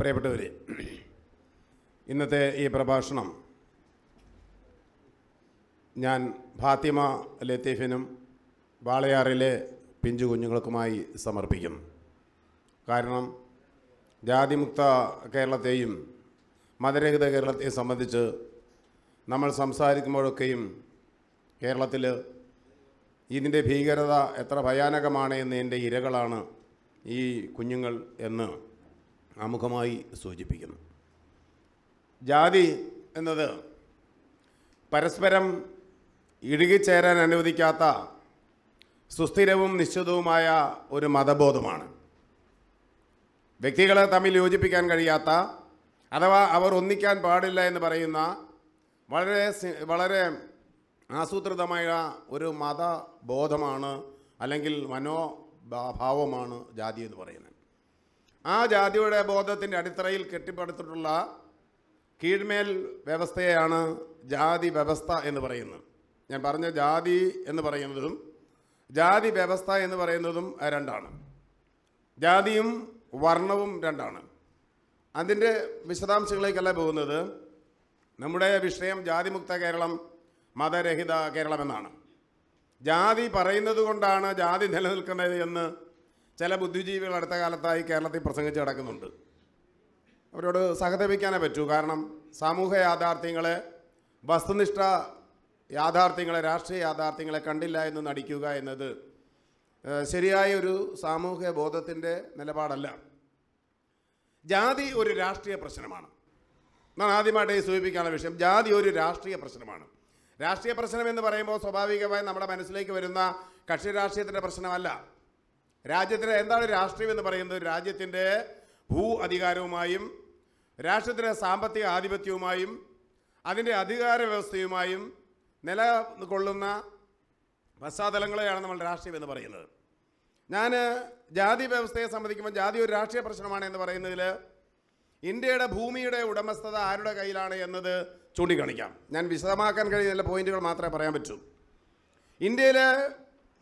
പ്രിയപ്പെട്ടവരെ ഇന്നത്തെ ഈ പ്രഭാഷണം ഞാൻ ഫാത്തിമ ലത്തീഫിനും വാളയാറിലെ പിഞ്ചു കുഞ്ഞുങ്ങൾക്കുമായി സമർപ്പിക്കും കാരണം ജാതിമുക്ത കേരളത്തെയും മതരഹിത കേരളത്തെയും സംബന്ധിച്ച് നമ്മൾ സംസാരിക്കുമ്പോഴൊക്കെയും കേരളത്തിൽ ഇതിൻ്റെ ഭീകരത എത്ര ഭയാനകമാണ് എന്നതിൻ്റെ ഇരകളാണ് ഈ കുഞ്ഞുങ്ങൾ എന്ന് ആമുഖമായി സൂചിപ്പിക്കുന്നു ജാതി എന്നത് പരസ്പരം ഇഴുകിച്ചേരാൻ അനുവദിക്കാത്ത സുസ്ഥിരവും നിശ്ചിതവുമായ ഒരു മതബോധമാണ് വ്യക്തികളെ തമ്മിൽ യോജിപ്പിക്കാൻ കഴിയാത്ത അഥവാ അവർ ഒന്നിക്കാൻ പാടില്ല എന്ന് പറയുന്ന വളരെ വളരെ ആസൂത്രിതമായ ഒരു മതബോധമാണ് അല്ലെങ്കിൽ മനോഭാവമാണ് ജാതി എന്ന് പറയുന്നത് ആ ജാതിയുടെ ബോധത്തിൻ്റെ അടിത്തറയിൽ കെട്ടിപ്പടുത്തിട്ടുള്ള കീഴ്മേൽ വ്യവസ്ഥയാണ് ജാതി വ്യവസ്ഥ എന്ന് പറയുന്നത് ഞാൻ പറഞ്ഞ ജാതി എന്ന് പറയുന്നതും ജാതി വ്യവസ്ഥ എന്ന് പറയുന്നതും രണ്ടാണ് ജാതിയും വർണ്ണവും രണ്ടാണ് അതിൻ്റെ വിശദാംശങ്ങളിലേക്കല്ല പോകുന്നത് നമ്മുടെ വിഷയം ജാതിമുക്ത കേരളം മതരഹിത കേരളമെന്നാണ് ജാതി പറയുന്നത് കൊണ്ടാണ് ജാതി നിലനിൽക്കുന്നത് എന്ന് ചില ബുദ്ധിജീവികൾ അടുത്ത കാലത്തായി കേരളത്തിൽ പ്രസംഗിച്ച് കിടക്കുന്നുണ്ട് അവരോട് സഹതപിക്കാനേ പറ്റൂ കാരണം സാമൂഹ്യ യാഥാർത്ഥ്യങ്ങളെ വസ്തുനിഷ്ഠ യാഥാർത്ഥ്യങ്ങളെ രാഷ്ട്രീയ യാഥാർത്ഥ്യങ്ങളെ കണ്ടില്ല എന്ന് നടിക്കുക എന്നത് ശരിയായ ഒരു സാമൂഹ്യ ബോധത്തിൻ്റെ നിലപാടല്ല ജാതി ഒരു രാഷ്ട്രീയ പ്രശ്നമാണ് ഞാൻ ആദ്യമായിട്ട് ഈ സൂചിപ്പിക്കാനുള്ള വിഷയം ജാതി ഒരു രാഷ്ട്രീയ പ്രശ്നമാണ് രാഷ്ട്രീയ പ്രശ്നം എന്ന് പറയുമ്പോൾ സ്വാഭാവികമായി നമ്മുടെ മനസ്സിലേക്ക് വരുന്ന കക്ഷി രാഷ്ട്രീയത്തിൻ്റെ പ്രശ്നമല്ല രാജ്യത്തിൻ്റെ എന്താണ് രാഷ്ട്രീയം എന്ന് പറയുന്നത് രാജ്യത്തിൻ്റെ ഭൂ അധികാരവുമായും രാഷ്ട്രത്തിൻ്റെ സാമ്പത്തിക ആധിപത്യവുമായും അതിൻ്റെ അധികാര വ്യവസ്ഥയുമായും നിലകൊള്ളുന്ന പശ്ചാത്തലങ്ങളെയാണ് നമ്മൾ രാഷ്ട്രീയം എന്ന് പറയുന്നത് ഞാൻ ജാതി വ്യവസ്ഥയെ സംബന്ധിക്കുമ്പോൾ ജാതി ഒരു രാഷ്ട്രീയ പ്രശ്നമാണ് എന്ന് പറയുന്നതിൽ ഇന്ത്യയുടെ ഭൂമിയുടെ ഉടമസ്ഥത ആരുടെ കയ്യിലാണ് എന്നത് ചൂണ്ടിക്കാണിക്കാം ഞാൻ വിശദമാക്കാൻ കഴിയുന്ന പോയിന്റുകൾ മാത്രമേ പറയാൻ പറ്റൂ ഇന്ത്യയിലെ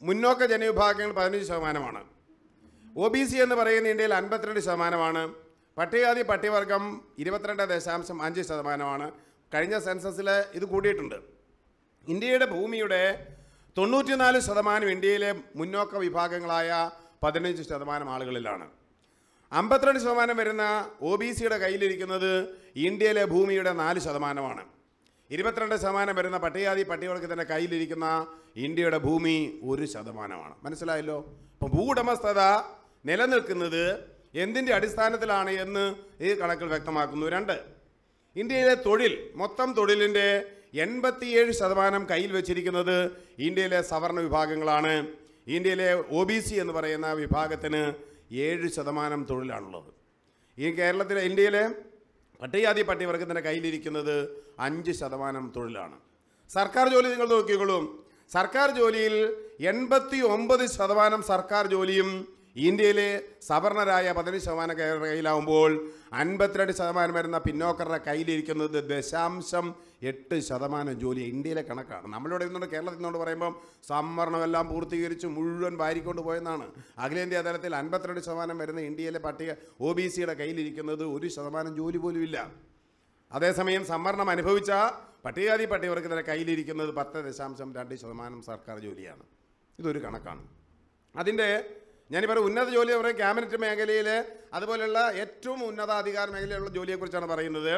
മുന്നോക്ക ജനവിഭാഗങ്ങൾ പതിനഞ്ച് ശതമാനമാണ് ഒ ബി സി എന്ന് പറയുന്ന ഇന്ത്യയിൽ അൻപത്തിരണ്ട് ശതമാനമാണ് പട്ടികാതി പട്ടികവർഗം ഇരുപത്തിരണ്ട് ദശാംശം അഞ്ച് ശതമാനമാണ് കഴിഞ്ഞ സെൻസസിൽ ഇത് കൂടിയിട്ടുണ്ട് ഇന്ത്യയുടെ ഭൂമിയുടെ തൊണ്ണൂറ്റിനാല് ശതമാനം ഇന്ത്യയിലെ മുന്നോക്ക വിഭാഗങ്ങളായ പതിനഞ്ച് ശതമാനം ആളുകളിലാണ് അമ്പത്തിരണ്ട് ശതമാനം വരുന്ന ഒ ബി സിയുടെ കയ്യിലിരിക്കുന്നത് ഇന്ത്യയിലെ ഭൂമിയുടെ നാല് ശതമാനമാണ് ഇരുപത്തിരണ്ട് ശതമാനം വരുന്ന പട്ടികാതി പട്ടികവർഗത്തിൻ്റെ കയ്യിലിരിക്കുന്ന ഇന്ത്യയുടെ ഭൂമി ഒരു ശതമാനമാണ് മനസ്സിലായല്ലോ അപ്പം ഭൂവുടമസ്ഥത നിലനിൽക്കുന്നത് എന്തിൻ്റെ അടിസ്ഥാനത്തിലാണ് എന്ന് ഈ കണക്കിൽ വ്യക്തമാക്കുന്നു രണ്ട് ഇന്ത്യയിലെ തൊഴിൽ മൊത്തം തൊഴിലിൻ്റെ എൺപത്തിയേഴ് ശതമാനം കയ്യിൽ വെച്ചിരിക്കുന്നത് ഇന്ത്യയിലെ സവർണ വിഭാഗങ്ങളാണ് ഇന്ത്യയിലെ ഒ ബി സി എന്ന് പറയുന്ന വിഭാഗത്തിന് ഏഴ് ശതമാനം തൊഴിലാണുള്ളത് ഈ കേരളത്തിലെ ഇന്ത്യയിലെ പട്ടികജാതി പട്ടികവർഗത്തിൻ്റെ കയ്യിലിരിക്കുന്നത് അഞ്ച് ശതമാനം തൊഴിലാണ് സർക്കാർ ജോലി നിങ്ങൾ നോക്കിക്കോളും സർക്കാർ ജോലിയിൽ എൺപത്തി ഒമ്പത് ശതമാനം സർക്കാർ ജോലിയും ഇന്ത്യയിലെ സവർണരായ പതിനഞ്ച് ശതമാനം കയ്യിലാവുമ്പോൾ അൻപത്തിരണ്ട് ശതമാനം വരുന്ന പിന്നോക്കരുടെ കയ്യിലിരിക്കുന്നത് ദശാംശം എട്ട് ശതമാനം ജോലി ഇന്ത്യയിലെ കണക്കാണ് നമ്മളിവിടെ ഇരുന്നുകൊണ്ട് കേരളത്തിൽ നിന്നുകൊണ്ട് പറയുമ്പം സംവരണമെല്ലാം പൂർത്തീകരിച്ച് മുഴുവൻ വാരിക്കൊണ്ട് പോയെന്നാണ് അഖിലേന്ത്യാ തലത്തിൽ അൻപത്തിരണ്ട് ശതമാനം വരുന്ന ഇന്ത്യയിലെ പട്ടിക ഒ ബി സിയുടെ കയ്യിലിരിക്കുന്നത് ഒരു ശതമാനം ജോലി പോലും ഇല്ല അതേസമയം സംവരണം അനുഭവിച്ച പട്ടികജാതി പട്ടികവർഗത്തിൻ്റെ കയ്യിലിരിക്കുന്നത് പത്ത് ദശാംശം രണ്ട് ശതമാനം സർക്കാർ ജോലിയാണ് ഇതൊരു കണക്കാണ് അതിൻ്റെ ഞാനിപ്പോൾ ഉന്നത ജോലി എന്ന് പറയുന്നത് ക്യാബിനറ്റ് മേഖലയിൽ അതുപോലെയുള്ള ഏറ്റവും ഉന്നതാധികാര മേഖലയിലുള്ള ജോലിയെക്കുറിച്ചാണ് പറയുന്നത്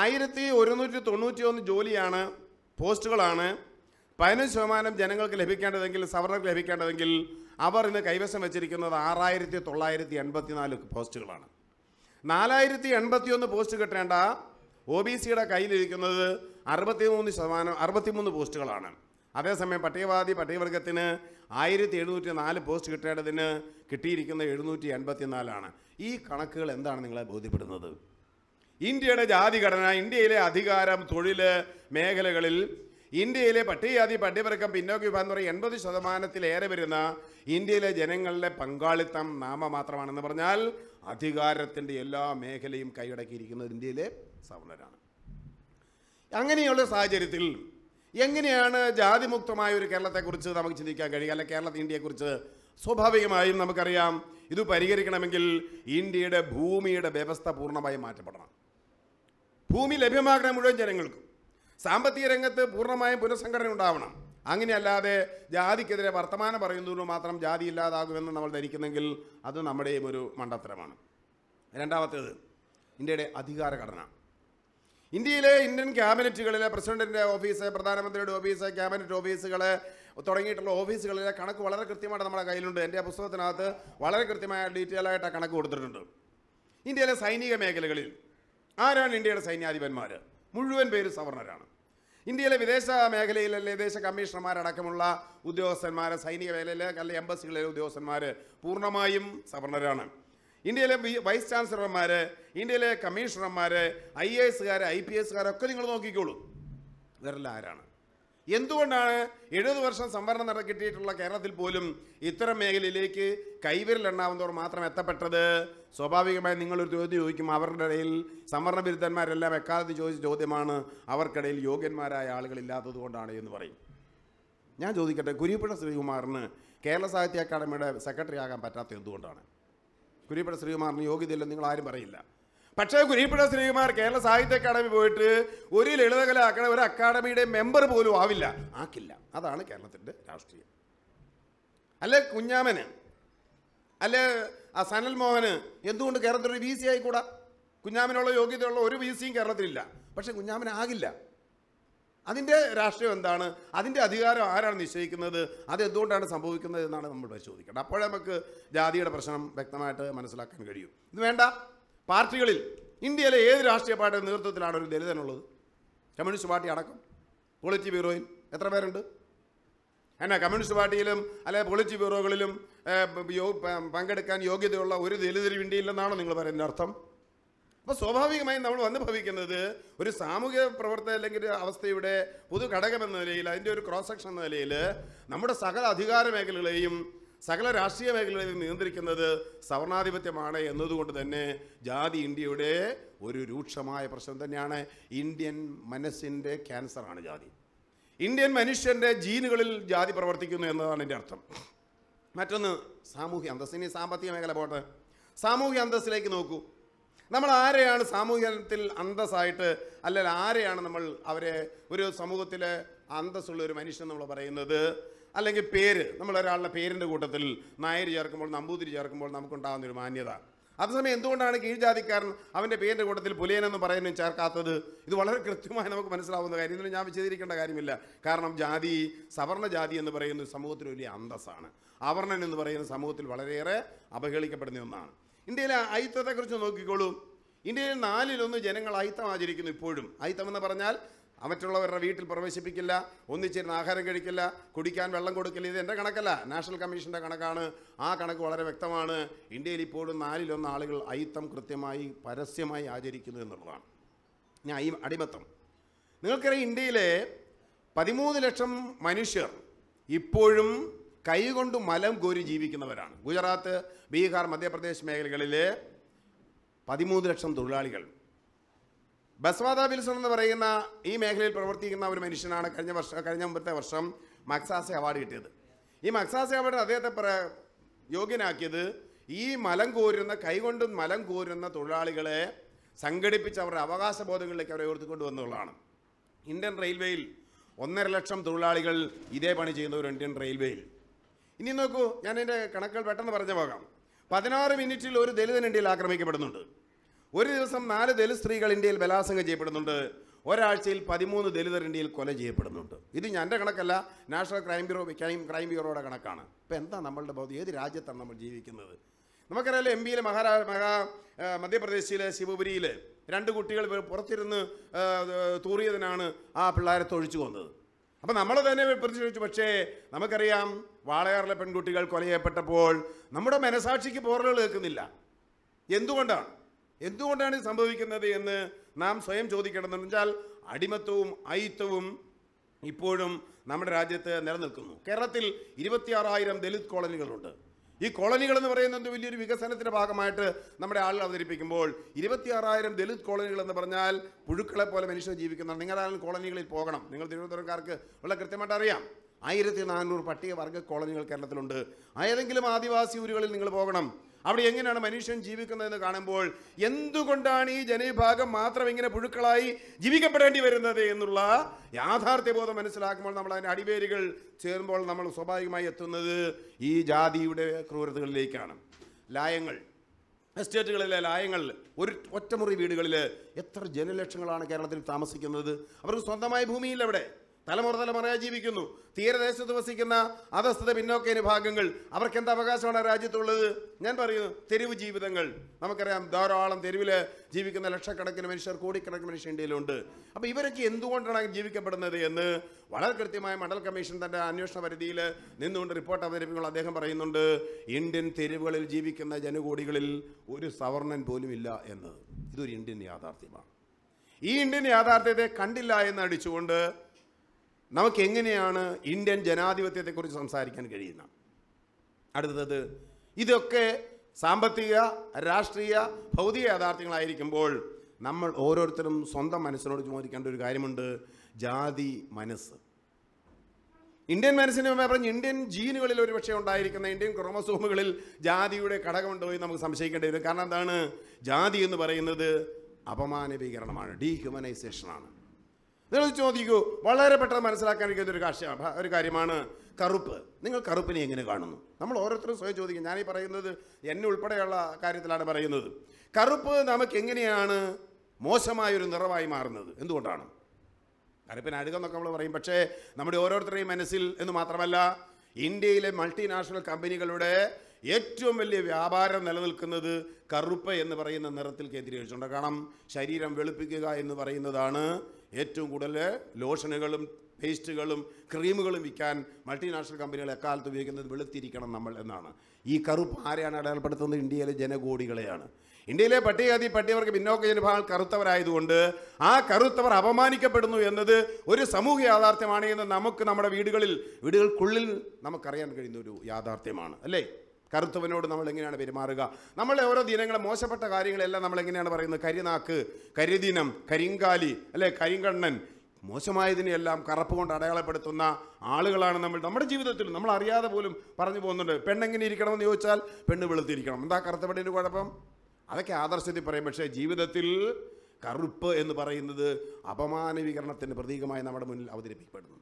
ആയിരത്തി ഒരുന്നൂറ്റി തൊണ്ണൂറ്റി ഒന്ന് ജോലിയാണ് പോസ്റ്റുകളാണ് പതിനഞ്ച് ശതമാനം ജനങ്ങൾക്ക് ലഭിക്കേണ്ടതെങ്കിൽ സവർണർക്ക് ലഭിക്കേണ്ടതെങ്കിൽ അവർ ഇന്ന് കൈവശം വെച്ചിരിക്കുന്നത് ആറായിരത്തി തൊള്ളായിരത്തി എൺപത്തിനാല് പോസ്റ്റുകളാണ് നാലായിരത്തി ഒന്ന് പോസ്റ്റ് കിട്ടേണ്ട ഒ ബി സിയുടെ കയ്യിലിരിക്കുന്നത് അറുപത്തിമൂന്ന് ശതമാനം അറുപത്തിമൂന്ന് പോസ്റ്റുകളാണ് അതേസമയം പട്ടികവാദി പട്ടികവർഗത്തിന് ആയിരത്തി എഴുന്നൂറ്റി നാല് പോസ്റ്റ് കിട്ടേണ്ടതിന് കിട്ടിയിരിക്കുന്ന എഴുന്നൂറ്റി എൺപത്തിനാലാണ് ഈ കണക്കുകൾ എന്താണ് നിങ്ങളെ ബോധ്യപ്പെടുന്നത് ഇന്ത്യയുടെ ഘടന ഇന്ത്യയിലെ അധികാരം തൊഴിൽ മേഖലകളിൽ ഇന്ത്യയിലെ പട്ടികജാതി പട്ടികവർഗം പിന്നോക്ക വിഭാഗം എന്ന് പറയുന്ന എൺപത് ശതമാനത്തിലേറെ വരുന്ന ഇന്ത്യയിലെ ജനങ്ങളുടെ പങ്കാളിത്തം നാമമാത്രമാണെന്ന് പറഞ്ഞാൽ അധികാരത്തിൻ്റെ എല്ലാ മേഖലയും കൈയടക്കിയിരിക്കുന്നത് ഇന്ത്യയിലെ സവർണരാണ് അങ്ങനെയുള്ള സാഹചര്യത്തിൽ എങ്ങനെയാണ് ജാതിമുക്തമായ ഒരു കേരളത്തെക്കുറിച്ച് നമുക്ക് ചിന്തിക്കാൻ കഴിയുക അല്ലെ കേരള ഇന്ത്യയെക്കുറിച്ച് സ്വാഭാവികമായും നമുക്കറിയാം ഇത് പരിഹരിക്കണമെങ്കിൽ ഇന്ത്യയുടെ ഭൂമിയുടെ വ്യവസ്ഥ പൂർണ്ണമായും മാറ്റപ്പെടണം ഭൂമി ലഭ്യമാക്കണം മുഴുവൻ ജനങ്ങൾക്കും സാമ്പത്തിക രംഗത്ത് പൂർണ്ണമായും പുനഃസംഘടന ഉണ്ടാവണം അങ്ങനെയല്ലാതെ ജാതിക്കെതിരെ വർത്തമാനം പറയുന്നതിന് മാത്രം ജാതി ഇല്ലാതാകുമെന്ന് നമ്മൾ ധരിക്കുന്നെങ്കിൽ അത് നമ്മുടെയും ഒരു മണ്ടത്തരമാണ് രണ്ടാമത്തേത് ഇന്ത്യയുടെ അധികാര ഘടന ഇന്ത്യയിലെ ഇന്ത്യൻ ക്യാബിനറ്റുകളിലെ പ്രസിഡന്റിൻ്റെ ഓഫീസ് പ്രധാനമന്ത്രിയുടെ ഓഫീസ് ക്യാബിനറ്റ് ഓഫീസുകൾ തുടങ്ങിയിട്ടുള്ള ഓഫീസുകളിലെ കണക്ക് വളരെ കൃത്യമായിട്ട് നമ്മുടെ കയ്യിലുണ്ട് എൻ്റെ പുസ്തകത്തിനകത്ത് വളരെ കൃത്യമായ ഡീറ്റെയിൽ ആയിട്ട് കണക്ക് കൊടുത്തിട്ടുണ്ട് ഇന്ത്യയിലെ സൈനിക മേഖലകളിൽ ആരാണ് ഇന്ത്യയുടെ സൈന്യാധിപന്മാർ മുഴുവൻ പേര് സവർണരാണ് ഇന്ത്യയിലെ വിദേശ മേഖലയിലെ വിദേശ കമ്മീഷണർമാരടക്കമുള്ള ഉദ്യോഗസ്ഥന്മാർ സൈനിക മേഖലയിലെ അല്ലെങ്കിൽ എംബസികളിലെ ഉദ്യോഗസ്ഥന്മാർ പൂർണ്ണമായും സവർണരാണ് ഇന്ത്യയിലെ വൈസ് ചാൻസലർമാർ ഇന്ത്യയിലെ കമ്മീഷണർമാർ ഐ എ എസുകാർ ഐ പി എസുകാരൊക്കെ നിങ്ങൾ നോക്കിക്കോളൂ ഇവരെല്ലാം ആരാണ് എന്തുകൊണ്ടാണ് എഴുപത് വർഷം സംവരണം നട കിട്ടിയിട്ടുള്ള കേരളത്തിൽ പോലും ഇത്തരം മേഖലയിലേക്ക് കൈവിരലെണ്ണാവുന്നവർ മാത്രം എത്തപ്പെട്ടത് സ്വാഭാവികമായി നിങ്ങളൊരു ചോദ്യം ചോദിക്കും അവരുടെ ഇടയിൽ സംവരണ ബിരുദന്മാരെല്ലാം എക്കാലത്ത് ചോദിച്ച ചോദ്യമാണ് അവർക്കിടയിൽ യോഗ്യന്മാരായ ആളുകളില്ലാത്തത് കൊണ്ടാണ് എന്ന് പറയും ഞാൻ ചോദിക്കട്ടെ കുരിപ്പുഴ ശ്രീകുമാറിന് കേരള സാഹിത്യ അക്കാദമിയുടെ സെക്രട്ടറി ആകാൻ പറ്റാത്ത എന്തുകൊണ്ടാണ് കുരിപ്പുഴ ശ്രീകുമാറിന് യോഗ്യതയില്ലെന്ന് നിങ്ങൾ ആരും പറയില്ല പക്ഷേ കുരിപ്പിട ശ്രീകുമാർ കേരള സാഹിത്യ അക്കാദമി പോയിട്ട് ഒരു ലളിതകല അക്കാദമി ഒരു അക്കാദമിയുടെ മെമ്പർ പോലും ആവില്ല ആക്കില്ല അതാണ് കേരളത്തിൻ്റെ രാഷ്ട്രീയം അല്ലെ കുഞ്ഞാമന് അല്ലെ ആ സനൽ മോഹന് എന്തുകൊണ്ട് കേരളത്തിൽ ഒരു വി സി ആയിക്കൂടാ കുഞ്ഞാമനുള്ള യോഗ്യതയുള്ള ഒരു വി സിയും കേരളത്തിലില്ല പക്ഷേ കുഞ്ഞാമൻ ആകില്ല അതിൻ്റെ രാഷ്ട്രീയം എന്താണ് അതിൻ്റെ അധികാരം ആരാണ് നിശ്ചയിക്കുന്നത് അത് എന്തുകൊണ്ടാണ് സംഭവിക്കുന്നത് എന്നാണ് നമ്മൾ പരിശോധിക്കേണ്ടത് അപ്പോഴേ നമുക്ക് ജാതിയുടെ പ്രശ്നം വ്യക്തമായിട്ട് മനസ്സിലാക്കാൻ കഴിയും ഇത് വേണ്ട പാർട്ടികളിൽ ഇന്ത്യയിലെ ഏത് രാഷ്ട്രീയ പാർട്ടിയുടെ നേതൃത്വത്തിലാണ് ഒരു ദലിതനുള്ളത് കമ്മ്യൂണിസ്റ്റ് പാർട്ടി അടക്കം പോളിറ്റി ബ്യൂറോയിൽ എത്ര പേരുണ്ട് എന്നാ കമ്മ്യൂണിസ്റ്റ് പാർട്ടിയിലും അല്ലെ പോളിറ്റി ബ്യൂറോകളിലും പങ്കെടുക്കാൻ യോഗ്യതയുള്ള ഒരു ദലിതരും ഇന്ത്യയില്ലെന്നാണോ നിങ്ങൾ പറയുന്നത് അർത്ഥം അപ്പോൾ സ്വാഭാവികമായും നമ്മൾ വന്ന് ഭവിക്കുന്നത് ഒരു സാമൂഹിക പ്രവർത്തന അല്ലെങ്കിൽ അവസ്ഥയുടെ പൊതു ഘടകം എന്ന നിലയിൽ അതിൻ്റെ ഒരു ക്രോസ് സെക്ഷൻ എന്ന നിലയിൽ നമ്മുടെ സകല അധികാര മേഖലകളെയും സകല രാഷ്ട്രീയ മേഖലകളിൽ നിയന്ത്രിക്കുന്നത് സവർണാധിപത്യമാണ് എന്നതുകൊണ്ട് തന്നെ ജാതി ഇന്ത്യയുടെ ഒരു രൂക്ഷമായ പ്രശ്നം തന്നെയാണ് ഇന്ത്യൻ മനസ്സിൻ്റെ ക്യാൻസറാണ് ജാതി ഇന്ത്യൻ മനുഷ്യൻ്റെ ജീനുകളിൽ ജാതി പ്രവർത്തിക്കുന്നു എന്നതാണ് എൻ്റെ അർത്ഥം മറ്റൊന്ന് സാമൂഹ്യ അന്തസ് ഇനി സാമ്പത്തിക മേഖല പോട്ടെ സാമൂഹ്യ അന്തസ്സിലേക്ക് നോക്കൂ നമ്മൾ ആരെയാണ് സാമൂഹ്യത്തിൽ അന്തസ്സായിട്ട് അല്ലെങ്കിൽ ആരെയാണ് നമ്മൾ അവരെ ഒരു സമൂഹത്തിലെ അന്തസ്സുള്ള ഒരു മനുഷ്യൻ നമ്മൾ പറയുന്നത് അല്ലെങ്കിൽ പേര് നമ്മൾ ഒരാളുടെ പേരിൻ്റെ കൂട്ടത്തിൽ നായർ ചേർക്കുമ്പോൾ നമ്പൂതിരി ചേർക്കുമ്പോൾ നമുക്കുണ്ടാകുന്ന ഒരു മാന്യത അതേസമയം എന്തുകൊണ്ടാണ് കീഴ്ജാതിക്കാരൻ അവൻ്റെ പേരിൻ്റെ കൂട്ടത്തിൽ പുലിയൻ എന്ന് പറയുന്നതും ചേർക്കാത്തത് ഇത് വളരെ കൃത്യമായി നമുക്ക് മനസ്സിലാവുന്ന കാര്യം ഇതിൽ ഞാൻ വിശദീകരിക്കേണ്ട കാര്യമില്ല കാരണം ജാതി സവർണ ജാതി എന്ന് പറയുന്ന സമൂഹത്തിന് വലിയ അന്തസ്സാണ് അവർണൻ എന്ന് പറയുന്ന സമൂഹത്തിൽ വളരെയേറെ അവഹേളിക്കപ്പെടുന്ന ഒന്നാണ് ഇന്ത്യയിലെ അയിത്തത്തെക്കുറിച്ച് നോക്കിക്കോളൂ ഇന്ത്യയിൽ നാലിലൊന്ന് ജനങ്ങൾ അയിത്തം ആചരിക്കുന്നു ഇപ്പോഴും അയിത്തം എന്ന് പറഞ്ഞാൽ മറ്റുള്ളവരുടെ വീട്ടിൽ പ്രവേശിപ്പിക്കില്ല ഒന്നിച്ചിരുന്ന് ആഹാരം കഴിക്കില്ല കുടിക്കാൻ വെള്ളം കൊടുക്കില്ല ഇത് എൻ്റെ കണക്കല്ല നാഷണൽ കമ്മീഷൻ്റെ കണക്കാണ് ആ കണക്ക് വളരെ വ്യക്തമാണ് ഇന്ത്യയിൽ ഇപ്പോഴും നാലിലൊന്ന് ആളുകൾ അയിത്തം കൃത്യമായി പരസ്യമായി ആചരിക്കുന്നു എന്നുള്ളതാണ് ഞാൻ ഈ അടിമത്തം നിങ്ങൾക്കറിയാം ഇന്ത്യയിലെ പതിമൂന്ന് ലക്ഷം മനുഷ്യർ ഇപ്പോഴും കൈകൊണ്ട് മലം കോരി ജീവിക്കുന്നവരാണ് ഗുജറാത്ത് ബീഹാർ മധ്യപ്രദേശ് മേഖലകളിലെ പതിമൂന്ന് ലക്ഷം തൊഴിലാളികൾ ബസ്വാദ വിൽസൺ എന്ന് പറയുന്ന ഈ മേഖലയിൽ പ്രവർത്തിക്കുന്ന ഒരു മനുഷ്യനാണ് കഴിഞ്ഞ വർഷം കഴിഞ്ഞ മുമ്പത്തെ വർഷം മക്സാസെ അവാർഡ് കിട്ടിയത് ഈ മക്സാസെ അവാർഡ് അദ്ദേഹത്തെ പ്ര യോഗ്യനാക്കിയത് ഈ മലം കോരുന്ന കൈകൊണ്ടും മലം കോരുന്ന തൊഴിലാളികളെ സംഘടിപ്പിച്ച് അവരുടെ അവകാശ ബോധങ്ങളിലേക്ക് അവരെ ഉയർത്തിക്കൊണ്ടുവന്നുള്ളതാണ് ഇന്ത്യൻ റെയിൽവേയിൽ ഒന്നര ലക്ഷം തൊഴിലാളികൾ ഇതേ പണി ചെയ്യുന്നവർ ഇന്ത്യൻ റെയിൽവേയിൽ ഇനി നോക്കൂ ഞാൻ എൻ്റെ കണക്കുകൾ പെട്ടെന്ന് പറഞ്ഞു പോകാം പതിനാറ് മിനിറ്റിൽ ഒരു ദലിതൻ ഇന്ത്യയിൽ ആക്രമിക്കപ്പെടുന്നുണ്ട് ഒരു ദിവസം നാല് ദലിത് സ്ത്രീകൾ ഇന്ത്യയിൽ ബലാസംഗം ചെയ്യപ്പെടുന്നുണ്ട് ഒരാഴ്ചയിൽ പതിമൂന്ന് ദലിതർ ഇന്ത്യയിൽ കൊല ചെയ്യപ്പെടുന്നുണ്ട് ഇത് എൻ്റെ കണക്കല്ല national crime bureau crime crime ബ്യൂറോയുടെ കണക്കാണ് ഇപ്പോൾ എന്താ നമ്മളുടെ ബോധം ഏത് രാജ്യത്താണ് നമ്മൾ ജീവിക്കുന്നത് നമുക്കറിയാലോ എം പിയിലെ മഹാരാ മഹാ മധ്യപ്രദേശിലെ ശിവപുരിയിൽ രണ്ട് കുട്ടികൾ പുറത്തിരുന്ന് തൂറിയതിനാണ് ആ പിള്ളേരെ തൊഴിച്ചു കൊന്നത് അപ്പം നമ്മൾ തന്നെ പ്രതിഷേധിച്ചു പക്ഷേ നമുക്കറിയാം വാളയാറിലെ പെൺകുട്ടികൾ കൊല ചെയ്യപ്പെട്ടപ്പോൾ നമ്മുടെ മനസാക്ഷിക്ക് പോറലുകൾ കേൾക്കുന്നില്ല എന്തുകൊണ്ടാണ് എന്തുകൊണ്ടാണ് ഇത് സംഭവിക്കുന്നത് എന്ന് നാം സ്വയം ചോദിക്കണമെന്ന് വെച്ചാൽ അടിമത്വവും അയിത്തവും ഇപ്പോഴും നമ്മുടെ രാജ്യത്ത് നിലനിൽക്കുന്നു കേരളത്തിൽ ഇരുപത്തിയാറായിരം ദലിത് കോളനികളുണ്ട് ഈ കോളനികൾ എന്ന് പറയുന്നത് വലിയൊരു വികസനത്തിൻ്റെ ഭാഗമായിട്ട് നമ്മുടെ ആളുകൾ അവതരിപ്പിക്കുമ്പോൾ ഇരുപത്തിയാറായിരം ദലിത് കോളനികൾ എന്ന് പറഞ്ഞാൽ പുഴുക്കളെ പോലെ മനുഷ്യർ ജീവിക്കുന്നതാണ് നിങ്ങളാരും കോളനികളിൽ പോകണം നിങ്ങൾ തിരുവനന്തപുരംകാർക്ക് ഉള്ള കൃത്യമായിട്ട് അറിയാം ആയിരത്തി നാനൂറ് പട്ടികവർഗ കോളനികൾ കേരളത്തിലുണ്ട് ഏതെങ്കിലും ആദിവാസി ഊരുകളിൽ നിങ്ങൾ പോകണം അവിടെ എങ്ങനെയാണ് മനുഷ്യൻ ജീവിക്കുന്നതെന്ന് കാണുമ്പോൾ എന്തുകൊണ്ടാണ് ഈ ജനവിഭാഗം മാത്രം ഇങ്ങനെ പുഴുക്കളായി ജീവിക്കപ്പെടേണ്ടി വരുന്നത് എന്നുള്ള യാഥാർത്ഥ്യബോധം മനസ്സിലാക്കുമ്പോൾ നമ്മൾ അതിൻ്റെ അടിവേരുകൾ ചേരുമ്പോൾ നമ്മൾ സ്വാഭാവികമായി എത്തുന്നത് ഈ ജാതിയുടെ ക്രൂരതകളിലേക്കാണ് ലായങ്ങൾ എസ്റ്റേറ്റുകളിലെ ലായങ്ങൾ ഒരു ഒറ്റമുറി വീടുകളിൽ എത്ര ജനലക്ഷങ്ങളാണ് കേരളത്തിൽ താമസിക്കുന്നത് അവർക്ക് സ്വന്തമായ ഭൂമിയില്ല അവിടെ തലമുറ തലമുറയായി ജീവിക്കുന്നു തീരദേശത്ത് വസിക്കുന്ന അധസ്ഥത പിന്നോക്ക വിഭാഗങ്ങൾ അവർക്ക് എന്ത് അവകാശമാണ് രാജ്യത്തുള്ളത് ഞാൻ പറയുന്നു തെരുവ് ജീവിതങ്ങൾ നമുക്കറിയാം ധാരാളം തെരുവിൽ ജീവിക്കുന്ന ലക്ഷക്കണക്കിന് മനുഷ്യർ കോടിക്കണക്കിന് മനുഷ്യർ ഇന്ത്യയിലുണ്ട് അപ്പോൾ ഇവരൊക്കെ എന്തുകൊണ്ടാണ് ജീവിക്കപ്പെടുന്നത് എന്ന് വളരെ കൃത്യമായ മണ്ഡൽ കമ്മീഷൻ തൻ്റെ അന്വേഷണ പരിധിയിൽ നിന്നുകൊണ്ട് റിപ്പോർട്ട് അവതരിപ്പിക്കുമ്പോൾ അദ്ദേഹം പറയുന്നുണ്ട് ഇന്ത്യൻ തെരുവുകളിൽ ജീവിക്കുന്ന ജനകോടികളിൽ ഒരു സവർണൻ ഇല്ല എന്ന് ഇതൊരു ഇന്ത്യൻ യാഥാർത്ഥ്യമാണ് ഈ ഇന്ത്യൻ യാഥാർത്ഥ്യത്തെ കണ്ടില്ല എന്ന് അടിച്ചുകൊണ്ട് നമുക്ക് എങ്ങനെയാണ് ഇന്ത്യൻ ജനാധിപത്യത്തെക്കുറിച്ച് സംസാരിക്കാൻ കഴിയുന്നത് അടുത്തത് ഇതൊക്കെ സാമ്പത്തിക രാഷ്ട്രീയ ഭൗതിക യാഥാർത്ഥ്യങ്ങളായിരിക്കുമ്പോൾ നമ്മൾ ഓരോരുത്തരും സ്വന്തം മനസ്സിനോട് ചോദിക്കേണ്ട ഒരു കാര്യമുണ്ട് ജാതി മനസ്സ് ഇന്ത്യൻ മനസ്സിന് പറഞ്ഞ് ഇന്ത്യൻ ജീനുകളിൽ ഒരു പക്ഷേ ഉണ്ടായിരിക്കുന്ന ഇന്ത്യൻ ക്രോമസോമുകളിൽ ജാതിയുടെ ഘടകമുണ്ടോ എന്ന് നമുക്ക് സംശയിക്കേണ്ടി വരും കാരണം എന്താണ് ജാതി എന്ന് പറയുന്നത് അപമാനവീകരണമാണ് ഡീഹ്യൂമനൈസേഷനാണ് നിങ്ങൾ ചോദിക്കൂ വളരെ പെട്ടെന്ന് മനസ്സിലാക്കാൻ കഴിയുന്ന ഒരു കാഴ്ച ഒരു കാര്യമാണ് കറുപ്പ് നിങ്ങൾ കറുപ്പിനെ എങ്ങനെ കാണുന്നു നമ്മൾ ഓരോരുത്തരും സ്വയം ചോദിക്കും ഞാനീ പറയുന്നത് എന്നെ ഉൾപ്പെടെയുള്ള കാര്യത്തിലാണ് പറയുന്നത് കറുപ്പ് നമുക്ക് എങ്ങനെയാണ് മോശമായൊരു നിറമായി മാറുന്നത് എന്തുകൊണ്ടാണ് കറുപ്പിന് എന്നൊക്കെ നമ്മൾ പറയും പക്ഷേ നമ്മുടെ ഓരോരുത്തരുടെയും മനസ്സിൽ എന്ന് മാത്രമല്ല ഇന്ത്യയിലെ മൾട്ടിനാഷണൽ കമ്പനികളുടെ ഏറ്റവും വലിയ വ്യാപാരം നിലനിൽക്കുന്നത് കറുപ്പ് എന്ന് പറയുന്ന നിറത്തിൽ കേന്ദ്രീകരിച്ചുകൊണ്ട് കാരണം ശരീരം വെളുപ്പിക്കുക എന്ന് പറയുന്നതാണ് ഏറ്റവും കൂടുതൽ ലോഷനുകളും പേസ്റ്റുകളും ക്രീമുകളും വിൽക്കാൻ മൾട്ടിനാഷണൽ കമ്പനികൾ എക്കാലത്ത് ഉപയോഗിക്കുന്നത് വെളുത്തിരിക്കണം നമ്മൾ എന്നാണ് ഈ കറുപ്പ് ആരെയാണ് അടയാളപ്പെടുത്തുന്നത് ഇന്ത്യയിലെ ജനകോടികളെയാണ് ഇന്ത്യയിലെ പട്ടികജാതി പട്ടികവർക്ക് പിന്നോക്ക ജനഭാഗങ്ങൾ കറുത്തവരായതുകൊണ്ട് ആ കറുത്തവർ അപമാനിക്കപ്പെടുന്നു എന്നത് ഒരു സമൂഹ യാഥാർത്ഥ്യമാണ് എന്ന് നമുക്ക് നമ്മുടെ വീടുകളിൽ വീടുകൾക്കുള്ളിൽ നമുക്കറിയാൻ കഴിയുന്ന ഒരു യാഥാർത്ഥ്യമാണ് അല്ലേ കറുത്തവനോട് നമ്മൾ എങ്ങനെയാണ് പെരുമാറുക നമ്മളെ ഓരോ ദിനങ്ങളും മോശപ്പെട്ട കാര്യങ്ങളെല്ലാം നമ്മൾ എങ്ങനെയാണ് പറയുന്നത് കരിനാക്ക് കരിദിനം കരിങ്കാലി അല്ലെ കരിങ്കണ്ണൻ മോശമായതിനെയെല്ലാം കറപ്പ് കൊണ്ട് അടയാളപ്പെടുത്തുന്ന ആളുകളാണ് നമ്മൾ നമ്മുടെ ജീവിതത്തിൽ നമ്മൾ അറിയാതെ പോലും പറഞ്ഞു പോകുന്നുണ്ട് പെണ്ണെങ്ങനെ ഇരിക്കണമെന്ന് ചോദിച്ചാൽ പെണ്ണ് വെളുത്തിരിക്കണം എന്താ കറുത്ത കുഴപ്പം അതൊക്കെ ആദർശത്തിൽ പറയും പക്ഷേ ജീവിതത്തിൽ കറുപ്പ് എന്ന് പറയുന്നത് അപമാനവീകരണത്തിൻ്റെ പ്രതീകമായി നമ്മുടെ മുന്നിൽ അവതരിപ്പിക്കപ്പെടുന്നു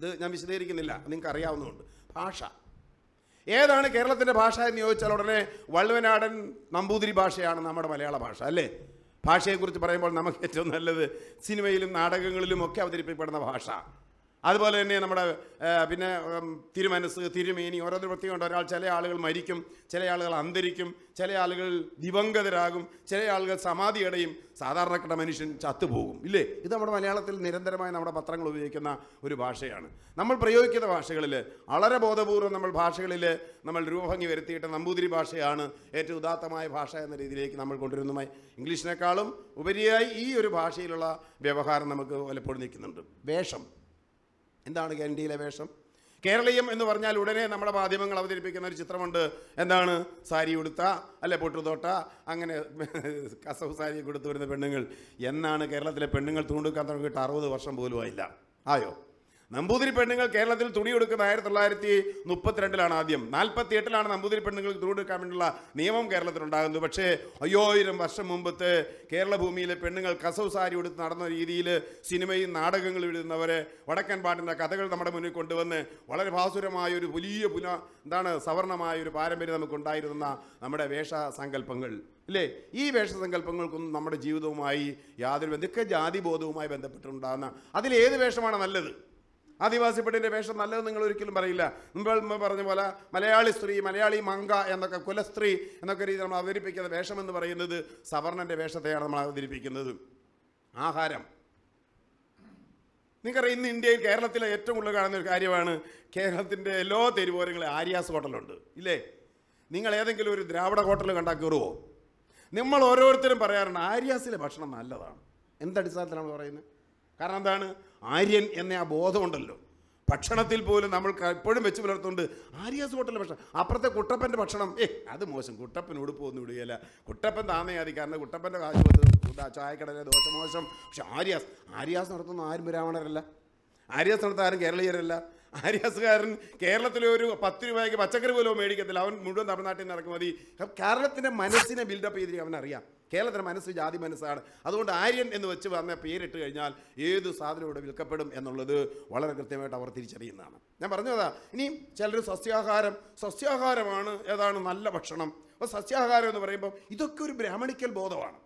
ഇത് ഞാൻ വിശദീകരിക്കുന്നില്ല നിങ്ങൾക്ക് അറിയാവുന്നതുകൊണ്ട് ഭാഷ ഏതാണ് കേരളത്തിൻ്റെ ഭാഷ എന്ന് ചോദിച്ചാൽ ഉടനെ വള്ളുവനാടൻ നമ്പൂതിരി ഭാഷയാണ് നമ്മുടെ മലയാള ഭാഷ അല്ലേ ഭാഷയെക്കുറിച്ച് പറയുമ്പോൾ നമുക്ക് ഏറ്റവും നല്ലത് സിനിമയിലും നാടകങ്ങളിലും ഒക്കെ അവതരിപ്പിക്കപ്പെടുന്ന ഭാഷ അതുപോലെ തന്നെ നമ്മുടെ പിന്നെ തിരുമനസ് തിരുമേനി പ്രത്യേകം ഉണ്ട് ഒരാൾ ചില ആളുകൾ മരിക്കും ചില ആളുകൾ അന്തരിക്കും ചില ആളുകൾ ദിവംഗതരാകും ചില ആളുകൾ സമാധി അടയും സാധാരണക്കെട്ട മനുഷ്യൻ ചത്തുപോകും ഇല്ലേ ഇത് നമ്മുടെ മലയാളത്തിൽ നിരന്തരമായി നമ്മുടെ പത്രങ്ങൾ ഉപയോഗിക്കുന്ന ഒരു ഭാഷയാണ് നമ്മൾ പ്രയോഗിക്കുന്ന ഭാഷകളിൽ വളരെ ബോധപൂർവ്വം നമ്മൾ ഭാഷകളിൽ നമ്മൾ രൂപഭംഗി വരുത്തിയിട്ട് നമ്പൂതിരി ഭാഷയാണ് ഏറ്റവും ഉദാത്തമായ ഭാഷ എന്ന രീതിയിലേക്ക് നമ്മൾ കൊണ്ടുവരുന്നതുമായി ഇംഗ്ലീഷിനേക്കാളും ഉപരിയായി ഈ ഒരു ഭാഷയിലുള്ള വ്യവഹാരം നമുക്ക് വലപ്പോഴും നിൽക്കുന്നുണ്ട് വേഷം എന്താണ് ഗ്യാരണ്ടിയിലെ വേഷം കേരളീയം എന്ന് പറഞ്ഞാൽ ഉടനെ നമ്മുടെ മാധ്യമങ്ങൾ അവതരിപ്പിക്കുന്ന ഒരു ചിത്രമുണ്ട് എന്താണ് സാരി ഉടുത്ത അല്ലെ പൊട്ടുതോട്ട അങ്ങനെ കസവ് സാരി കൊടുത്തു വരുന്ന പെണ്ണുങ്ങൾ എന്നാണ് കേരളത്തിലെ പെണ്ണുങ്ങൾ തൂണ്ടുക്കാൻ തുടങ്ങിയിട്ട് അറുപത് വർഷം പോലും ആയില്ല ആയോ നമ്പൂതിരി പെണ്ണുങ്ങൾ കേരളത്തിൽ തുണി കൊടുക്കുന്ന ആയിരത്തി തൊള്ളായിരത്തി മുപ്പത്തിരണ്ടിലാണ് ആദ്യം നാൽപ്പത്തി എട്ടിലാണ് നമ്പൂതിരി പെണ്ണുങ്ങൾക്ക് തുണി കൊടുക്കാൻ വേണ്ടിയുള്ള നിയമം ഉണ്ടാകുന്നത് പക്ഷേ അയ്യോയിരം വർഷം മുമ്പത്തെ കേരള ഭൂമിയിലെ പെണ്ണുങ്ങൾ കസവ് സാരി എടുത്ത് നടന്ന രീതിയിൽ സിനിമയും നാടകങ്ങളും എഴുതുന്നവർ വടക്കൻ പാട്ടിൻ്റെ കഥകൾ നമ്മുടെ മുന്നിൽ കൊണ്ടുവന്ന് വളരെ ഭാസുരമായ ഒരു വലിയ പുന എന്താണ് സവർണമായ ഒരു പാരമ്പര്യം നമുക്കുണ്ടായിരുന്ന നമ്മുടെ വേഷ സങ്കല്പങ്ങൾ ഇല്ലേ ഈ വേഷസങ്കല്പങ്ങൾക്കൊന്നും നമ്മുടെ ജീവിതവുമായി യാതൊരു ഇതൊക്കെ ജാതിബോധവുമായി ബന്ധപ്പെട്ടിട്ടുണ്ടാകുന്ന അതിലേത് വേഷമാണ് നല്ലത് ആദിവാസി പെണ്ണിൻ്റെ വേഷം നല്ലത് നിങ്ങൾ ഒരിക്കലും പറയില്ല മുമ്പ് പറഞ്ഞ പോലെ മലയാളി സ്ത്രീ മലയാളി മങ്ക എന്നൊക്കെ കുലസ്ത്രീ എന്നൊക്കെ രീതിയിൽ നമ്മൾ അവതരിപ്പിക്കുന്ന വേഷം എന്ന് പറയുന്നത് സവർണൻ്റെ വേഷത്തെയാണ് നമ്മൾ അവതരിപ്പിക്കുന്നത് ആഹാരം നിങ്ങൾക്കറിയാം ഇന്ന് ഇന്ത്യയിൽ കേരളത്തിലെ ഏറ്റവും കൂടുതൽ കാണുന്ന ഒരു കാര്യമാണ് കേരളത്തിൻ്റെ എല്ലാ തെരുവോരങ്ങളും ആര്യാസ് ഹോട്ടലുണ്ട് ഇല്ലേ നിങ്ങൾ ഏതെങ്കിലും ഒരു ദ്രാവിഡ ഹോട്ടൽ കണ്ടാൽ കയറുമോ നമ്മൾ ഓരോരുത്തരും പറയാറുണ്ട് ആര്യാസിലെ ഭക്ഷണം നല്ലതാണ് എന്തടിസ്ഥാനത്തിലാണ് പറയുന്നത് കാരണം എന്താണ് ആര്യൻ എന്ന ആ ബോധമുണ്ടല്ലോ ഭക്ഷണത്തിൽ പോലും നമ്മൾ എപ്പോഴും വെച്ച് പുലർത്തുന്നുണ്ട് ആര്യാസ് ഹോട്ടലിലെ ഭക്ഷണം അപ്പുറത്തെ കുട്ടപ്പൻ്റെ ഭക്ഷണം ഏ അത് മോശം കുട്ടപ്പൻ ഉടുപ്പൊന്നും ഇടുകയില്ല കുട്ടപ്പൻ താന്നയാതി കാരണം കുട്ടപ്പൻ്റെ കാശ് ചായക്കടലെ ദോശ മോശം പക്ഷെ ആര്യാസ് ആര്യാസ് നടത്തുന്ന ആരും ബ്രാഹ്മണരല്ല ആര്യാസ് നടത്തുന്ന ആരും കേരളീയരല്ല ആര്യാസുകാരൻ കേരളത്തിലെ ഒരു പത്ത് രൂപയ്ക്ക് പച്ചക്കറി പോലും മേടിക്കത്തില്ല അവൻ മുഴുവൻ തമിഴ്നാട്ടിൽ നിന്ന് ഇറക്കുമതി കേരളത്തിൻ്റെ മനസ്സിനെ ബിൽഡപ്പ് ചെയ്തിരിക്കും അവനറിയാം കേരളത്തിന് മനസ്സ് ജാതി മനസ്സാണ് അതുകൊണ്ട് ആര്യൻ എന്ന് വെച്ച് വന്ന പേരിട്ട് കഴിഞ്ഞാൽ ഏത് സാധനം ഇവിടെ വിൽക്കപ്പെടും എന്നുള്ളത് വളരെ കൃത്യമായിട്ട് അവർ തിരിച്ചറിയുന്നതാണ് ഞാൻ പറഞ്ഞതാ ഇനിയും ചിലർ സസ്യാഹാരം സസ്യാഹാരമാണ് ഏതാണ് നല്ല ഭക്ഷണം അപ്പോൾ സസ്യാഹാരം എന്ന് പറയുമ്പോൾ ഇതൊക്കെ ഒരു ബ്രാഹ്മണിക്കൽ ബോധമാണ്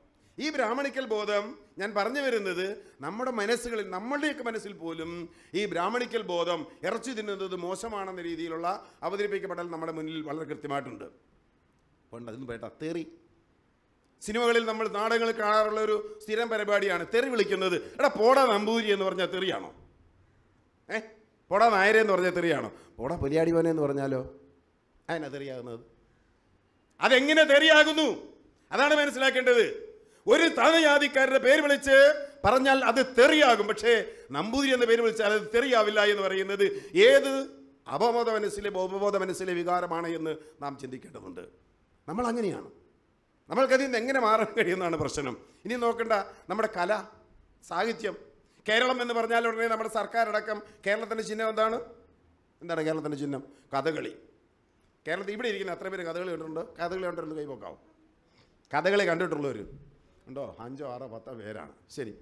ഈ ബ്രാഹ്മണിക്കൽ ബോധം ഞാൻ പറഞ്ഞു വരുന്നത് നമ്മുടെ മനസ്സുകളിൽ നമ്മളുടെയൊക്കെ മനസ്സിൽ പോലും ഈ ബ്രാഹ്മണിക്കൽ ബോധം ഇറച്ചി തിന്നുന്നത് മോശമാണെന്ന രീതിയിലുള്ള അവതരിപ്പിക്കപ്പെടൽ നമ്മുടെ മുന്നിൽ വളരെ കൃത്യമായിട്ടുണ്ട് പണ്ട് അതിന് പോയിട്ട് തെറി സിനിമകളിൽ നമ്മൾ നാടകങ്ങൾ കാണാറുള്ള ഒരു സ്ഥിരം പരിപാടിയാണ് തെറി വിളിക്കുന്നത് എടാ പോടാ നമ്പൂരി എന്ന് പറഞ്ഞാൽ തെറിയാണോ ഏ പോടാ നായരെ എന്ന് പറഞ്ഞാൽ തെറിയാണോ പോടാ പുലിയാടി പോനെ എന്ന് പറഞ്ഞാലോ അതിനാ തെറിയാകുന്നത് അതെങ്ങനെ തെറിയാകുന്നു അതാണ് മനസ്സിലാക്കേണ്ടത് ഒരു തനജാതിക്കാരുടെ പേര് വിളിച്ച് പറഞ്ഞാൽ അത് തെറിയാകും പക്ഷേ നമ്പൂതിരി എന്ന പേര് വിളിച്ചാൽ അത് തെറിയാവില്ല എന്ന് പറയുന്നത് ഏത് അപബോധ മനസ്സിലെ ഉപബോധ മനസ്സിലെ വികാരമാണ് എന്ന് നാം ചിന്തിക്കേണ്ടതുണ്ട് നമ്മൾ അങ്ങനെയാണ് നമ്മൾക്കതിൽ നിന്ന് എങ്ങനെ മാറാൻ കഴിയുന്നതാണ് പ്രശ്നം ഇനി നോക്കണ്ട നമ്മുടെ കല സാഹിത്യം കേരളം എന്ന് പറഞ്ഞാൽ ഉടനെ നമ്മുടെ സർക്കാർ അടക്കം കേരളത്തിൻ്റെ ചിഹ്നം എന്താണ് എന്താണ് കേരളത്തിൻ്റെ ചിഹ്നം കഥകളി കേരളത്തിൽ ഇവിടെ ഇരിക്കുന്ന എത്ര പേര് കഥകളി കണ്ടിട്ടുണ്ട് കഥകളി കണ്ടിട്ടുണ്ട് പോക്കാവും കഥകളി കണ്ടിട്ടുള്ളവർ ഉണ്ടോ അഞ്ചോ ആറോ പത്തോ പേരാണ് ശരി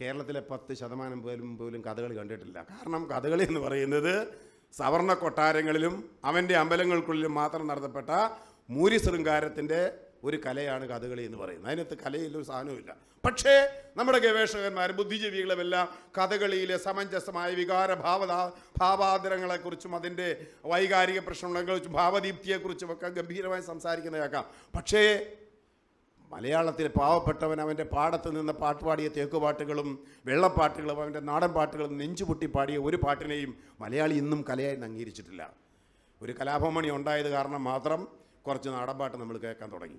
കേരളത്തിലെ പത്ത് ശതമാനം പോലും പോലും കഥകളി കണ്ടിട്ടില്ല കാരണം കഥകളി എന്ന് പറയുന്നത് സവർണ കൊട്ടാരങ്ങളിലും അവൻ്റെ അമ്പലങ്ങൾക്കുള്ളിലും മാത്രം നടത്തപ്പെട്ട മൂരി ഒരു കലയാണ് കഥകളി എന്ന് പറയുന്നത് അതിനകത്ത് കലയിലൊരു സാധനവുമില്ല പക്ഷേ നമ്മുടെ ഗവേഷകന്മാരും ബുദ്ധിജീവികളുമെല്ലാം കഥകളിയിലെ സമഞ്ജസമായ വികാര ഭാവതാ ഭാവാന്തരങ്ങളെക്കുറിച്ചും അതിൻ്റെ വൈകാരിക പ്രശ്നങ്ങളെക്കുറിച്ചും ഭാവദീപ്തിയെക്കുറിച്ചും ഒക്കെ ഗംഭീരമായി സംസാരിക്കുന്ന കേൾക്കാം പക്ഷേ മലയാളത്തിലെ പാവപ്പെട്ടവൻ അവൻ്റെ പാടത്ത് നിന്ന് പാട്ടുപാടിയ തേക്കുപാട്ടുകളും വെള്ളപ്പാട്ടുകളും അവൻ്റെ നാടൻ പാട്ടുകളും നെഞ്ചുപൊട്ടി പാടിയ ഒരു പാട്ടിനെയും മലയാളി ഇന്നും കലയായി അംഗീകരിച്ചിട്ടില്ല ഒരു കലാഭമണി ഉണ്ടായത് കാരണം മാത്രം കുറച്ച് നാടൻപാട്ട് നമ്മൾ കേൾക്കാൻ തുടങ്ങി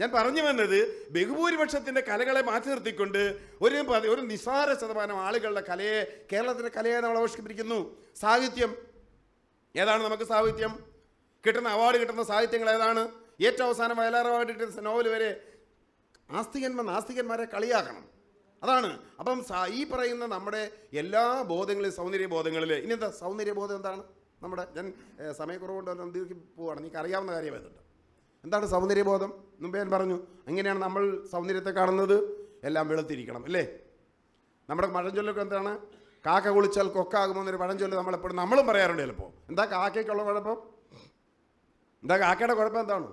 ഞാൻ പറഞ്ഞു വന്നത് ബഹുഭൂരിപക്ഷത്തിൻ്റെ കലകളെ മാറ്റി നിർത്തിക്കൊണ്ട് ഒരു ഒരു നിസാര ശതമാനം ആളുകളുടെ കലയെ കേരളത്തിൻ്റെ കലയെ നമ്മൾ ആവിഷ്കരിക്കുന്നു സാഹിത്യം ഏതാണ് നമുക്ക് സാഹിത്യം കിട്ടുന്ന അവാർഡ് കിട്ടുന്ന സാഹിത്യങ്ങൾ ഏതാണ് ഏറ്റവും അവസാനം വയലാർ അവാർഡ് കിട്ടുന്ന നോവൽ വരെ ആസ്തികന്മാർ നാസ്തികന്മാരെ കളിയാക്കണം അതാണ് അപ്പം ഈ പറയുന്ന നമ്മുടെ എല്ലാ ബോധങ്ങളിലും സൗന്ദര്യ ബോധങ്ങളിൽ ഇനി എന്താ സൗന്ദര്യബോധം എന്താണ് നമ്മുടെ ഞാൻ സമയക്കുറവുകൊണ്ട് തന്നെ ദീർഘി പോവുകയാണ് എനിക്ക് അറിയാവുന്ന കാര്യമായതുണ്ട് എന്താണ് സൗന്ദര്യബോധം മുമ്പേ ഞാൻ പറഞ്ഞു എങ്ങനെയാണ് നമ്മൾ സൗന്ദര്യത്തെ കാണുന്നത് എല്ലാം വെളുത്തിരിക്കണം അല്ലേ നമ്മുടെ മഴഞ്ചൊല്ലൊക്കെ എന്താണ് കാക്ക കുളിച്ചാൽ കൊക്കാകുമെന്നൊരു പഴഞ്ചൊല്ല് നമ്മളെപ്പോഴും നമ്മളും പറയാറുണ്ട് ചിലപ്പോൾ എന്താ കാക്കയ്ക്കുള്ള കുഴപ്പം എന്താ കാക്കയുടെ കുഴപ്പം എന്താണ്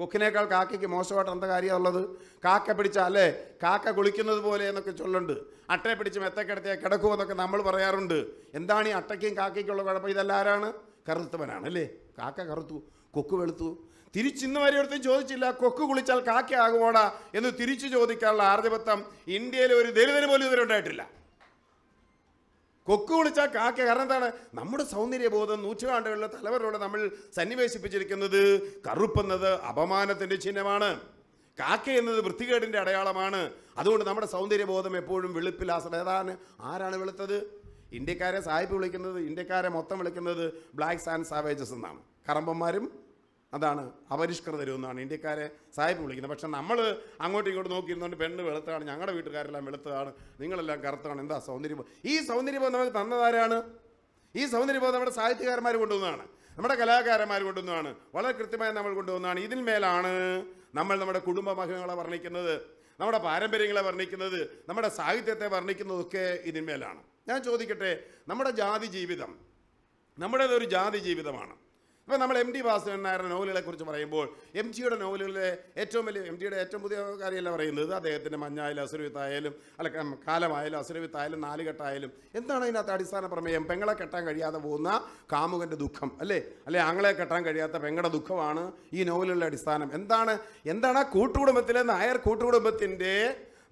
കൊക്കിനേക്കാൾ കാക്കയ്ക്ക് മോശമായിട്ട് എന്താ കാര്യമുള്ളത് കാക്ക പിടിച്ചാൽ അല്ലേ കാക്ക കുളിക്കുന്നത് പോലെ എന്നൊക്കെ ചൊല്ലുണ്ട് അട്ടയെ പിടിച്ച് മെത്തക്കിടത്തിയാൽ കിടക്കുമെന്നൊക്കെ നമ്മൾ പറയാറുണ്ട് എന്താണ് ഈ അട്ടയ്ക്കും കാക്കയ്ക്കുള്ള കുഴപ്പം ഇതെല്ലാം ആരാണ് കറുത്തവനാണ് അല്ലേ കാക്ക കറുത്തു കൊക്ക് വെളുത്തു തിരിച്ചിന്ന് വരെ ഒരുത്തും ചോദിച്ചില്ല കൊക്ക് കുളിച്ചാൽ കാക്കയാകുമോടാ എന്ന് തിരിച്ചു ചോദിക്കാനുള്ള ആർജപത്വം ഇന്ത്യയിലെ ഒരു ദലിതന് പോലും ഇതുവരെ ഉണ്ടായിട്ടില്ല കൊക്ക് വിളിച്ചാൽ കാക്ക കാരണം എന്താണ് നമ്മുടെ സൗന്ദര്യബോധം നൂറ്റാണ്ടുകളിലെ തലവരോട് നമ്മൾ സന്നിവേശിപ്പിച്ചിരിക്കുന്നത് കറുപ്പെന്നത് അപമാനത്തിൻ്റെ ചിഹ്നമാണ് കാക്ക എന്നത് വൃത്തികേടിൻ്റെ അടയാളമാണ് അതുകൊണ്ട് നമ്മുടെ സൗന്ദര്യബോധം എപ്പോഴും വെളുപ്പിൽ ആശ്രയതാണ് ആരാണ് വെളുത്തത് ഇന്ത്യക്കാരെ സായിപ്പ് വിളിക്കുന്നത് ഇന്ത്യക്കാരെ മൊത്തം വിളിക്കുന്നത് ബ്ലാക്ക് സാൻഡ് സാവേജസ് എന്നാണ് കറമ്പന്മാരും അതാണ് അപരിഷ്കൃതരും എന്നാണ് ഇന്ത്യക്കാരെ സായിപ്പ് വിളിക്കുന്നത് പക്ഷെ നമ്മൾ അങ്ങോട്ടും ഇങ്ങോട്ടും നോക്കിയിരുന്നുകൊണ്ട് പെണ്ണ് വെളുത്താണ് ഞങ്ങളുടെ വീട്ടുകാരെല്ലാം വെളുത്തതാണ് നിങ്ങളെല്ലാം കറുത്താണ് എന്താ സൗന്ദര്യബോധം ഈ സൗന്ദര്യബോധം നമുക്ക് തന്നതാരാണ് ഈ സൗന്ദര്യബോധം നമ്മുടെ സാഹിത്യകാരന്മാർ കൊണ്ടുവന്നതാണ് നമ്മുടെ കലാകാരന്മാർ കൊണ്ടുവന്നതാണ് വളരെ കൃത്യമായി നമ്മൾ കൊണ്ടുവന്നതാണ് മേലാണ് നമ്മൾ നമ്മുടെ കുടുംബ മഹിമകളെ വർണ്ണിക്കുന്നത് നമ്മുടെ പാരമ്പര്യങ്ങളെ വർണ്ണിക്കുന്നത് നമ്മുടെ സാഹിത്യത്തെ വർണ്ണിക്കുന്നതൊക്കെ ഇതിന്മേലാണ് ഞാൻ ചോദിക്കട്ടെ നമ്മുടെ ജാതി ജീവിതം നമ്മുടേതൊരു ജാതി ജീവിതമാണ് അപ്പോൾ നമ്മൾ എം ഡി വാസുദേവൻ നായരുടെ നോവലുകളെ കുറിച്ച് പറയുമ്പോൾ എം ജിയുടെ നോവലുകളിലെ ഏറ്റവും വലിയ എം ജിയുടെ ഏറ്റവും പുതിയ കാര്യമല്ല പറയുന്നത് അദ്ദേഹത്തിൻ്റെ മഞ്ഞായാലും അസുരവിത്തായാലും അല്ല കാലമായാലും അസുരവിത്തായാലും നാലുകെട്ടായാലും എന്താണ് അതിനകത്ത് അടിസ്ഥാന പ്രമേയം പെങ്ങളെ കെട്ടാൻ കഴിയാതെ പോകുന്ന കാമുകൻ്റെ ദുഃഖം അല്ലേ അല്ലെ ആങ്ങളെ കെട്ടാൻ കഴിയാത്ത പെങ്ങളുടെ ദുഃഖമാണ് ഈ നോവലുകളുടെ അടിസ്ഥാനം എന്താണ് എന്താണ് ആ കൂട്ടുകുടുംബത്തിലെ നായർ കൂട്ടുകുടുംബത്തിൻ്റെ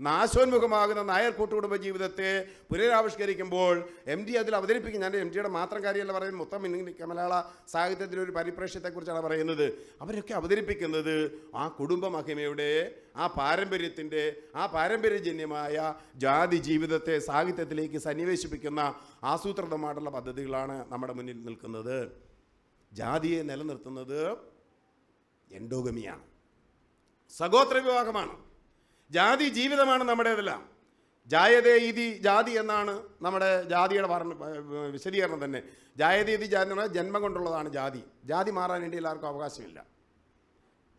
നാശോന്മുഖമാകുന്ന നായർ കൂട്ടുകുടുംബ ജീവിതത്തെ പുനരാവിഷ്കരിക്കുമ്പോൾ എം ഡി അതിൽ അവതരിപ്പിക്കും ഞാൻ എം ഡിയുടെ മാത്രം കാര്യമല്ല പറയുന്നത് മൊത്തം മലയാള സാഹിത്യത്തിൻ്റെ ഒരു പരിപ്രേക്ഷ്യത്തെക്കുറിച്ചാണ് പറയുന്നത് അവരൊക്കെ അവതരിപ്പിക്കുന്നത് ആ കുടുംബ മഹിമയുടെ ആ പാരമ്പര്യത്തിൻ്റെ ആ പാരമ്പര്യജന്യമായ ജാതി ജീവിതത്തെ സാഹിത്യത്തിലേക്ക് സന്നിവേശിപ്പിക്കുന്ന ആസൂത്രിതമായിട്ടുള്ള പദ്ധതികളാണ് നമ്മുടെ മുന്നിൽ നിൽക്കുന്നത് ജാതിയെ നിലനിർത്തുന്നത് എൻഡോഗമിയാണ് സഗോത്ര വിവാഹമാണ് ജാതി ജീവിതമാണ് നമ്മുടേതെല്ലാം ജായതേ ഇതി ജാതി എന്നാണ് നമ്മുടെ ജാതിയുടെ പറഞ്ഞ വിശദീകരണം തന്നെ ജായതേ ഇതി ജാതി എന്ന് പറഞ്ഞാൽ ജന്മം കൊണ്ടുള്ളതാണ് ജാതി ജാതി മാറാൻ ഇന്ത്യയിൽ ആർക്കും അവകാശമില്ല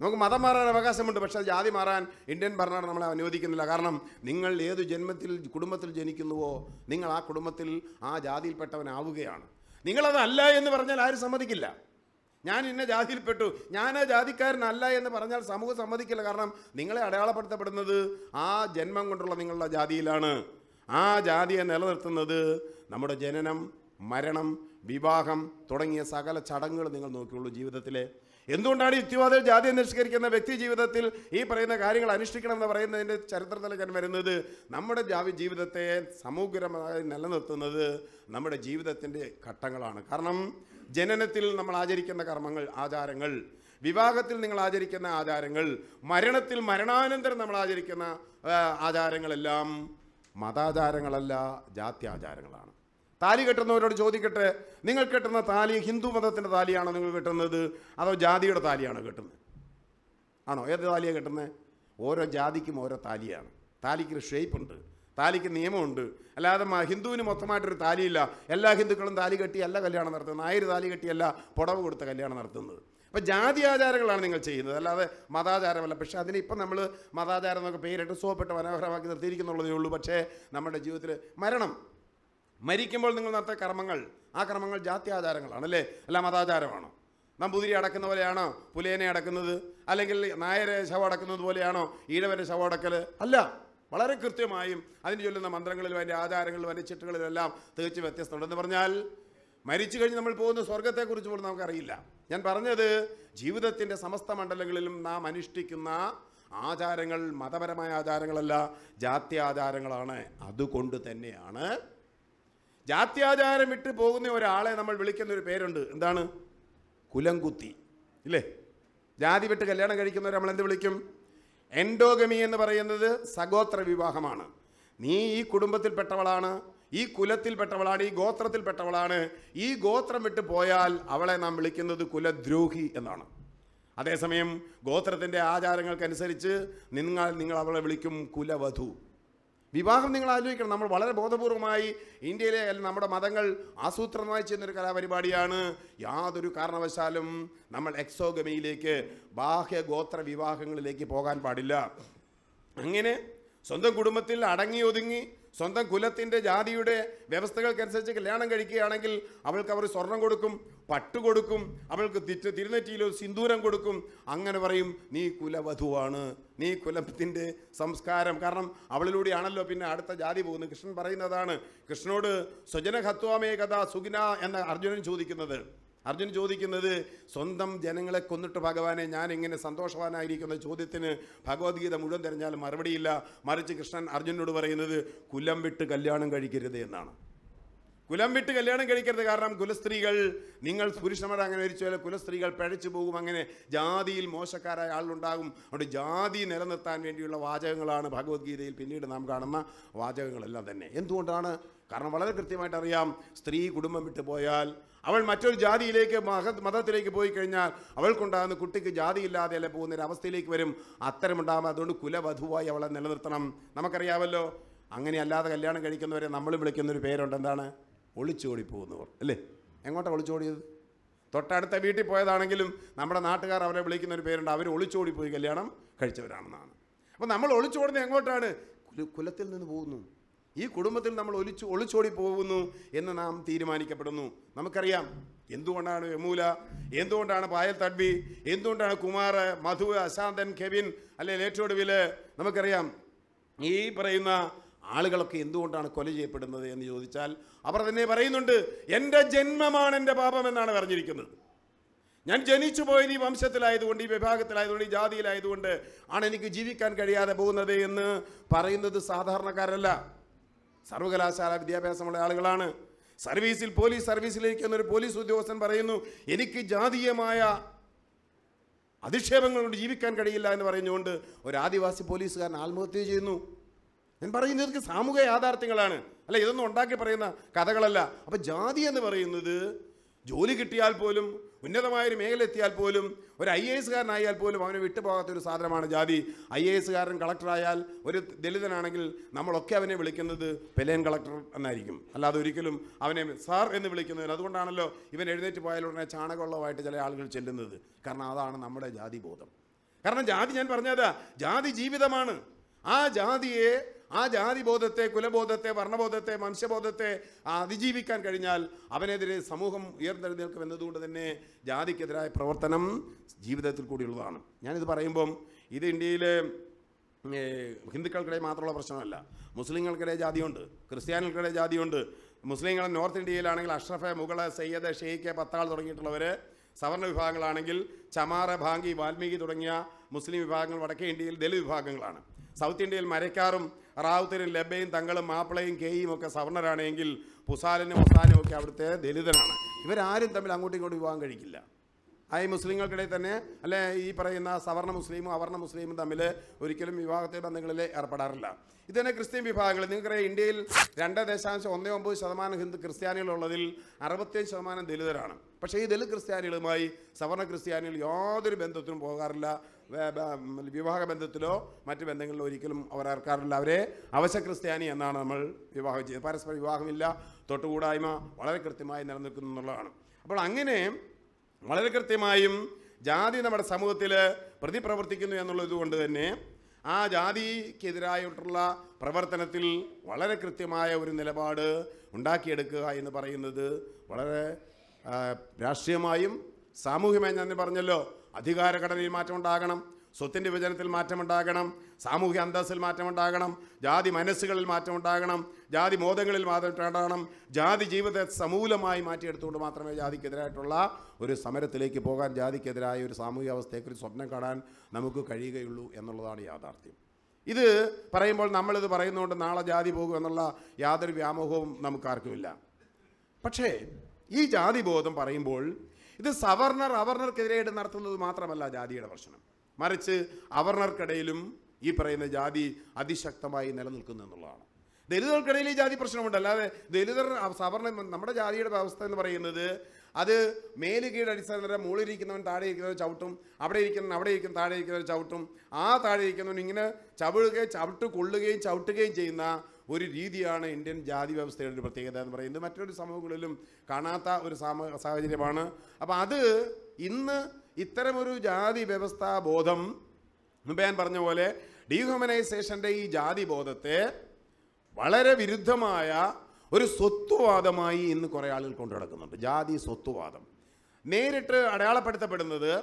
നമുക്ക് മതം മാറാൻ അവകാശമുണ്ട് പക്ഷേ ജാതി മാറാൻ ഇന്ത്യൻ ഭരണഘടന നമ്മളെ അനുവദിക്കുന്നില്ല കാരണം നിങ്ങൾ ഏത് ജന്മത്തിൽ കുടുംബത്തിൽ ജനിക്കുന്നുവോ നിങ്ങൾ ആ കുടുംബത്തിൽ ആ ജാതിയിൽപ്പെട്ടവനാവുകയാണ് നിങ്ങളതല്ല എന്ന് പറഞ്ഞാൽ ആരും സമ്മതിക്കില്ല ഞാൻ ഇന്ന ജാതിയിൽപ്പെട്ടു ഞാൻ ആ ജാതിക്കാരനല്ല എന്ന് പറഞ്ഞാൽ സമൂഹം സമ്മതിക്കില്ല കാരണം നിങ്ങളെ അടയാളപ്പെടുത്തപ്പെടുന്നത് ആ ജന്മം കൊണ്ടുള്ള നിങ്ങളുടെ ജാതിയിലാണ് ആ ജാതിയെ നിലനിർത്തുന്നത് നമ്മുടെ ജനനം മരണം വിവാഹം തുടങ്ങിയ സകല ചടങ്ങുകൾ നിങ്ങൾ നോക്കിയുള്ളൂ ജീവിതത്തിലെ എന്തുകൊണ്ടാണ് യുക്തിവാദ ജാതിയെ നിഷ്കരിക്കുന്ന വ്യക്തി ജീവിതത്തിൽ ഈ പറയുന്ന കാര്യങ്ങൾ അനുഷ്ഠിക്കണം എന്ന് പറയുന്നതിൻ്റെ ഞാൻ വരുന്നത് നമ്മുടെ ജാതി ജീവിതത്തെ സമഗ്രമായി നിലനിർത്തുന്നത് നമ്മുടെ ജീവിതത്തിൻ്റെ ഘട്ടങ്ങളാണ് കാരണം ജനനത്തിൽ നമ്മൾ ആചരിക്കുന്ന കർമ്മങ്ങൾ ആചാരങ്ങൾ വിവാഹത്തിൽ നിങ്ങൾ ആചരിക്കുന്ന ആചാരങ്ങൾ മരണത്തിൽ മരണാനന്തരം നമ്മൾ ആചരിക്കുന്ന ആചാരങ്ങളെല്ലാം മതാചാരങ്ങളല്ല ജാത്യാചാരങ്ങളാണ് താലി കെട്ടുന്നവരോട് ചോദിക്കട്ടെ നിങ്ങൾ കെട്ടുന്ന താലി ഹിന്ദു മതത്തിൻ്റെ താലിയാണോ നിങ്ങൾ കെട്ടുന്നത് അതോ ജാതിയുടെ താലിയാണോ കെട്ടുന്നത് ആണോ ഏത് താലിയാണ് കെട്ടുന്നത് ഓരോ ജാതിക്കും ഓരോ താലിയാണ് താലിക്കൊരു ഷേപ്പ് ഉണ്ട് താലിക്ക് നിയമമുണ്ട് അല്ലാതെ ഹിന്ദുവിന് മൊത്തമായിട്ടൊരു താലിയില്ല എല്ലാ ഹിന്ദുക്കളും താലി കെട്ടിയല്ല കല്യാണം നടത്തുന്നത് ആയിരം താലി കെട്ടിയല്ല പുടവ് കൊടുത്ത കല്യാണം നടത്തുന്നത് അപ്പോൾ ജാതി ആചാരങ്ങളാണ് നിങ്ങൾ ചെയ്യുന്നത് അല്ലാതെ മതാചാരമല്ല പക്ഷേ അതിന് ഇപ്പം നമ്മൾ മതാചാരം എന്നൊക്കെ പേരിട്ട് സുഖപ്പെട്ട് മനോഹരമാക്കി നിർത്തിയിരിക്കുന്നുള്ളതേ ഉള്ളൂ പക്ഷേ നമ്മുടെ ജീവിതത്തിൽ മരണം മരിക്കുമ്പോൾ നിങ്ങൾ നടത്തിയ കർമ്മങ്ങൾ ആ കർമ്മങ്ങൾ ജാതി ആചാരങ്ങളാണ് അല്ലേ അല്ല മതാചാരമാണോ നമ്പൂതിരി അടക്കുന്ന പോലെയാണോ പുലേനെ അടക്കുന്നത് അല്ലെങ്കിൽ നായരെ ശവം അടക്കുന്നത് പോലെയാണോ ഈഴവരെ ശവം അടക്കൽ അല്ല വളരെ കൃത്യമായും അതിന് ചൊല്ലുന്ന മന്ത്രങ്ങളിലും അതിൻ്റെ ആചാരങ്ങളിലും അതിൻ്റെ ചിട്ടുകളിലും എല്ലാം വ്യത്യസ്തമുണ്ടെന്ന് പറഞ്ഞാൽ മരിച്ചു കഴിഞ്ഞ് നമ്മൾ പോകുന്ന സ്വർഗത്തെക്കുറിച്ച് പോലും നമുക്കറിയില്ല ഞാൻ പറഞ്ഞത് ജീവിതത്തിൻ്റെ സമസ്ത മണ്ഡലങ്ങളിലും നാം അനുഷ്ഠിക്കുന്ന ആചാരങ്ങൾ മതപരമായ ആചാരങ്ങളല്ല ജാത്യാചാരങ്ങളാണ് അതുകൊണ്ട് തന്നെയാണ് ജാത്യാചാരം വിട്ട് പോകുന്ന ഒരാളെ നമ്മൾ വിളിക്കുന്ന ഒരു പേരുണ്ട് എന്താണ് കുലംകുത്തി ഇല്ലേ ജാതി വിട്ട് കല്യാണം കഴിക്കുന്നവരെ നമ്മൾ എന്ത് വിളിക്കും എൻഡോഗമി എന്ന് പറയുന്നത് സഗോത്ര വിവാഹമാണ് നീ ഈ കുടുംബത്തിൽപ്പെട്ടവളാണ് ഈ കുലത്തിൽപ്പെട്ടവളാണ് ഈ ഗോത്രത്തിൽപ്പെട്ടവളാണ് ഈ ഗോത്രം വിട്ട് പോയാൽ അവളെ നാം വിളിക്കുന്നത് കുലദ്രോഹി എന്നാണ് അതേസമയം ഗോത്രത്തിൻ്റെ ആചാരങ്ങൾക്കനുസരിച്ച് നിങ്ങൾ നിങ്ങൾ അവളെ വിളിക്കും കുലവധു വിവാഹം നിങ്ങൾ ആലോചിക്കണം നമ്മൾ വളരെ ബോധപൂർവമായി ഇന്ത്യയിലെ നമ്മുടെ മതങ്ങൾ ആസൂത്രണമായി ചെയ്യുന്നൊരു കലാപരിപാടിയാണ് യാതൊരു കാരണവശാലും നമ്മൾ എക്സോഗമിയിലേക്ക് ബാഹ്യ ഗോത്ര വിവാഹങ്ങളിലേക്ക് പോകാൻ പാടില്ല അങ്ങനെ സ്വന്തം കുടുംബത്തിൽ അടങ്ങി ഒതുങ്ങി സ്വന്തം കുലത്തിൻ്റെ ജാതിയുടെ വ്യവസ്ഥകൾക്കനുസരിച്ച് കല്യാണം കഴിക്കുകയാണെങ്കിൽ അവൾക്ക് അവർ സ്വർണം കൊടുക്കും പട്ടു കൊടുക്കും അവൾക്ക് തിറ്റ് ഒരു സിന്ദൂരം കൊടുക്കും അങ്ങനെ പറയും നീ കുലവധുവാണ് നീ കുലത്തിൻ്റെ സംസ്കാരം കാരണം അവളിലൂടെയാണല്ലോ പിന്നെ അടുത്ത ജാതി പോകുന്നത് കൃഷ്ണൻ പറയുന്നതാണ് കൃഷ്ണനോട് സ്വജനഹത്വാമേ കഥ സുഗിന എന്ന അർജുനൻ ചോദിക്കുന്നത് അർജുൻ ചോദിക്കുന്നത് സ്വന്തം ജനങ്ങളെ കൊന്നിട്ട് ഭഗവാനെ ഞാൻ എങ്ങനെ സന്തോഷവാനായിരിക്കുന്ന ചോദ്യത്തിന് ഭഗവത്ഗീത മുഴുവൻ തിരഞ്ഞാൽ മറുപടിയില്ല മറിച്ച് കൃഷ്ണൻ അർജുനോട് പറയുന്നത് കുലം വിട്ട് കല്യാണം കഴിക്കരുത് എന്നാണ് കുലം വിട്ട് കല്യാണം കഴിക്കരുത് കാരണം കുലസ്ത്രീകൾ നിങ്ങൾ പുരുഷന്മാർ അങ്ങനെ പോലെ കുലസ്ത്രീകൾ പഴച്ചു പോകും അങ്ങനെ ജാതിയിൽ മോശക്കാരായ ആളുണ്ടാകും അതുകൊണ്ട് ജാതി നിലനിർത്താൻ വേണ്ടിയുള്ള വാചകങ്ങളാണ് ഭഗവത്ഗീതയിൽ പിന്നീട് നാം കാണുന്ന വാചകങ്ങളെല്ലാം തന്നെ എന്തുകൊണ്ടാണ് കാരണം വളരെ കൃത്യമായിട്ട് അറിയാം സ്ത്രീ കുടുംബം വിട്ടു പോയാൽ അവൾ മറ്റൊരു ജാതിയിലേക്ക് മതത്തിലേക്ക് പോയി കഴിഞ്ഞാൽ അവൾക്കുണ്ടാകുന്ന കുട്ടിക്ക് ജാതിയില്ലാതെ അല്ല പോകുന്ന ഒരു അവസ്ഥയിലേക്ക് വരും അത്തരമുണ്ടാകുമ്പോൾ അതുകൊണ്ട് കുലവധുവായി അവളെ നിലനിർത്തണം നമുക്കറിയാമല്ലോ അങ്ങനെ കല്യാണം കഴിക്കുന്നവരെ നമ്മൾ വിളിക്കുന്ന ഒരു പേരുണ്ട് എന്താണ് ഒളിച്ചോടി പോകുന്നവർ അല്ലേ എങ്ങോട്ടാണ് ഒളിച്ചോടിയത് തൊട്ടടുത്ത വീട്ടിൽ പോയതാണെങ്കിലും നമ്മുടെ നാട്ടുകാർ അവരെ വിളിക്കുന്ന ഒരു പേരുണ്ട് അവർ ഒളിച്ചോടി പോയി കല്യാണം കഴിച്ചവരാണെന്നാണ് അപ്പോൾ നമ്മൾ ഒളിച്ചോടുന്നത് എങ്ങോട്ടാണ് കുലത്തിൽ നിന്ന് പോകുന്നു ഈ കുടുംബത്തിൽ നമ്മൾ ഒലിച്ചു ഒളിച്ചോടി പോകുന്നു എന്ന് നാം തീരുമാനിക്കപ്പെടുന്നു നമുക്കറിയാം എന്തുകൊണ്ടാണ് യമൂല എന്തുകൊണ്ടാണ് പായൽ തഡ്ബി എന്തുകൊണ്ടാണ് കുമാർ മധു അശാന്തൻ കെവിൻ അല്ലെ ലേറ്റോടുവിൽ നമുക്കറിയാം ഈ പറയുന്ന ആളുകളൊക്കെ എന്തുകൊണ്ടാണ് കൊല ചെയ്യപ്പെടുന്നത് എന്ന് ചോദിച്ചാൽ അവർ തന്നെ പറയുന്നുണ്ട് എൻ്റെ ജന്മമാണ് എൻ്റെ പാപം എന്നാണ് പറഞ്ഞിരിക്കുന്നത് ഞാൻ ജനിച്ചു പോയത് ഈ വംശത്തിലായതുകൊണ്ട് ഈ വിഭാഗത്തിലായതുകൊണ്ട് ഈ ജാതിയിലായതുകൊണ്ട് ആണ് എനിക്ക് ജീവിക്കാൻ കഴിയാതെ പോകുന്നത് എന്ന് പറയുന്നത് സാധാരണക്കാരല്ല സർവകലാശാല വിദ്യാഭ്യാസമുള്ള ആളുകളാണ് സർവീസിൽ പോലീസ് സർവീസിലേക്ക് ഒരു പോലീസ് ഉദ്യോഗസ്ഥൻ പറയുന്നു എനിക്ക് ജാതീയമായ അധിക്ഷേപങ്ങൾ കൊണ്ട് ജീവിക്കാൻ കഴിയില്ല എന്ന് പറഞ്ഞുകൊണ്ട് ഒരു ആദിവാസി പോലീസുകാരൻ ആത്മഹത്യ ചെയ്യുന്നു ഞാൻ പറയുന്നത് ഇതൊക്കെ സാമൂഹിക യാഥാർത്ഥ്യങ്ങളാണ് അല്ല ഇതൊന്നും ഉണ്ടാക്കി പറയുന്ന കഥകളല്ല അപ്പോൾ ജാതി എന്ന് പറയുന്നത് ജോലി കിട്ടിയാൽ പോലും ഉന്നതമായൊരു മേഖല എത്തിയാൽ പോലും ഒരു ഐ എ എസ്കാരനായാൽ പോലും അവന് വിട്ടുപോകാത്തൊരു സാധനമാണ് ജാതി ഐ എ എസ്കാരൻ കളക്ടറായാൽ ഒരു ദളിതനാണെങ്കിൽ നമ്മളൊക്കെ അവനെ വിളിക്കുന്നത് പെലയൻ കളക്ടർ എന്നായിരിക്കും അല്ലാതെ ഒരിക്കലും അവനെ സാർ എന്ന് വിളിക്കുന്നത് അതുകൊണ്ടാണല്ലോ ഇവൻ എഴുന്നേറ്റ് പോയാൽ ഉടനെ ചാണകവെള്ളമായിട്ട് ചില ആളുകൾ ചെല്ലുന്നത് കാരണം അതാണ് നമ്മുടെ ജാതി ബോധം കാരണം ജാതി ഞാൻ പറഞ്ഞതാ ജാതി ജീവിതമാണ് ആ ജാതിയെ ആ ജാതി ബോധത്തെ കുലബോധത്തെ വർണ്ണബോധത്തെ മനുഷ്യബോധത്തെ അതിജീവിക്കാൻ കഴിഞ്ഞാൽ അവനെതിരെ സമൂഹം ഉയർന്നെഴുന്നേൽക്കും എന്നതുകൊണ്ട് തന്നെ ജാതിക്കെതിരായ പ്രവർത്തനം ജീവിതത്തിൽ കൂടിയുള്ളതാണ് ഞാനിത് പറയുമ്പം ഇത് ഇന്ത്യയിലെ ഹിന്ദുക്കൾക്കിടെ മാത്രമുള്ള പ്രശ്നമല്ല മുസ്ലിങ്ങൾക്കിടെ ജാതിയുണ്ട് ക്രിസ്ത്യാനികൾക്കിടെ ജാതിയുണ്ട് മുസ്ലിങ്ങൾ നോർത്ത് ഇന്ത്യയിലാണെങ്കിൽ അഷ്റഫ് മുഗള സയ്യദ് ഷെയ്ഖ് പത്താൾ തുടങ്ങിയിട്ടുള്ളവർ സവർണ വിഭാഗങ്ങളാണെങ്കിൽ ചമാറ ഭാങ്കി വാൽമീകി തുടങ്ങിയ മുസ്ലിം വിഭാഗങ്ങൾ വടക്കേ ഇന്ത്യയിൽ ദലിത് വിഭാഗങ്ങളാണ് സൗത്ത് ഇന്ത്യയിൽ മരക്കാറും റാവുത്തരും ലബയും തങ്ങളും മാപ്പിളയും കേയും ഒക്കെ സവർണരാണെങ്കിൽ പുസാലനും മുസാനും ഒക്കെ അവിടുത്തെ ദലിതനാണ് ഇവരാരും തമ്മിൽ അങ്ങോട്ടും ഇങ്ങോട്ടും വിവാഹം കഴിക്കില്ല ആ ഈ മുസ്ലിങ്ങൾക്കിടയിൽ തന്നെ അല്ലെ ഈ പറയുന്ന സവർണ മുസ്ലിമും അവർണ മുസ്ലിമും തമ്മിൽ ഒരിക്കലും വിവാഹത്തെ ബന്ധങ്ങളിൽ ഏർപ്പെടാറില്ല ഇത് തന്നെ ക്രിസ്ത്യൻ വിഭാഗങ്ങൾ നിങ്ങൾക്കറിയാം ഇന്ത്യയിൽ രണ്ട് ദശാംശം ഒന്നേ ഒമ്പത് ശതമാനം ഹിന്ദു ക്രിസ്ത്യാനികളുള്ളതിൽ അറുപത്തേഴ് ശതമാനം ദലിതരാണ് പക്ഷേ ഈ ദലിത് ക്രിസ്ത്യാനികളുമായി സവർണ ക്രിസ്ത്യാനികൾ യാതൊരു ബന്ധത്തിനും പോകാറില്ല വിവാഹ ബന്ധത്തിലോ മറ്റ് ബന്ധങ്ങളിലോ ഒരിക്കലും അവർ ഏർക്കാറില്ല അവരെ അവശ ക്രിസ്ത്യാനി എന്നാണ് നമ്മൾ വിവാഹം ചെയ്യുന്നത് പരസ്പര വിവാഹമില്ല തൊട്ടുകൂടായ്മ വളരെ കൃത്യമായി നിലനിൽക്കുന്നു എന്നുള്ളതാണ് അപ്പോൾ അങ്ങനെ വളരെ കൃത്യമായും ജാതി നമ്മുടെ സമൂഹത്തിൽ പ്രതിപ്രവർത്തിക്കുന്നു എന്നുള്ളത് കൊണ്ട് തന്നെ ആ ജാതിക്കെതിരായിട്ടുള്ള പ്രവർത്തനത്തിൽ വളരെ കൃത്യമായ ഒരു നിലപാട് ഉണ്ടാക്കിയെടുക്കുക എന്ന് പറയുന്നത് വളരെ രാഷ്ട്രീയമായും സാമൂഹ്യമായും ഞാൻ പറഞ്ഞല്ലോ അധികാരഘടനയിൽ മാറ്റമുണ്ടാകണം സ്വത്തിൻ്റെ വിഭജനത്തിൽ മാറ്റമുണ്ടാകണം സാമൂഹ്യ അന്തസ്സിൽ മാറ്റമുണ്ടാകണം ജാതി മനസ്സുകളിൽ മാറ്റമുണ്ടാകണം ജാതി മോദങ്ങളിൽ മാറ്റമുണ്ടാകണം ജാതി ജീവിതത്തെ സമൂലമായി മാറ്റിയെടുത്തുകൊണ്ട് മാത്രമേ ജാതിക്കെതിരായിട്ടുള്ള ഒരു സമരത്തിലേക്ക് പോകാൻ ജാതിക്കെതിരായ ഒരു സാമൂഹിക അവസ്ഥയെക്കുറിച്ച് സ്വപ്നം കാണാൻ നമുക്ക് കഴിയുകയുള്ളൂ എന്നുള്ളതാണ് യാഥാർത്ഥ്യം ഇത് പറയുമ്പോൾ നമ്മളിത് പറയുന്നതുകൊണ്ട് നാളെ ജാതി പോകും എന്നുള്ള യാതൊരു വ്യാമോഹവും നമുക്കാർക്കുമില്ല പക്ഷേ ഈ ജാതി ബോധം പറയുമ്പോൾ ഇത് സവർണർ അവർണർക്കെതിരായിട്ട് നടത്തുന്നത് മാത്രമല്ല ജാതിയുടെ പ്രശ്നം മറിച്ച് അവർണർക്കിടയിലും ഈ പറയുന്ന ജാതി അതിശക്തമായി നിലനിൽക്കുന്നു എന്നുള്ളതാണ് ദലിതർക്കിടയിൽ ഈ ജാതി പ്രശ്നമുണ്ട് അല്ലാതെ ദലിതർ സവർണ നമ്മുടെ ജാതിയുടെ വ്യവസ്ഥ എന്ന് പറയുന്നത് അത് മേല് കീഴ് മുകളിൽ ഇരിക്കുന്നവൻ താഴെ ഇരിക്കുന്നവർ ചവിട്ടും അവിടെ ഇരിക്കുന്നവൻ അവിടെ ഇരിക്കുന്ന താഴെ ഇരിക്കുന്നവർ ചവിട്ടും ആ താഴെ ഇരിക്കുന്നവൻ ഇങ്ങനെ ചവിടുകയും ചവിട്ട് കൊള്ളുകയും ചവിട്ടുകയും ചെയ്യുന്ന ഒരു രീതിയാണ് ഇന്ത്യൻ ജാതി വ്യവസ്ഥയുടെ ഒരു പ്രത്യേകത എന്ന് പറയുന്നത് മറ്റൊരു സമൂഹങ്ങളിലും കാണാത്ത ഒരു സാഹചര്യമാണ് അപ്പോൾ അത് ഇന്ന് ഇത്തരമൊരു ജാതി വ്യവസ്ഥാ ബോധം മുമ്പ് ഞാൻ പറഞ്ഞ പോലെ ഡീഹ്യൂമനൈസേഷൻ്റെ ഈ ജാതി ബോധത്തെ വളരെ വിരുദ്ധമായ ഒരു സ്വത്വവാദമായി ഇന്ന് കുറേ ആളുകൾ കൊണ്ടു നടക്കുന്നുണ്ട് ജാതി സ്വത്വവാദം നേരിട്ട് അടയാളപ്പെടുത്തപ്പെടുന്നത്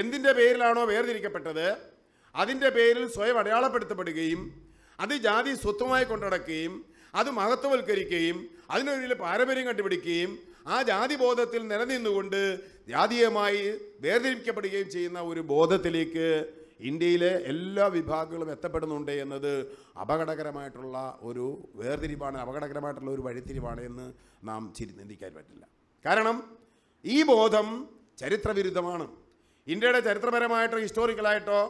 എന്തിൻ്റെ പേരിലാണോ വേർതിരിക്കപ്പെട്ടത് അതിൻ്റെ പേരിൽ സ്വയം അടയാളപ്പെടുത്തപ്പെടുകയും അത് ജാതി സ്വത്വമായി കൊണ്ടടക്കുകയും അത് മഹത്വവൽക്കരിക്കുകയും അതിനൊരു പാരമ്പര്യം കണ്ടുപിടിക്കുകയും ആ ജാതി ബോധത്തിൽ നിലനിന്നുകൊണ്ട് ജാതീയമായി വേർതിരിക്കപ്പെടുകയും ചെയ്യുന്ന ഒരു ബോധത്തിലേക്ക് ഇന്ത്യയിലെ എല്ലാ വിഭാഗങ്ങളും എത്തപ്പെടുന്നുണ്ട് എന്നത് അപകടകരമായിട്ടുള്ള ഒരു വേർതിരിവാണ് അപകടകരമായിട്ടുള്ള ഒരു വഴിത്തിരിവാണ് എന്ന് നാം ചിരി ചിന്തിക്കാൻ പറ്റില്ല കാരണം ഈ ബോധം ചരിത്രവിരുദ്ധമാണ് ഇന്ത്യയുടെ ചരിത്രപരമായിട്ടോ ഹിസ്റ്റോറിക്കലായിട്ടോ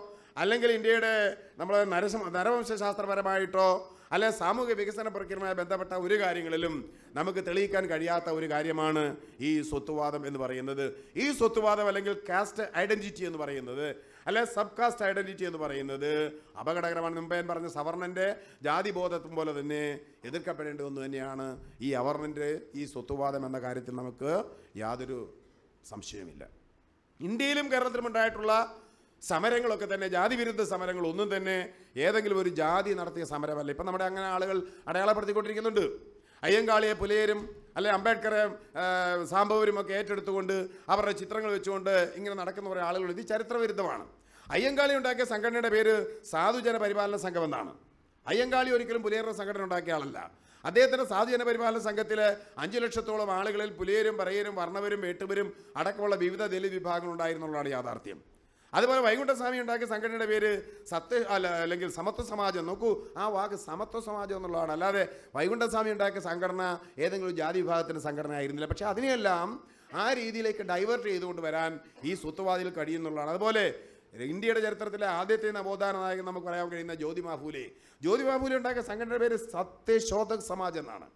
അല്ലെങ്കിൽ ഇന്ത്യയുടെ നമ്മൾ നരസം നരവംശാസ്ത്രപരമായിട്ടോ അല്ലെ സാമൂഹ്യ വികസന പ്രക്രിയയുമായി ബന്ധപ്പെട്ട ഒരു കാര്യങ്ങളിലും നമുക്ക് തെളിയിക്കാൻ കഴിയാത്ത ഒരു കാര്യമാണ് ഈ സ്വത്തുവാദം എന്ന് പറയുന്നത് ഈ സ്വത്തുവാദം അല്ലെങ്കിൽ കാസ്റ്റ് ഐഡൻറ്റിറ്റി എന്ന് പറയുന്നത് അല്ലെ സബ് കാസ്റ്റ് ഐഡൻറ്റിറ്റി എന്ന് പറയുന്നത് അപകടകരമാണ് മുമ്പേ പറഞ്ഞ സവർണൻ്റെ ബോധത്തും പോലെ തന്നെ എതിർക്കപ്പെടേണ്ടി ഒന്ന് തന്നെയാണ് ഈ അവർണൻ്റെ ഈ സ്വത്തുവാദം എന്ന കാര്യത്തിൽ നമുക്ക് യാതൊരു സംശയമില്ല ഇന്ത്യയിലും കേരളത്തിലും ഉണ്ടായിട്ടുള്ള സമരങ്ങളൊക്കെ തന്നെ ജാതി വിരുദ്ധ സമരങ്ങൾ ഒന്നും തന്നെ ഏതെങ്കിലും ഒരു ജാതി നടത്തിയ സമരമല്ല ഇപ്പം നമ്മുടെ അങ്ങനെ ആളുകൾ അടയാളപ്പെടുത്തിക്കൊണ്ടിരിക്കുന്നുണ്ട് അയ്യങ്കാളിയെ പുലയരും അല്ലെ അംബേദ്കറെ സാംബവരും ഒക്കെ ഏറ്റെടുത്തുകൊണ്ട് അവരുടെ ചിത്രങ്ങൾ വെച്ചുകൊണ്ട് ഇങ്ങനെ നടക്കുന്ന കുറേ ആളുകൾ ഇത് ചരിത്രവിരുദ്ധമാണ് അയ്യങ്കാളി ഉണ്ടാക്കിയ സംഘടനയുടെ പേര് സാധുജന പരിപാലന സംഘം എന്നാണ് അയ്യങ്കാളി ഒരിക്കലും പുലയരുടെ സംഘടന ഉണ്ടാക്കിയ ആളല്ല അദ്ദേഹത്തിൻ്റെ സാധുജന പരിപാലന സംഘത്തിൽ അഞ്ച് ലക്ഷത്തോളം ആളുകളിൽ പുലയരും പറയരും വർണ്ണവരും വേട്ടുവരും അടക്കമുള്ള വിവിധ ദലിത് വിഭാഗങ്ങളുണ്ടായിരുന്നുള്ളതാണ് യാഥാർത്ഥ്യം അതുപോലെ സ്വാമി ഉണ്ടാക്കിയ സംഘടനയുടെ പേര് സത്യ അല്ല അല്ലെങ്കിൽ സമത്വ സമാജം നോക്കൂ ആ വാക്ക് സമത്വ സമാജം എന്നുള്ളതാണ് അല്ലാതെ സ്വാമി ഉണ്ടാക്കിയ സംഘടന ഏതെങ്കിലും ജാതി വിഭാഗത്തിൻ്റെ സംഘടന ആയിരുന്നില്ല പക്ഷേ അതിനെയെല്ലാം ആ രീതിയിലേക്ക് ഡൈവേർട്ട് ചെയ്തുകൊണ്ട് വരാൻ ഈ സ്വത്വവാദികൾ കഴിയുന്നുള്ളതാണ് അതുപോലെ ഇന്ത്യയുടെ ചരിത്രത്തിലെ ആദ്യത്തെ നവോത്ഥാന നായകൻ നമുക്ക് പറയാൻ കഴിയുന്ന ജ്യോതിമാ ഫൂലെ ജ്യോതിമാ ഫൂലെ ഉണ്ടാക്കിയ സംഘടനയുടെ പേര് സത്യശോധക് സമാജം എന്നാണ്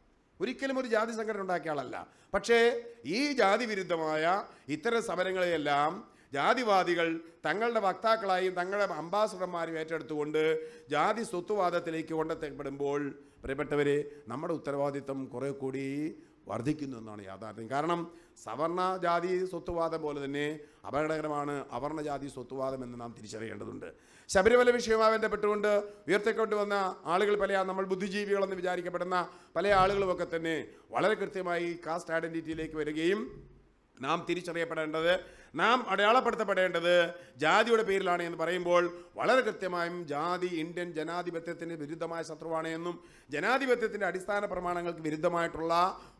ഒരിക്കലും ഒരു ജാതി സംഘടന ഉണ്ടാക്കിയ ആളല്ല പക്ഷേ ഈ ജാതി വിരുദ്ധമായ ഇത്തരം സമരങ്ങളെയെല്ലാം ജാതിവാദികൾ തങ്ങളുടെ വക്താക്കളായും തങ്ങളുടെ അംബാസഡർമാരും ഏറ്റെടുത്തുകൊണ്ട് ജാതി സ്വത്തുവാദത്തിലേക്ക് കൊണ്ടെത്തപ്പെടുമ്പോൾ പ്രിയപ്പെട്ടവരെ നമ്മുടെ ഉത്തരവാദിത്വം കുറെ കൂടി വർദ്ധിക്കുന്നു എന്നാണ് യാഥാർത്ഥ്യം കാരണം സവർണ ജാതി സ്വത്തുവാദം പോലെ തന്നെ അപകടകരമാണ് അവർണ ജാതി സ്വത്തുവാദം എന്ന് നാം തിരിച്ചറിയേണ്ടതുണ്ട് ശബരിമല വിഷയവുമായി ബന്ധപ്പെട്ടുകൊണ്ട് ഉയർത്തിക്കൊണ്ട് വന്ന ആളുകൾ പല നമ്മൾ ബുദ്ധിജീവികളെന്ന് വിചാരിക്കപ്പെടുന്ന പല ആളുകളുമൊക്കെ തന്നെ വളരെ കൃത്യമായി കാസ്റ്റ് ഐഡൻറ്റിറ്റിയിലേക്ക് വരികയും നാം തിരിച്ചറിയപ്പെടേണ്ടത് നാം അടയാളപ്പെടുത്തപ്പെടേണ്ടത് ജാതിയുടെ പേരിലാണ് എന്ന് പറയുമ്പോൾ വളരെ കൃത്യമായും ജാതി ഇന്ത്യൻ ജനാധിപത്യത്തിന് വിരുദ്ധമായ ശത്രുവാണ് എന്നും ജനാധിപത്യത്തിൻ്റെ അടിസ്ഥാന പ്രമാണങ്ങൾക്ക് വിരുദ്ധമായിട്ടുള്ള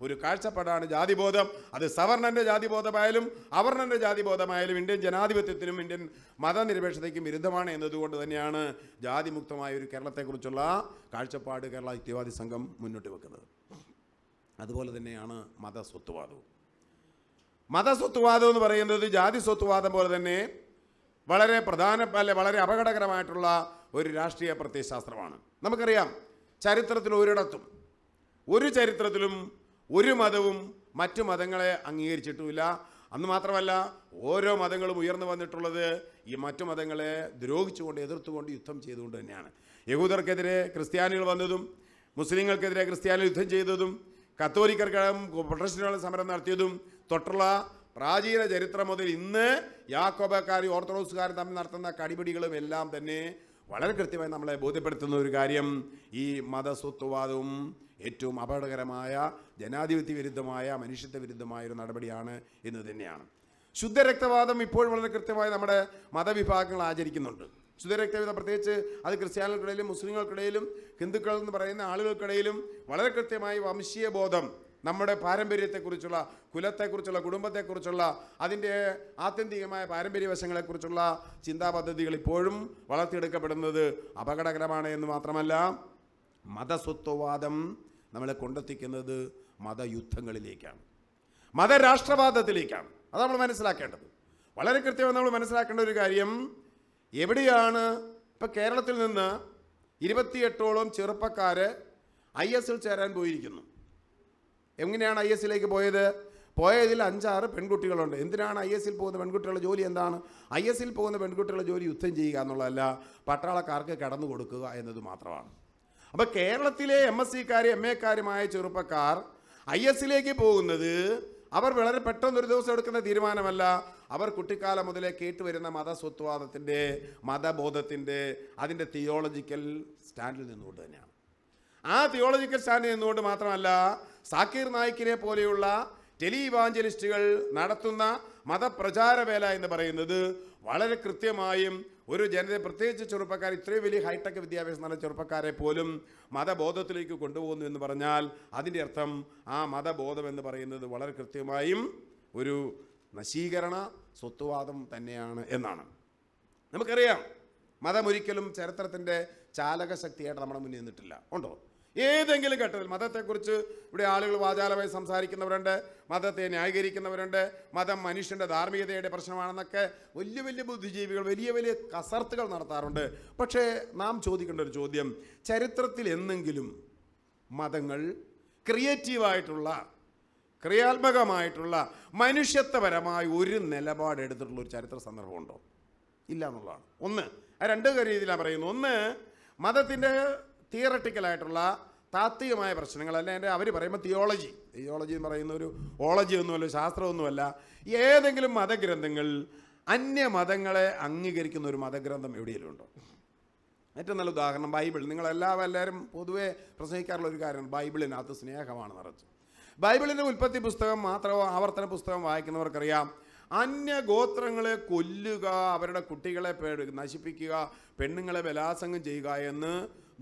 ഒരു കാഴ്ചപ്പാടാണ് ജാതിബോധം അത് സവർണൻ്റെ ജാതിബോധമായാലും അവർണൻ്റെ ജാതിബോധമായാലും ഇന്ത്യൻ ജനാധിപത്യത്തിനും ഇന്ത്യൻ മതനിരപേക്ഷതയ്ക്കും വിരുദ്ധമാണ് എന്നതുകൊണ്ട് തന്നെയാണ് ജാതിമുക്തമായ ഒരു കേരളത്തെക്കുറിച്ചുള്ള കാഴ്ചപ്പാട് കേരള യുക്തിവാദി സംഘം മുന്നോട്ട് വെക്കുന്നത് അതുപോലെ തന്നെയാണ് മതസ്വത്വവാദവും മതസ്വത്വവാദം എന്ന് പറയുന്നത് ജാതി സ്വത്വവാദം പോലെ തന്നെ വളരെ പ്രധാന അല്ലെ വളരെ അപകടകരമായിട്ടുള്ള ഒരു രാഷ്ട്രീയ പ്രത്യയശാസ്ത്രമാണ് നമുക്കറിയാം ചരിത്രത്തിൽ ഒരിടത്തും ഒരു ചരിത്രത്തിലും ഒരു മതവും മറ്റു മതങ്ങളെ അംഗീകരിച്ചിട്ടുമില്ല അന്ന് മാത്രമല്ല ഓരോ മതങ്ങളും ഉയർന്നു വന്നിട്ടുള്ളത് ഈ മറ്റു മതങ്ങളെ ദ്രോഹിച്ചുകൊണ്ട് എതിർത്തുകൊണ്ട് യുദ്ധം ചെയ്തുകൊണ്ട് തന്നെയാണ് യഹൂദർക്കെതിരെ ക്രിസ്ത്യാനികൾ വന്നതും മുസ്ലിങ്ങൾക്കെതിരെ ക്രിസ്ത്യാനികൾ യുദ്ധം ചെയ്തതും കത്തോലിക്കർക്ക് പ്രൊട്ടസ്റ്റുകൾ സമരം നടത്തിയതും തൊട്ടുള്ള പ്രാചീന ചരിത്രം മുതൽ ഇന്ന് യാക്കോബക്കാരും ഓർത്തഡോക്സുകാരും തമ്മിൽ നടത്തുന്ന കടിപിടികളും എല്ലാം തന്നെ വളരെ കൃത്യമായി നമ്മളെ ബോധ്യപ്പെടുത്തുന്ന ഒരു കാര്യം ഈ മതസ്വത്വവാദവും ഏറ്റവും അപകടകരമായ ജനാധിപത്യ വിരുദ്ധമായ മനുഷ്യത്വ വിരുദ്ധമായ ഒരു നടപടിയാണ് എന്ന് തന്നെയാണ് ശുദ്ധരക്തവാദം ഇപ്പോൾ വളരെ കൃത്യമായി നമ്മുടെ മതവിഭാഗങ്ങൾ ആചരിക്കുന്നുണ്ട് ശുദ്ധരക്തവാദം പ്രത്യേകിച്ച് അത് ക്രിസ്ത്യാനികൾക്കിടയിലും മുസ്ലിങ്ങൾക്കിടയിലും ഹിന്ദുക്കൾ എന്ന് പറയുന്ന ആളുകൾക്കിടയിലും വളരെ കൃത്യമായി വംശീയ ബോധം നമ്മുടെ പാരമ്പര്യത്തെക്കുറിച്ചുള്ള കുലത്തെക്കുറിച്ചുള്ള കുടുംബത്തെക്കുറിച്ചുള്ള അതിൻ്റെ ആത്യന്തികമായ പാരമ്പര്യ വശങ്ങളെക്കുറിച്ചുള്ള ചിന്താപദ്ധതികൾ ഇപ്പോഴും വളർത്തിയെടുക്കപ്പെടുന്നത് അപകടകരമാണ് എന്ന് മാത്രമല്ല മതസ്വത്വവാദം നമ്മളെ കൊണ്ടെത്തിക്കുന്നത് മതയുദ്ധങ്ങളിലേക്കാണ് മതരാഷ്ട്രവാദത്തിലേക്കാണ് അത് നമ്മൾ മനസ്സിലാക്കേണ്ടത് വളരെ കൃത്യമായി നമ്മൾ മനസ്സിലാക്കേണ്ട ഒരു കാര്യം എവിടെയാണ് ഇപ്പോൾ കേരളത്തിൽ നിന്ന് ഇരുപത്തിയെട്ടോളം ചെറുപ്പക്കാർ ഐ എസിൽ ചേരാൻ പോയിരിക്കുന്നു എങ്ങനെയാണ് ഐ എസിലേക്ക് പോയത് പോയതിൽ അഞ്ചാറ് പെൺകുട്ടികളുണ്ട് എന്തിനാണ് ഐ എസ്സിൽ പോകുന്ന പെൺകുട്ടികളുടെ ജോലി എന്താണ് ഐ എസ്സിൽ പോകുന്ന പെൺകുട്ടികളുടെ ജോലി യുദ്ധം ചെയ്യുക എന്നുള്ളതല്ല പട്ടാളക്കാർക്ക് കടന്നു കൊടുക്കുക എന്നത് മാത്രമാണ് അപ്പോൾ കേരളത്തിലെ എം എസ് സിക്കാർ എം എക്കാരുമായ ചെറുപ്പക്കാർ ഐ എസ്സിലേക്ക് പോകുന്നത് അവർ വളരെ പെട്ടെന്ന് ഒരു ദിവസം എടുക്കുന്ന തീരുമാനമല്ല അവർ കുട്ടിക്കാലം മുതലേ കേട്ടുവരുന്ന മതസ്വത്വാദത്തിൻ്റെ മതബോധത്തിൻ്റെ അതിൻ്റെ തിയോളജിക്കൽ സ്റ്റാൻഡിൽ നിന്നുകൊണ്ട് തന്നെയാണ് ആ തിയോളജിക്കൽ സ്റ്റാൻഡിൽ നിന്നുകൊണ്ട് മാത്രമല്ല സാക്കീർ നായിക്കിനെ പോലെയുള്ള ടെലിവാഞ്ചലിസ്റ്റുകൾ നടത്തുന്ന മതപ്രചാരവേല എന്ന് പറയുന്നത് വളരെ കൃത്യമായും ഒരു ജനത പ്രത്യേകിച്ച് ചെറുപ്പക്കാർ ഇത്രയും വലിയ ഹൈടെക് വിദ്യാഭ്യാസം നടന്ന ചെറുപ്പക്കാരെ പോലും മതബോധത്തിലേക്ക് കൊണ്ടുപോകുന്നു എന്ന് പറഞ്ഞാൽ അതിൻ്റെ അർത്ഥം ആ മതബോധം എന്ന് പറയുന്നത് വളരെ കൃത്യമായും ഒരു നശീകരണ സ്വത്വവാദം തന്നെയാണ് എന്നാണ് നമുക്കറിയാം മതമൊരിക്കലും ചരിത്രത്തിൻ്റെ ചാലകശക്തിയായിട്ട് നമ്മുടെ മുന്നിൽ നിന്നിട്ടില്ല ഉണ്ടോ ഏതെങ്കിലും ഘട്ടത്തിൽ മതത്തെക്കുറിച്ച് ഇവിടെ ആളുകൾ വാചാലമായി സംസാരിക്കുന്നവരുണ്ട് മതത്തെ ന്യായീകരിക്കുന്നവരുണ്ട് മതം മനുഷ്യൻ്റെ ധാർമ്മികതയുടെ പ്രശ്നമാണെന്നൊക്കെ വലിയ വലിയ ബുദ്ധിജീവികൾ വലിയ വലിയ കസർത്തുകൾ നടത്താറുണ്ട് പക്ഷേ നാം ചോദിക്കേണ്ട ഒരു ചോദ്യം ചരിത്രത്തിൽ എന്നെങ്കിലും മതങ്ങൾ ക്രിയേറ്റീവായിട്ടുള്ള ക്രിയാത്മകമായിട്ടുള്ള മനുഷ്യത്വപരമായ ഒരു നിലപാടെടുത്തിട്ടുള്ള ഒരു ചരിത്ര സന്ദർഭമുണ്ടോ ഇല്ല എന്നുള്ളതാണ് ഒന്ന് ആ രണ്ട് രീതിയിലാണ് പറയുന്നത് ഒന്ന് മതത്തിൻ്റെ തിയറട്ടിക്കലായിട്ടുള്ള താത്വികമായ പ്രശ്നങ്ങളല്ല എൻ്റെ അവർ പറയുമ്പോൾ തിയോളജി തിയോളജി എന്ന് പറയുന്ന ഒരു ഓളജി ഒന്നുമല്ല ശാസ്ത്രമൊന്നുമല്ല ഏതെങ്കിലും മതഗ്രന്ഥങ്ങൾ അന്യ മതങ്ങളെ അംഗീകരിക്കുന്ന ഒരു മതഗ്രന്ഥം എവിടെയെങ്കിലും ഉണ്ടോ ഏറ്റവും നല്ല ഉദാഹരണം ബൈബിൾ നിങ്ങളെല്ലാ എല്ലാവരും പൊതുവേ പ്രസംഗിക്കാറുള്ള ഒരു കാര്യമാണ് ബൈബിളിനകത്ത് സ്നേഹമാണ് നിറച്ച് ബൈബിളിൻ്റെ ഉൽപ്പത്തി പുസ്തകം മാത്രമോ ആവർത്തന പുസ്തകം വായിക്കുന്നവർക്കറിയാം ഗോത്രങ്ങളെ കൊല്ലുക അവരുടെ കുട്ടികളെ നശിപ്പിക്കുക പെണ്ണുങ്ങളെ ബലാസംഗം ചെയ്യുക എന്ന്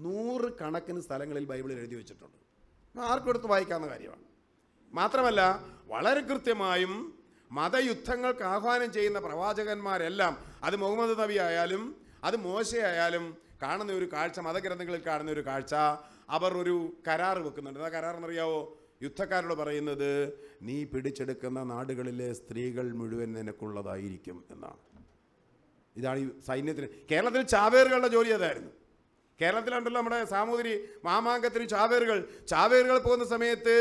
നൂറ് കണക്കിന് സ്ഥലങ്ങളിൽ ബൈബിളിൽ എഴുതി വെച്ചിട്ടുണ്ട് ആർക്കും എടുത്ത് വായിക്കാവുന്ന കാര്യമാണ് മാത്രമല്ല വളരെ കൃത്യമായും മതയുദ്ധങ്ങൾക്ക് ആഹ്വാനം ചെയ്യുന്ന പ്രവാചകന്മാരെല്ലാം അത് മുഹമ്മദ് നബി ആയാലും അത് മോശയായാലും കാണുന്ന ഒരു കാഴ്ച മതഗ്രന്ഥങ്ങളിൽ കാണുന്ന ഒരു കാഴ്ച അവർ ഒരു കരാർ വെക്കുന്നുണ്ട് ആ കരാർ എന്നറിയാവോ യുദ്ധക്കാരോട് പറയുന്നത് നീ പിടിച്ചെടുക്കുന്ന നാടുകളിലെ സ്ത്രീകൾ മുഴുവൻ നിനക്കുള്ളതായിരിക്കും എന്നാണ് ഇതാണ് ഈ സൈന്യത്തിന് കേരളത്തിൽ ചാവേറുകളുടെ ജോലി അതായിരുന്നു കേരളത്തിലുണ്ടല്ലോ നമ്മുടെ സാമൂതിരി മാമാങ്കത്തിന് ചാവേറുകൾ ചാവേറുകൾ പോകുന്ന സമയത്ത്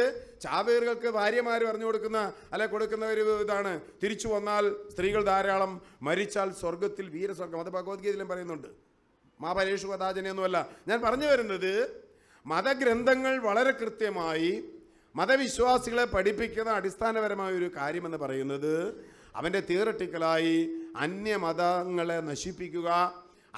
ചാവേറുകൾക്ക് ഭാര്യമാർ പറഞ്ഞു കൊടുക്കുന്ന അല്ലെ കൊടുക്കുന്ന ഒരു ഇതാണ് തിരിച്ചു വന്നാൽ സ്ത്രീകൾ ധാരാളം മരിച്ചാൽ സ്വർഗത്തിൽ വീരസ്വർഗം അത് ഭഗവത്ഗീതയിലും പറയുന്നുണ്ട് മാപരേഷു കഥാചനയൊന്നുമല്ല ഞാൻ പറഞ്ഞു വരുന്നത് മതഗ്രന്ഥങ്ങൾ വളരെ കൃത്യമായി മതവിശ്വാസികളെ പഠിപ്പിക്കുന്ന അടിസ്ഥാനപരമായ ഒരു കാര്യമെന്ന് പറയുന്നത് അവൻ്റെ തീറട്ടിക്കലായി അന്യമതങ്ങളെ നശിപ്പിക്കുക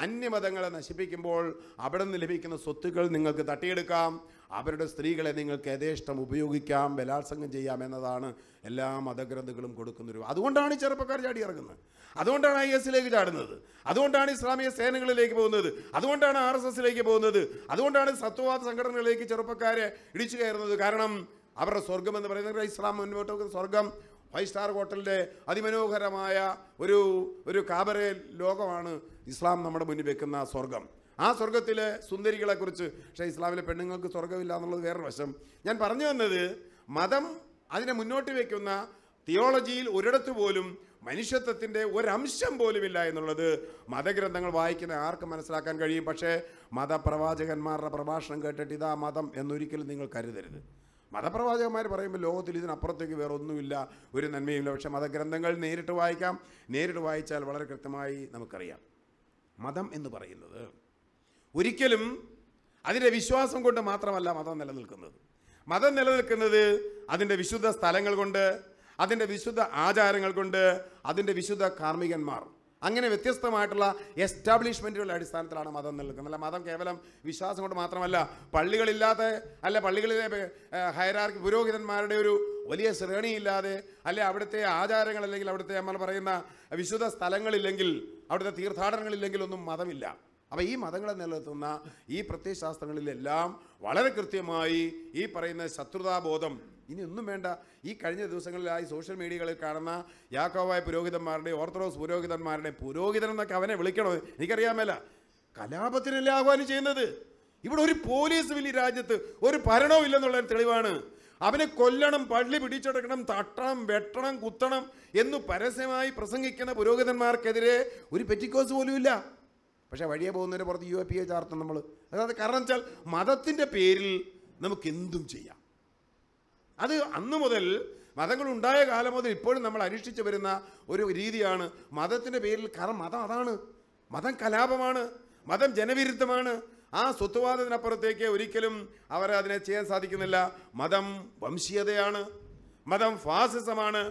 അന്യമതങ്ങളെ നശിപ്പിക്കുമ്പോൾ അവിടെ നിന്ന് ലഭിക്കുന്ന സ്വത്തുക്കൾ നിങ്ങൾക്ക് തട്ടിയെടുക്കാം അവരുടെ സ്ത്രീകളെ നിങ്ങൾക്ക് യഥേഷ്ടം ഉപയോഗിക്കാം ബലാത്സംഗം ചെയ്യാം എന്നതാണ് എല്ലാ മതഗ്രന്ഥങ്ങളും കൊടുക്കുന്നൊരു അതുകൊണ്ടാണ് ചെറുപ്പക്കാർ ചാടി ഇറങ്ങുന്നത് അതുകൊണ്ടാണ് ഐ എസിലേക്ക് ചാടുന്നത് അതുകൊണ്ടാണ് ഇസ്ലാമിക സേനകളിലേക്ക് പോകുന്നത് അതുകൊണ്ടാണ് ആർ എസ് എസിലേക്ക് പോകുന്നത് അതുകൊണ്ടാണ് സത്വവാദ സംഘടനകളിലേക്ക് ചെറുപ്പക്കാരെ ഇടിച്ചു കയറുന്നത് കാരണം അവരുടെ സ്വർഗം എന്ന് പറയുന്നത് ഇസ്ലാം മുന്നോട്ട് സ്വർഗം ഫൈവ് സ്റ്റാർ ഹോട്ടലിൻ്റെ അതിമനോഹരമായ ഒരു ഒരു കാബറെ ലോകമാണ് ഇസ്ലാം നമ്മുടെ മുന്നിൽ വെക്കുന്ന സ്വർഗം ആ സ്വർഗത്തിലെ സുന്ദരികളെക്കുറിച്ച് പക്ഷേ ഇസ്ലാമിലെ പെണ്ണുങ്ങൾക്ക് സ്വർഗമില്ല എന്നുള്ളത് വേറൊരു വശം ഞാൻ പറഞ്ഞു വന്നത് മതം അതിനെ മുന്നോട്ട് വയ്ക്കുന്ന തിയോളജിയിൽ ഒരിടത്തു പോലും മനുഷ്യത്വത്തിൻ്റെ ഒരംശം പോലുമില്ല എന്നുള്ളത് മതഗ്രന്ഥങ്ങൾ വായിക്കുന്ന ആർക്കും മനസ്സിലാക്കാൻ കഴിയും പക്ഷേ മതപ്രവാചകന്മാരുടെ പ്രഭാഷണം കേട്ടിട്ട് ഇതാ മതം എന്നൊരിക്കലും നിങ്ങൾ കരുതരുത് മതപ്രവാചകന്മാർ പറയുമ്പോൾ ലോകത്തിൽ ഇതിനപ്പുറത്തേക്ക് വേറെ ഒന്നുമില്ല ഒരു നന്മയുമില്ല പക്ഷേ മതഗ്രന്ഥങ്ങൾ നേരിട്ട് വായിക്കാം നേരിട്ട് വായിച്ചാൽ വളരെ കൃത്യമായി നമുക്കറിയാം മതം എന്ന് പറയുന്നത് ഒരിക്കലും അതിൻ്റെ വിശ്വാസം കൊണ്ട് മാത്രമല്ല മതം നിലനിൽക്കുന്നത് മതം നിലനിൽക്കുന്നത് അതിൻ്റെ വിശുദ്ധ സ്ഥലങ്ങൾ കൊണ്ട് അതിൻ്റെ വിശുദ്ധ ആചാരങ്ങൾ കൊണ്ട് അതിൻ്റെ വിശുദ്ധ കാർമ്മികന്മാർ അങ്ങനെ വ്യത്യസ്തമായിട്ടുള്ള എസ്റ്റാബ്ലിഷ്മെൻറ്റുകളുടെ അടിസ്ഥാനത്തിലാണ് മതം നിൽക്കുന്നത് അല്ല മതം കേവലം വിശ്വാസം കൊണ്ട് മാത്രമല്ല പള്ളികളില്ലാതെ അല്ല പള്ളികളിലെ ഹൈറാർക്കി പുരോഹിതന്മാരുടെ ഒരു വലിയ ശ്രേണിയില്ലാതെ അല്ലെ അവിടുത്തെ ആചാരങ്ങൾ അല്ലെങ്കിൽ അവിടുത്തെ നമ്മൾ പറയുന്ന വിശുദ്ധ സ്ഥലങ്ങളില്ലെങ്കിൽ അവിടുത്തെ തീർത്ഥാടനങ്ങളില്ലെങ്കിൽ ഒന്നും മതമില്ല അപ്പോൾ ഈ മതങ്ങളെ നിലനിർത്തുന്ന ഈ പ്രത്യയശാസ്ത്രങ്ങളിലെല്ലാം വളരെ കൃത്യമായി ഈ പറയുന്ന ശത്രുതാബോധം ഇനി ഒന്നും വേണ്ട ഈ കഴിഞ്ഞ ദിവസങ്ങളിലായി സോഷ്യൽ മീഡിയകളിൽ കാണുന്ന യാക്കോവായ പുരോഹിതന്മാരുടെ ഓർത്തഡോക്സ് പുരോഹിതന്മാരുടെ പുരോഹിതൻ എന്നൊക്കെ അവനെ വിളിക്കണോ എനിക്കറിയാമല്ല കലാപത്തിനല്ലേ ആഹ്വാനം ചെയ്യുന്നത് ഇവിടെ ഒരു പോലീസും ഇല്ല രാജ്യത്ത് ഒരു ഭരണവും ഇല്ലെന്നുള്ള തെളിവാണ് അവനെ കൊല്ലണം പള്ളി പിടിച്ചെടുക്കണം തട്ടണം വെട്ടണം കുത്തണം എന്ന് പരസ്യമായി പ്രസംഗിക്കുന്ന പുരോഹിതന്മാർക്കെതിരെ ഒരു പെറ്റിക്കോസ് പോലുമില്ല പക്ഷേ വഴിയെ പോകുന്നതിന് പുറത്ത് യു എ പി എ ചാർത്തും നമ്മൾ അതായത് കാരണം വെച്ചാൽ മതത്തിൻ്റെ പേരിൽ നമുക്ക് എന്തും ചെയ്യാം അത് അന്ന് മുതൽ ഉണ്ടായ കാലം മുതൽ ഇപ്പോഴും നമ്മൾ അനുഷ്ഠിച്ചു വരുന്ന ഒരു രീതിയാണ് മതത്തിൻ്റെ പേരിൽ കാരണം മതം അതാണ് മതം കലാപമാണ് മതം ജനവിരുദ്ധമാണ് ആ സ്വത്വവാദത്തിനപ്പുറത്തേക്ക് ഒരിക്കലും അവർ അതിനെ ചെയ്യാൻ സാധിക്കുന്നില്ല മതം വംശീയതയാണ് മതം ഫാസിസമാണ്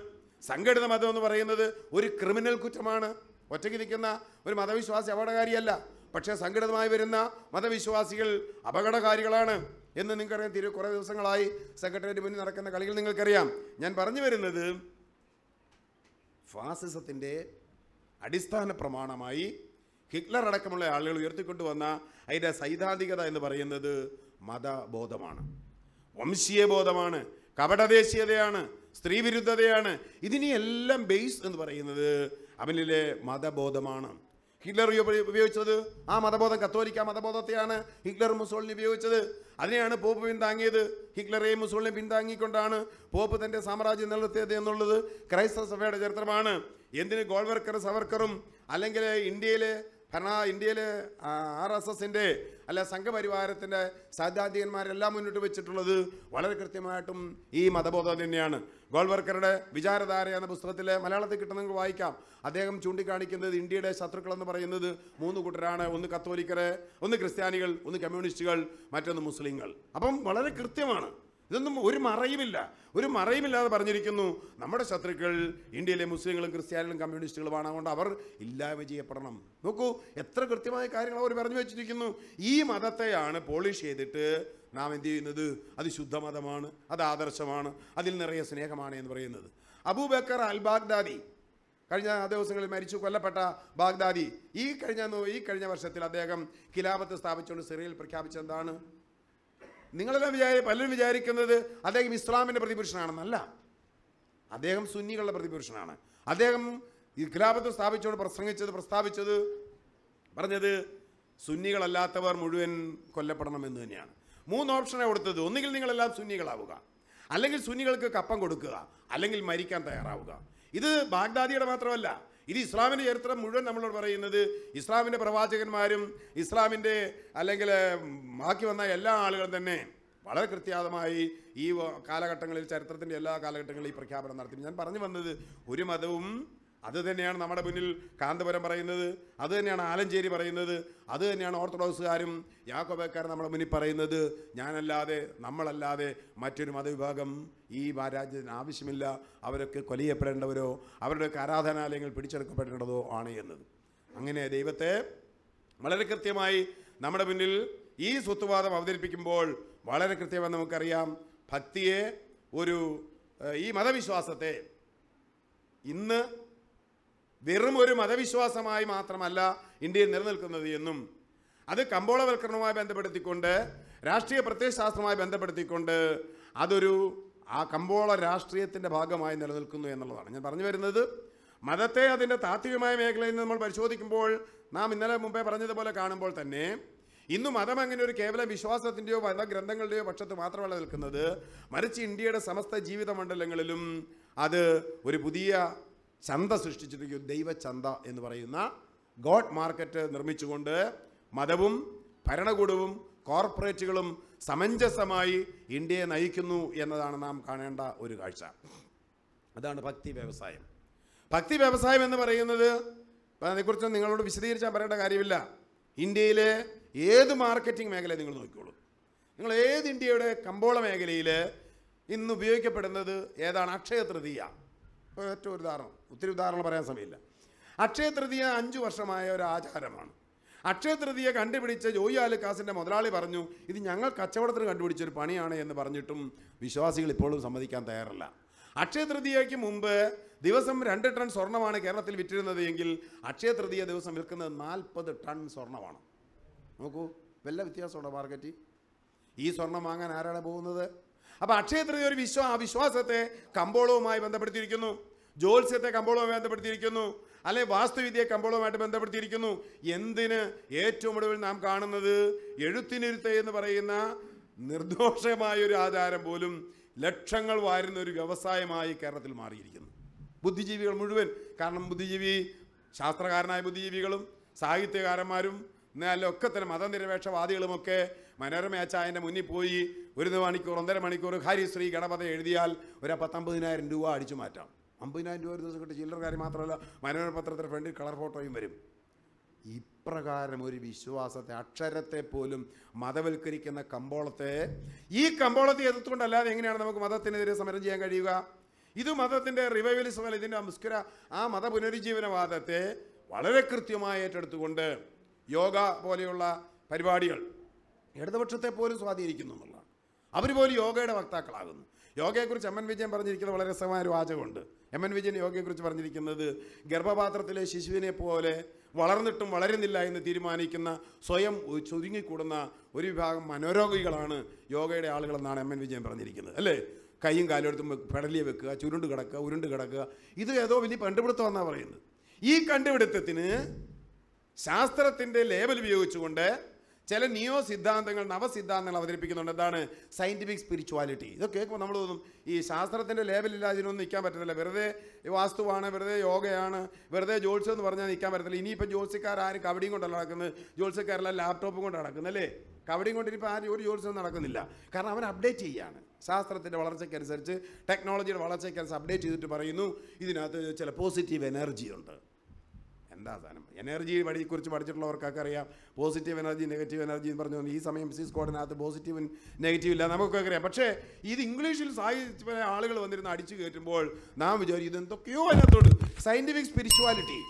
സംഘടിത മതം എന്ന് പറയുന്നത് ഒരു ക്രിമിനൽ കുറ്റമാണ് ഒറ്റയ്ക്ക് നിൽക്കുന്ന ഒരു മതവിശ്വാസി അപകടകാരിയല്ല പക്ഷേ സംഘടിതമായി വരുന്ന മതവിശ്വാസികൾ അപകടകാരികളാണ് എന്ന് നിങ്ങൾക്കറിയാം തിരു കുറേ ദിവസങ്ങളായി സെക്രട്ടേറിയറ്റ് മുന്നിൽ നടക്കുന്ന കളികൾ നിങ്ങൾക്കറിയാം ഞാൻ പറഞ്ഞു വരുന്നത് ഫാസിസത്തിൻ്റെ അടിസ്ഥാന പ്രമാണമായി ഹിറ്റ്ലർ അടക്കമുള്ള ആളുകൾ ഉയർത്തിക്കൊണ്ടുവന്ന അതിൻ്റെ സൈദ്ധാന്തികത എന്ന് പറയുന്നത് മതബോധമാണ് വംശീയ ബോധമാണ് കപടദേശീയതയാണ് സ്ത്രീവിരുദ്ധതയാണ് ഇതിനെയെല്ലാം ബേസ് എന്ന് പറയുന്നത് അവനിലെ മതബോധമാണ് ഹിറ്റ്ലർ ഉപയോഗിച്ചത് ആ മതബോധം കത്തോലിക്ക മതബോധത്തെയാണ് ഹിറ്റ്ലർ മുസോളിനി ഉപയോഗിച്ചത് അതിനെയാണ് പോപ്പ് പിന്താങ്ങിയത് ഹിറ്റ്ലറെയും മുസോളിനെ പിന്താങ്ങിക്കൊണ്ടാണ് പോപ്പ് തൻ്റെ സാമ്രാജ്യം നിലനിർത്തിയത് എന്നുള്ളത് ക്രൈസ്തവ സഭയുടെ ചരിത്രമാണ് എന്തിന് ഗോൾവർക്കർ സവർക്കറും അല്ലെങ്കിൽ ഇന്ത്യയിലെ കാരണം ആ ഇന്ത്യയിൽ ആർ എസ് എസിൻ്റെ അല്ല സംഘപരിവാരത്തിൻ്റെ സൈദ്ധാന്തികന്മാരെല്ലാം മുന്നോട്ട് വെച്ചിട്ടുള്ളത് വളരെ കൃത്യമായിട്ടും ഈ മതബോധം തന്നെയാണ് ഗോൾവർക്കറുടെ വിചാരധാര എന്ന പുസ്തകത്തിലെ മലയാളത്തിൽ കിട്ടുന്നെങ്കിൽ വായിക്കാം അദ്ദേഹം ചൂണ്ടിക്കാണിക്കുന്നത് ഇന്ത്യയുടെ ശത്രുക്കളെന്ന് പറയുന്നത് മൂന്ന് കൂട്ടരാണ് ഒന്ന് കത്തോലിക്കർ ഒന്ന് ക്രിസ്ത്യാനികൾ ഒന്ന് കമ്മ്യൂണിസ്റ്റുകൾ മറ്റൊന്ന് മുസ്ലിങ്ങൾ അപ്പം വളരെ കൃത്യമാണ് ഇതൊന്നും ഒരു മറയുമില്ല ഒരു മറയുമില്ലാതെ പറഞ്ഞിരിക്കുന്നു നമ്മുടെ ശത്രുക്കൾ ഇന്ത്യയിലെ മുസ്ലിങ്ങളും ക്രിസ്ത്യാനികളും കമ്മ്യൂണിസ്റ്റുകളുമാണ് അതുകൊണ്ട് അവർ ഇല്ലായ്മ ചെയ്യപ്പെടണം നോക്കൂ എത്ര കൃത്യമായ കാര്യങ്ങൾ അവർ പറഞ്ഞു വെച്ചിരിക്കുന്നു ഈ മതത്തെയാണ് പോളിഷ് ചെയ്തിട്ട് നാം എന്ത് ചെയ്യുന്നത് അത് ശുദ്ധമതമാണ് അത് ആദർശമാണ് അതിൽ നിറയെ സ്നേഹമാണ് എന്ന് പറയുന്നത് അബൂബക്കർ അൽ ബാഗ്ദാദി കഴിഞ്ഞ ദിവസങ്ങളിൽ മരിച്ചു കൊല്ലപ്പെട്ട ബാഗ്ദാദി ഈ കഴിഞ്ഞ ഈ കഴിഞ്ഞ വർഷത്തിൽ അദ്ദേഹം ഖിലാഫത്ത് സ്ഥാപിച്ചുകൊണ്ട് സിറിയയിൽ പ്രഖ്യാപിച്ചെന്താണ് നിങ്ങളെല്ലാം വിചാരി പലരും വിചാരിക്കുന്നത് അദ്ദേഹം ഇസ്ലാമിൻ്റെ പ്രതിപുരുഷനാണെന്നല്ല അദ്ദേഹം സുന്നികളുടെ പ്രതിപുരുഷനാണ് അദ്ദേഹം ഈ ഖിലാഫത്ത് സ്ഥാപിച്ചോട് പ്രസംഗിച്ചത് പ്രസ്താവിച്ചത് പറഞ്ഞത് സുന്നികളല്ലാത്തവർ മുഴുവൻ കൊല്ലപ്പെടണം എന്ന് തന്നെയാണ് മൂന്ന് ഓപ്ഷനെ കൊടുത്തത് ഒന്നുകിൽ നിങ്ങളെല്ലാം സുന്നികളാവുക അല്ലെങ്കിൽ സുന്നികൾക്ക് കപ്പം കൊടുക്കുക അല്ലെങ്കിൽ മരിക്കാൻ തയ്യാറാവുക ഇത് ബാഗ്ദാദിയുടെ മാത്രമല്ല ഇത് ഇസ്ലാമിൻ്റെ ചരിത്രം മുഴുവൻ നമ്മളോട് പറയുന്നത് ഇസ്ലാമിൻ്റെ പ്രവാചകന്മാരും ഇസ്ലാമിൻ്റെ അല്ലെങ്കിൽ ബാക്കി വന്ന എല്ലാ ആളുകളും തന്നെ വളരെ കൃത്യമായി ഈ കാലഘട്ടങ്ങളിൽ ചരിത്രത്തിൻ്റെ എല്ലാ കാലഘട്ടങ്ങളിലും ഈ പ്രഖ്യാപനം നടത്തി ഞാൻ പറഞ്ഞു വന്നത് ഒരു മതവും അത് തന്നെയാണ് നമ്മുടെ മുന്നിൽ കാന്തപുരം പറയുന്നത് അത് തന്നെയാണ് ആലഞ്ചേരി പറയുന്നത് അത് തന്നെയാണ് ഓർത്തഡോക്സുകാരും യാക്കോബേക്കാരും നമ്മുടെ മുന്നിൽ പറയുന്നത് ഞാനല്ലാതെ നമ്മളല്ലാതെ മറ്റൊരു മതവിഭാഗം ഈ രാജ്യത്തിന് ആവശ്യമില്ല അവരൊക്കെ കൊലയപ്പെടേണ്ടവരോ അവരുടെ അവരുടെയൊക്കെ ആരാധനാലയങ്ങൾ പിടിച്ചെടുക്കപ്പെടേണ്ടതോ ആണ് എന്നത് അങ്ങനെ ദൈവത്തെ വളരെ കൃത്യമായി നമ്മുടെ മുന്നിൽ ഈ സ്വത്തുവാദം അവതരിപ്പിക്കുമ്പോൾ വളരെ കൃത്യമായി നമുക്കറിയാം ഭക്തിയെ ഒരു ഈ മതവിശ്വാസത്തെ ഇന്ന് വെറും ഒരു മതവിശ്വാസമായി മാത്രമല്ല ഇന്ത്യയിൽ നിലനിൽക്കുന്നത് എന്നും അത് കമ്പോളവൽക്കരണവുമായി ബന്ധപ്പെടുത്തിക്കൊണ്ട് രാഷ്ട്രീയ പ്രത്യയശാസ്ത്രമായി ബന്ധപ്പെടുത്തിക്കൊണ്ട് അതൊരു ആ കമ്പോള രാഷ്ട്രീയത്തിൻ്റെ ഭാഗമായി നിലനിൽക്കുന്നു എന്നുള്ളതാണ് ഞാൻ പറഞ്ഞു വരുന്നത് മതത്തെ അതിൻ്റെ താത്വികമായ മേഖലയിൽ നിന്ന് നമ്മൾ പരിശോധിക്കുമ്പോൾ നാം ഇന്നലെ മുമ്പേ പറഞ്ഞതുപോലെ കാണുമ്പോൾ തന്നെ ഇന്ന് മതം അങ്ങനെ ഒരു കേവല വിശ്വാസത്തിൻ്റെയോ മതഗ്രന്ഥങ്ങളുടെയോ പക്ഷത്ത് മാത്രമല്ല നിൽക്കുന്നത് മറിച്ച് ഇന്ത്യയുടെ സമസ്ത ജീവിത മണ്ഡലങ്ങളിലും അത് ഒരു പുതിയ ചന്ത സൃഷ്ടിച്ചിരിക്കും ദൈവചന്ത എന്ന് പറയുന്ന ഗോഡ് മാർക്കറ്റ് നിർമ്മിച്ചുകൊണ്ട് മതവും ഭരണകൂടവും കോർപ്പറേറ്റുകളും സമഞ്ജസമായി ഇന്ത്യയെ നയിക്കുന്നു എന്നതാണ് നാം കാണേണ്ട ഒരു കാഴ്ച അതാണ് ഭക്തി വ്യവസായം ഭക്തി വ്യവസായം എന്ന് പറയുന്നത് അതിനെക്കുറിച്ച് നിങ്ങളോട് വിശദീകരിച്ചാൽ പറയേണ്ട കാര്യമില്ല ഇന്ത്യയിലെ ഏത് മാർക്കറ്റിംഗ് മേഖല നിങ്ങൾ നോക്കിക്കോളൂ നിങ്ങൾ ഏത് ഇന്ത്യയുടെ കമ്പോള മേഖലയിൽ ഇന്ന് ഉപയോഗിക്കപ്പെടുന്നത് ഏതാണ് അക്ഷയ തൃതീയ ഏറ്റവും ഒരു ഉദാഹരണം ഒത്തിരി ഉദാഹരണം പറയാൻ സമയമില്ല അക്ഷയ തൃതീയ അഞ്ച് വർഷമായ ഒരു ആചാരമാണ് അക്ഷയ തൃതീയ കണ്ടുപിടിച്ച ജോയി ആലുക്കാസിൻ്റെ മുതലാളി പറഞ്ഞു ഇത് ഞങ്ങൾ കച്ചവടത്തിന് കണ്ടുപിടിച്ചൊരു പണിയാണ് എന്ന് പറഞ്ഞിട്ടും വിശ്വാസികൾ ഇപ്പോഴും സമ്മതിക്കാൻ തയ്യാറല്ല അക്ഷയ തൃതീയയ്ക്ക് മുമ്പ് ദിവസം രണ്ട് ടൺ സ്വർണ്ണമാണ് കേരളത്തിൽ വിറ്റിരുന്നത് എങ്കിൽ അക്ഷയ തൃതീയ ദിവസം വിൽക്കുന്നത് നാൽപ്പത് ടൺ സ്വർണ്ണമാണ് നോക്കൂ വല്ല വ്യത്യാസമുണ്ടോ മാർക്കറ്റ് ഈ സ്വർണ്ണം വാങ്ങാൻ ആരാണ് പോകുന്നത് അപ്പോൾ അക്ഷയതൃതി ഒരു വിശ്വാ വിശ്വാസത്തെ കമ്പോളവുമായി ബന്ധപ്പെടുത്തിയിരിക്കുന്നു ജ്യോത്സ്യത്തെ കമ്പോളവുമായി ബന്ധപ്പെടുത്തിയിരിക്കുന്നു അല്ലെ വാസ്തുവിദ്യയെ കമ്പോളവുമായിട്ട് ബന്ധപ്പെടുത്തിയിരിക്കുന്നു എന്തിന് ഏറ്റവും ഒടുവിൽ നാം കാണുന്നത് എഴുത്തിനിരുത്ത എന്ന് പറയുന്ന നിർദോഷമായ ഒരു ആചാരം പോലും ലക്ഷങ്ങൾ വാരുന്ന ഒരു വ്യവസായമായി കേരളത്തിൽ മാറിയിരിക്കുന്നു ബുദ്ധിജീവികൾ മുഴുവൻ കാരണം ബുദ്ധിജീവി ശാസ്ത്രകാരനായ ബുദ്ധിജീവികളും സാഹിത്യകാരന്മാരും എന്നാലും ഒക്കെ തന്നെ മതനിരപേക്ഷവാദികളുമൊക്കെ മനോരമ അച്ചായൻ്റെ മുന്നിൽ പോയി ഒരു മണിക്കൂർ ഒന്നര മണിക്കൂർ ശ്രീ ഗണപതി എഴുതിയാൽ ഒരു പത്തൊമ്പതിനായിരം രൂപ അടിച്ചു മാറ്റാം അമ്പതിനായിരം രൂപ ഒരു ദിവസം കിട്ടി ചില്ലർ കാര്യം മാത്രമല്ല മനോരമ പത്രത്തിൽ ഫ്രണ്ടിൽ കളർ ഫോട്ടോയും വരും ഇപ്രകാരം ഒരു വിശ്വാസത്തെ അക്ഷരത്തെ പോലും മതവൽക്കരിക്കുന്ന കമ്പോളത്തെ ഈ കമ്പോളത്തെ എതിർത്തുകൊണ്ടല്ലാതെ എങ്ങനെയാണ് നമുക്ക് മതത്തിനെതിരെ സമരം ചെയ്യാൻ കഴിയുക ഇത് മതത്തിൻ്റെ റിവൈവലിസം അല്ല ഇതിൻ്റെ മുസ്കര ആ മത പുനരുജ്ജീവനവാദത്തെ വളരെ കൃത്യമായി ഏറ്റെടുത്തുകൊണ്ട് യോഗ പോലെയുള്ള പരിപാടികൾ ഇടതുപക്ഷത്തെ പോലും സ്വാധീനിക്കുന്നു എന്നുള്ളതാണ് അവർ പോലും യോഗയുടെ വക്താക്കളാകുന്നു യോഗയെക്കുറിച്ച് എം എൻ വിജയൻ പറഞ്ഞിരിക്കുന്നത് വളരെ രസമായ ഒരു വാചകമുണ്ട് എം എൻ വിജയൻ യോഗയെക്കുറിച്ച് പറഞ്ഞിരിക്കുന്നത് ഗർഭപാത്രത്തിലെ ശിശുവിനെ പോലെ വളർന്നിട്ടും വളരുന്നില്ല എന്ന് തീരുമാനിക്കുന്ന സ്വയം ചുരുങ്ങിക്കൂടുന്ന ഒരു വിഭാഗം മനോരോഗികളാണ് യോഗയുടെ ആളുകളെന്നാണ് എം എൻ വിജയൻ പറഞ്ഞിരിക്കുന്നത് അല്ലേ കൈയും കാലെടുത്തും പെടലിയെ വെക്കുക ചുരുണ്ട് കിടക്കുക ഉരുണ്ട് കിടക്കുക ഇത് ഏതോ വലിയ എന്നാണ് പറയുന്നത് ഈ കണ്ടുപിടുത്തത്തിന് ശാസ്ത്രത്തിൻ്റെ ലേബൽ ഉപയോഗിച്ചുകൊണ്ട് ചില നിയോ സിദ്ധാന്തങ്ങൾ നവസിദ്ധാന്തങ്ങൾ അവതരിപ്പിക്കുന്നുണ്ട് എന്താണ് സയൻറ്റിഫിക് സ്പിരിച്വാലിറ്റി ഇത് കേൾക്കുമ്പോൾ നമ്മൾ തോന്നും ഈ ശാസ്ത്രത്തിൻ്റെ ലേബലില്ലാതെ ഇതിനൊന്നും നിൽക്കാൻ പറ്റത്തില്ല വെറുതെ വാസ്തുവാണ് വെറുതെ യോഗയാണ് വെറുതെ ജോത്സ്യം എന്ന് പറഞ്ഞാൽ നിൽക്കാൻ പറ്റത്തില്ല ഇനിയിപ്പോൾ ജോത്സ്യക്കാരും കവടിയും കൊണ്ടല്ല നടക്കുന്നത് ജോത്സ്യക്കാരെല്ലാം ലാപ്ടോപ്പും കൊണ്ട് നടക്കുന്നത് അല്ലേ കൊണ്ട് ഇനിയിപ്പോൾ ആരും ഒരു ജോത്സ്യം നടക്കുന്നില്ല കാരണം അവർ അപ്ഡേറ്റ് ചെയ്യുകയാണ് ശാസ്ത്രത്തിൻ്റെ വളർച്ചയ്ക്കനുസരിച്ച് ടെക്നോളജിയുടെ വളർച്ചയ്ക്കനുസരിച്ച് അപ്ഡേറ്റ് ചെയ്തിട്ട് പറയുന്നു ഇതിനകത്ത് ചില പോസിറ്റീവ് എനർജി ഉണ്ട് എന്താ സാധനം എനർജി വഴി കുറിച്ച് പഠിച്ചിട്ടുള്ളവർക്കൊക്കെ അറിയാം പോസിറ്റീവ് എനർജി നെഗറ്റീവ് എനർജി എന്ന് പറഞ്ഞു ഈ സമയം സി സ്കോഡിനകത്ത് പോസിറ്റീവ് നെഗറ്റീവ് ഇല്ല നമുക്കൊക്കെ അറിയാം പക്ഷേ ഇത് ഇംഗ്ലീഷിൽ സാഹിത്യ ആളുകൾ വന്നിരുന്ന് അടിച്ചു കയറ്റുമ്പോൾ നാം വിചാരിച്ചു ഇതെന്തൊക്കെയോ അതിനകത്തോട് സയൻറ്റിഫിക് സ്പിരിച്വാലിറ്റി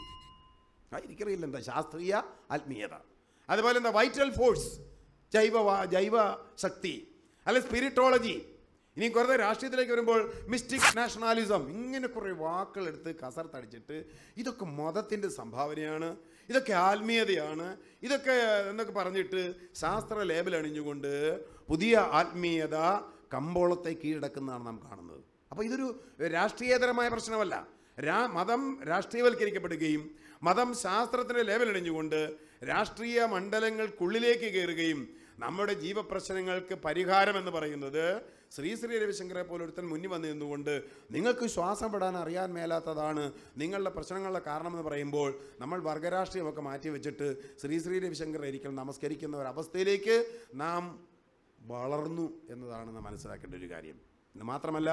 എനിക്കറിയില്ല എന്താ ശാസ്ത്രീയ ആത്മീയത അതുപോലെ എന്താ വൈറ്റൽ ഫോഴ്സ് ജൈവ ജൈവ ശക്തി അല്ലെ സ്പിരിറ്റോളജി ഇനി കുറേ രാഷ്ട്രീയത്തിലേക്ക് വരുമ്പോൾ മിസ്റ്റിക് നാഷണാലിസം ഇങ്ങനെ കുറേ വാക്കുകളെടുത്ത് കസർത്തടിച്ചിട്ട് ഇതൊക്കെ മതത്തിൻ്റെ സംഭാവനയാണ് ഇതൊക്കെ ആത്മീയതയാണ് ഇതൊക്കെ എന്നൊക്കെ പറഞ്ഞിട്ട് ശാസ്ത്ര ലേബൽ അണിഞ്ഞുകൊണ്ട് പുതിയ ആത്മീയത കമ്പോളത്തെ കീഴടക്കുന്നതാണ് നാം കാണുന്നത് അപ്പോൾ ഇതൊരു രാഷ്ട്രീയതരമായ പ്രശ്നമല്ല രാ മതം രാഷ്ട്രീയവൽക്കരിക്കപ്പെടുകയും മതം ശാസ്ത്രത്തിൻ്റെ ലേബൽ അണിഞ്ഞുകൊണ്ട് രാഷ്ട്രീയ മണ്ഡലങ്ങൾക്കുള്ളിലേക്ക് കയറുകയും നമ്മുടെ ജീവപ്രശ്നങ്ങൾക്ക് പരിഹാരം എന്ന് പറയുന്നത് ശ്രീ ശ്രീ രവിശങ്കറെ ഒരുത്തൻ മുന്നിൽ വന്നു നിന്നുകൊണ്ട് നിങ്ങൾക്ക് ശ്വാസം പെടാൻ അറിയാൻ മേലാത്തതാണ് നിങ്ങളുടെ പ്രശ്നങ്ങളുടെ കാരണമെന്ന് പറയുമ്പോൾ നമ്മൾ വർഗരാഷ്ട്രീയമൊക്കെ മാറ്റി വെച്ചിട്ട് ശ്രീ ശ്രീ രവിശങ്കർ ഒരിക്കൽ നമസ്കരിക്കുന്ന ഒരവസ്ഥയിലേക്ക് നാം വളർന്നു എന്നതാണ് നാം മനസ്സിലാക്കേണ്ട ഒരു കാര്യം ഇത് മാത്രമല്ല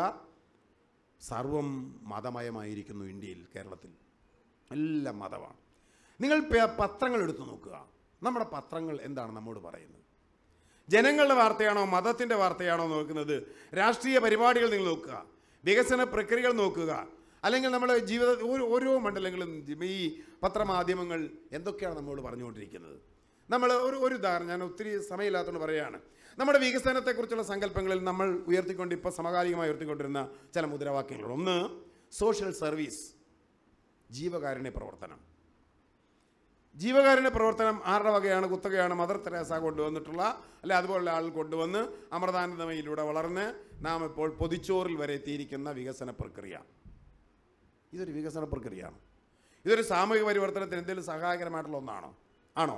സർവം മതമയമായിരിക്കുന്നു ഇന്ത്യയിൽ കേരളത്തിൽ എല്ലാം മതമാണ് നിങ്ങൾ പത്രങ്ങൾ എടുത്തു നോക്കുക നമ്മുടെ പത്രങ്ങൾ എന്താണ് നമ്മോട് പറയുന്നത് ജനങ്ങളുടെ വാർത്തയാണോ മതത്തിൻ്റെ വാർത്തയാണോ നോക്കുന്നത് രാഷ്ട്രീയ പരിപാടികൾ നിങ്ങൾ നോക്കുക വികസന പ്രക്രിയകൾ നോക്കുക അല്ലെങ്കിൽ നമ്മുടെ ജീവിത ഓരോ മണ്ഡലങ്ങളും ഈ പത്രമാധ്യമങ്ങൾ എന്തൊക്കെയാണ് നമ്മളോട് പറഞ്ഞുകൊണ്ടിരിക്കുന്നത് നമ്മൾ ഒരു ഒരു ഉദാഹരണം ഞാൻ ഒത്തിരി സമയമില്ലാത്തതുകൊണ്ട് പറയുകയാണ് നമ്മുടെ വികസനത്തെക്കുറിച്ചുള്ള സങ്കല്പങ്ങളിൽ നമ്മൾ ഉയർത്തിക്കൊണ്ട് ഇപ്പോൾ സമകാലികമായി ഉയർത്തിക്കൊണ്ടിരുന്ന ചില മുദ്രാവാക്യങ്ങൾ ഒന്ന് സോഷ്യൽ സർവീസ് ജീവകാരുണ്യ പ്രവർത്തനം ജീവകാരുണ്യ പ്രവർത്തനം ആരുടെ വകയാണ് കുത്തകയാണ് മദർ തെരേസ കൊണ്ടുവന്നിട്ടുള്ള അല്ലെ അതുപോലെ ആൾ കൊണ്ടുവന്ന് അമൃതാനന്ദമയിലൂടെ വളർന്ന് നാം ഇപ്പോൾ പൊതിച്ചോറിൽ വരെ എത്തിയിരിക്കുന്ന വികസന പ്രക്രിയ ഇതൊരു വികസന പ്രക്രിയയാണ് ഇതൊരു സാമൂഹിക പരിവർത്തനത്തിന് എന്തെങ്കിലും സഹായകരമായിട്ടുള്ള ഒന്നാണോ ആണോ